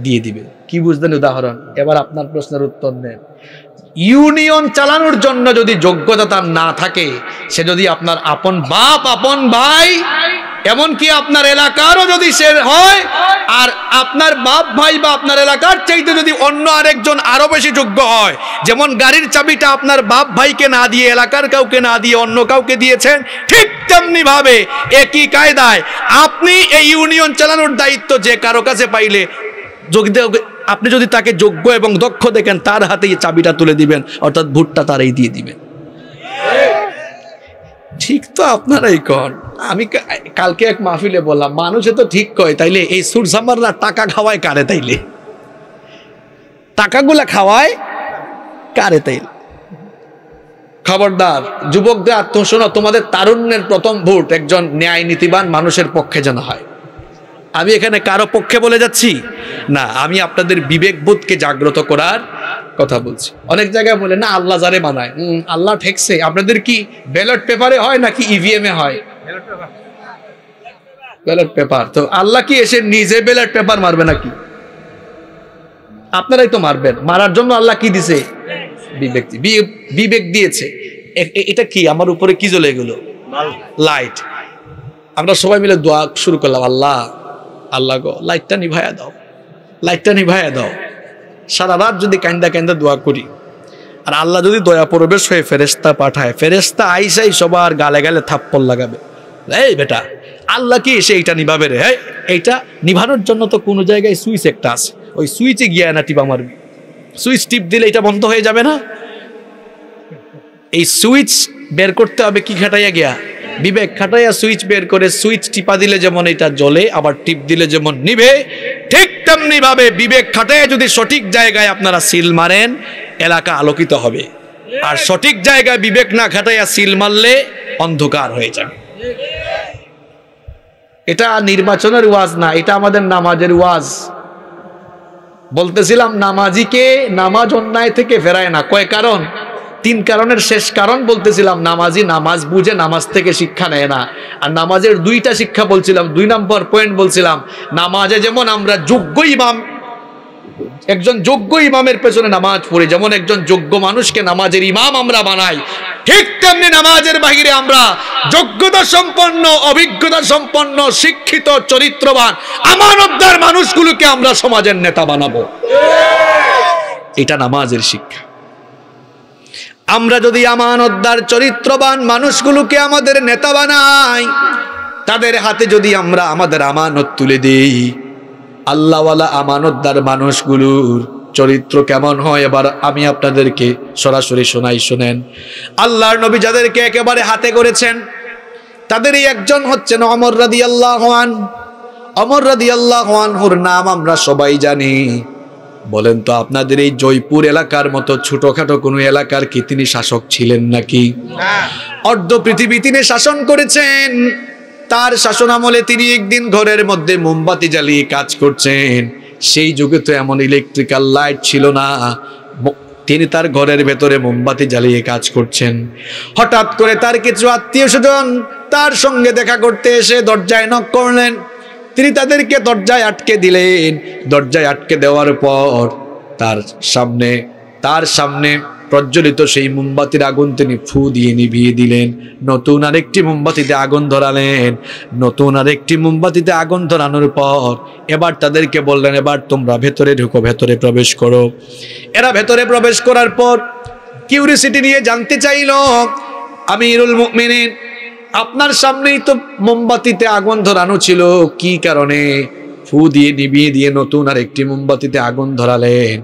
দিয়ে দিবে কি বুঝলেন উদাহরণ এবার আপনার প্রশ্নের উত্তর নেন ইউনিয়ন চালানোর জন্য যদি যোগ্যতা তার না থাকে সে যদি আপনার আপন বাপ আপন ভাই এমনকি আপনার এলাকারও যদি সে হয় আর আপনার বাপ ভাই বা আপনার এলাকার চাইতে যদি অন্য আরেকজন আরও বেশি যোগ্য হয় যেমন গাড়ির চাবিটা আপনার বাপ ভাইকে না দিয়ে এলাকার কাউকে না দিয়ে অন্য কাউকে দিয়েছেন ঠিক তেমনিভাবে একই কায়দায় আপনি এই ইউনিয়ন চালানোর দায়িত্ব যে কারো কাছে পাইলে যোগ্য আপনি যদি তাকে যোগ্য এবং দক্ষ দেখেন তার হাতেই চাবিটা তুলে দিবেন অর্থাৎ ভুট্টা তারাই দিয়ে দিবেন ঠিক তো আপনারাই কর আমি কালকে এক মাহফিলে বললাম মানুষে তো ঠিক কয় তাইলে এই সুরসামাররা টাকা খাওয়ায় কারে তাইলে টাকাগুলা খাওয়ায় কারে তাইলে খবরদার যুবকদের আত্মসোনা তোমাদের তারুণ্যের প্রথম ভোট একজন ন্যায় নীতিবান মানুষের পক্ষে যেন হয় আমি এখানে কারো পক্ষে বলে যাচ্ছি না আমি আপনাদের বিবেকবোধকে জাগ্রত করার কথা বলছি অনেক জায়গায় বলে না আল্লাহ যারে বানায় আল্লাহ ঠেকছে আপনাদের কি ব্যালট পেপারে হয় নাকি ইভিএম e এ হয় ব্যালট পেপার তো আল্লাহ কি এসে নিজে ব্যালট পেপার মারবে নাকি আপনারাই তো মারবেন মারার জন্য আল্লাহ কি দিছে বিবেক বিবেক দিয়েছে এটা কি আমার উপরে কি জ্বলে গেল লাইট আমরা সবাই মিলে দোয়া শুরু করলাম আল্লাহ আল্লাহ গো লাইটটা নিভায়া দাও লাইটটা নিভায়া দাও সারা রাত যদি কান্দা কান্দা দোয়া করি আর আল্লাহ যদি দয়া প্রবেশ হয়ে ফেরেস্তা পাঠায় ফেরেস্তা আইসাই সবার গালে গালে থাপ্পল লাগাবে এই বেটা আল্লাহ কি এসে এইটা নিভাবে রে হ্যাঁ এইটা নিভানোর জন্য তো কোনো জায়গায় সুইচ একটা আছে ওই সুইচে গিয়ে না টিপা মারবি সুইচ টিপ দিলে এটা বন্ধ হয়ে যাবে না এই সুইচ বের করতে হবে কি ঘাটাইয়া গিয়া বিবেক খাটাইয়া সুইচ বের করে সুইচ টিপা দিলে যেমন এটা জ্বলে আবার টিপ দিলে যেমন নিবে ঠিক তেমনি ভাবে বিবেক খাটাইয়া যদি সঠিক জায়গায় আপনারা সিল মারেন এলাকা আলোকিত হবে আর সঠিক জায়গায় বিবেক না খাটাইয়া সিল মারলে অন্ধকার হয়ে যাবে এটা নির্বাচনের ওয়াজ না এটা আমাদের নামাজের ওয়াজ বলতেছিলাম নামাজিকে নামাজ অন্যায় থেকে ফেরায় না কয় কারণ তিন কারণের শেষ কারণ বলতেছিলাম নামাজি নামাজ বুঝে নামাজ থেকে শিক্ষা নেয় না আর নামাজের দুইটা শিক্ষা বলছিলাম দুই নম্বর পয়েন্ট বলছিলাম নামাজে যেমন আমরা যোগ্য ইমাম একজন যোগ্য ইমামের পেছনে নামাজ পড়ি যেমন একজন যোগ্য মানুষকে নামাজের ইমাম আমরা বানাই ঠিক তেমনি নামাজের বাহিরে আমরা যোগ্যতা সম্পন্ন অভিজ্ঞতা সম্পন্ন শিক্ষিত চরিত্রবান আমানতদার মানুষগুলোকে আমরা সমাজের নেতা বানাবো এটা নামাজের শিক্ষা আমরা যদি আমানতদার চরিত্রবান মানুষগুলোকে আমাদের নেতা বানাই তাদের হাতে যদি আমরা আমাদের আমানত তুলে দিই আল্লাহওয়ালা আমানতদার মানুষগুলোর চরিত্র কেমন হয় এবার আমি আপনাদেরকে সরাসরি শোনাই শোনেন আল্লাহর নবী যাদেরকে একেবারে হাতে করেছেন তাদেরই একজন হচ্ছেন অমর রাদি আল্লাহান অমর রাদি আল্লাহানহুর নাম আমরা সবাই জানি বলেন তো আপনাদের এই জয়পুর এলাকার মতো ছোটখাটো কোনো এলাকার কি তিনি শাসক ছিলেন নাকি হ্যাঁ। অর্ধ পৃথিবী তিনি শাসন করেছেন তার শাসন আমলে তিনি একদিন ঘরের মধ্যে মোমবাতি জ্বালিয়ে কাজ করছেন সেই যুগে তো এমন ইলেকট্রিক্যাল লাইট ছিল না তিনি তার ঘরের ভেতরে মোমবাতি জ্বালিয়ে কাজ করছেন হঠাৎ করে তার কিছু আত্মীয় স্বজন তার সঙ্গে দেখা করতে এসে দরজায় নক করলেন তিনি তাদেরকে দরজায় আটকে দিলেন দরজায় আটকে দেওয়ার পর তার সামনে তার সামনে প্রজ্বলিত সেই মোমবাতির আগুন তিনি ফু দিয়ে নিভিয়ে দিলেন নতুন আরেকটি মোমবাতিতে আগুন ধরালেন নতুন আরেকটি মোমবাতিতে আগুন ধরানোর পর এবার তাদেরকে বললেন এবার তোমরা ভেতরে ঢুকো ভেতরে প্রবেশ করো এরা ভেতরে প্রবেশ করার পর কিউরিসিটি নিয়ে জানতে চাইল আমি ইরুল মুমিনিন আপনার সামনেই তো মোমবাতিতে আগুন ধরানো ছিল কি কারণে ফু দিয়ে নিবিয়ে দিয়ে নতুন আর একটি মোমবাতিতে আগুন ধরালেন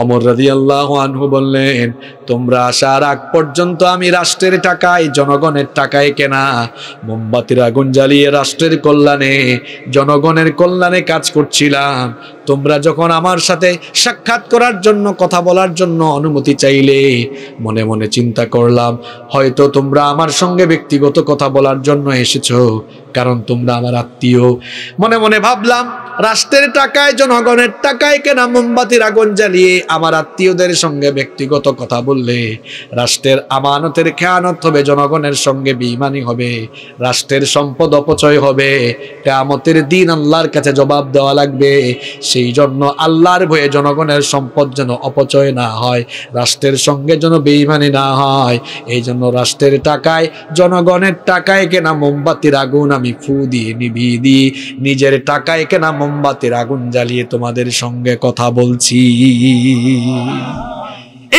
অমর রাজি আল্লাহ আনহু বললেন তোমরা আসার আগ পর্যন্ত আমি রাষ্ট্রের টাকায় জনগণের টাকায় কেনা মোমবাতির আগুন জ্বালিয়ে রাষ্ট্রের কল্যাণে জনগণের কল্যাণে কাজ করছিলাম তোমরা যখন আমার সাথে সাক্ষাৎ করার জন্য কথা বলার জন্য অনুমতি চাইলে মনে মনে চিন্তা করলাম হয়তো তোমরা আমার সঙ্গে ব্যক্তিগত কথা বলার জন্য এসেছো কারণ তোমরা আমার আত্মীয় মনে মনে ভাবলাম রাষ্ট্রের টাকায় জনগণের টাকায় কেনা মোমবাতির আগুন জ্বালিয়ে আমার আত্মীয়দের সঙ্গে ব্যক্তিগত কথা বললে রাষ্ট্রের আমানতের খেয়ানত হবে জনগণের সঙ্গে বেইমানি হবে রাষ্ট্রের সম্পদ অপচয় হবে কেয়ামতের দিন আল্লাহর কাছে জবাব দেওয়া লাগবে সেই জন্য আল্লাহর ভয়ে জনগণের সম্পদ যেন অপচয় না হয় রাষ্ট্রের সঙ্গে যেন বেইমানি না হয় এই জন্য রাষ্ট্রের টাকায় জনগণের টাকায় কেনা মোমবাতির আগুন আমি আমি ফু দিয়ে নিভিয়ে নিজের টাকায় কেনা মোমবাতির আগুন জ্বালিয়ে তোমাদের সঙ্গে কথা বলছি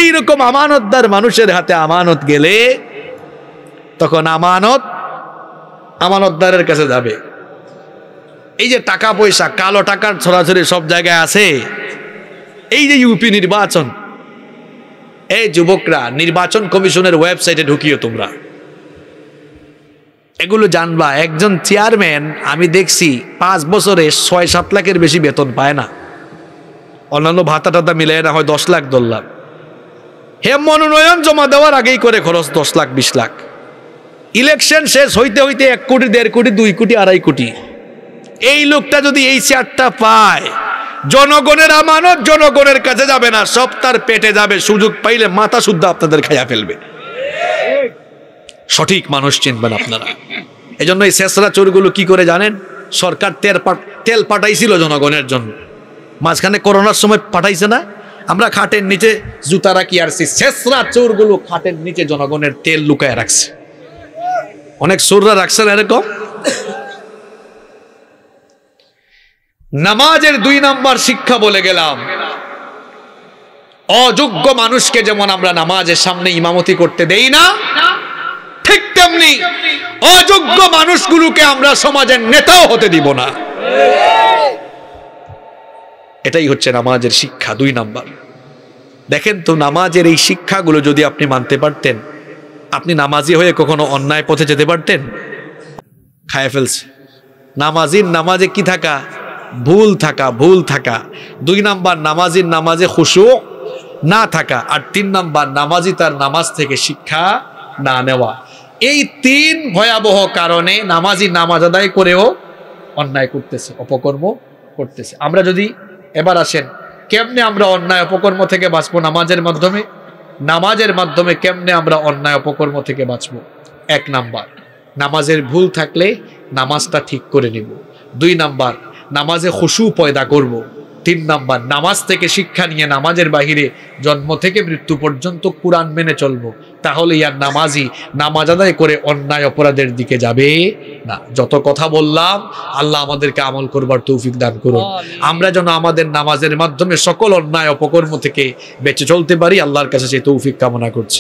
এইরকম আমানতদার মানুষের হাতে আমানত গেলে তখন আমানত আমানতদারের কাছে যাবে এই যে টাকা পয়সা কালো টাকার ছড়াছড়ি সব জায়গায় আছে এই যে ইউপি নির্বাচন এই যুবকরা নির্বাচন কমিশনের ওয়েবসাইটে ঢুকিও তোমরা এগুলো জানবা একজন চেয়ারম্যান আমি দেখছি পাঁচ বছরে ছয় সাত লাখের বেশি বেতন পায় না অন্যান্য ভাতা টাতা মিলে না হয় দশ লাখ লাখ হে মনোনয়ন জমা দেওয়ার আগেই করে খরচ দশ লাখ বিশ লাখ ইলেকশন শেষ হইতে হইতে এক কোটি দেড় কোটি দুই কোটি আড়াই কোটি এই লোকটা যদি এই চেয়ারটা পায় জনগণের আমানত জনগণের কাছে যাবে না সব তার পেটে যাবে সুযোগ পাইলে মাথা শুদ্ধ আপনাদের খাইয়া ফেলবে সঠিক মানুষ চিনবেন আপনারা এই জন্য এই শেষরা চোরগুলো কি করে জানেন সরকার তেল তেল পাঠাইছিল জনগণের জন্য মাঝখানে করোনার সময় পাঠাইছে না আমরা খাটের নিচে জুতা রাখি আসছি শেষরা চোরগুলো খাটের নিচে জনগণের তেল লুকায় রাখছে অনেক চোররা রাখছে না এরকম নামাজের দুই নাম্বার শিক্ষা বলে গেলাম অযোগ্য মানুষকে যেমন আমরা নামাজের সামনে ইমামতি করতে দেই না তেমনি অযোগ্য মানুষগুলোকে আমরা সমাজের নেতাও হতে দিব না এটাই হচ্ছে নামাজের শিক্ষা দুই নাম্বার দেখেন তো নামাজের এই শিক্ষাগুলো যদি আপনি মানতে পারতেন আপনি নামাজি হয়ে কখনো অন্যায় পথে যেতে পারতেন খায় ফেলছে নামাজির নামাজে কি থাকা ভুল থাকা ভুল থাকা দুই নাম্বার নামাজির নামাজে খুশু না থাকা আর তিন নাম্বার নামাজি তার নামাজ থেকে শিক্ষা না নেওয়া এই তিন ভয়াবহ কারণে নামাজি নামাজ আদায় করেও অন্যায় করতেছে অপকর্ম করতেছে আমরা যদি এবার আসেন কেমনে আমরা অন্যায় অপকর্ম থেকে বাঁচবো নামাজের মাধ্যমে নামাজের মাধ্যমে কেমনে আমরা অন্যায় অপকর্ম থেকে বাঁচবো এক নাম্বার নামাজের ভুল থাকলে নামাজটা ঠিক করে নেব দুই নাম্বার নামাজে খুশু পয়দা করব। তিন নাম্বার নামাজ থেকে শিক্ষা নিয়ে নামাজের বাহিরে জন্ম থেকে মৃত্যু পর্যন্ত কোরআন মেনে চলবো তাহলে ইয়ার নামাজি নামাজ আদায় করে অন্যায় অপরাধের দিকে যাবে না যত কথা বললাম আল্লাহ আমাদেরকে আমল করবার তৌফিক দান করুন আমরা যেন আমাদের নামাজের মাধ্যমে সকল অন্যায় অপকর্ম থেকে বেঁচে চলতে পারি আল্লাহর কাছে সেই তৌফিক কামনা করছি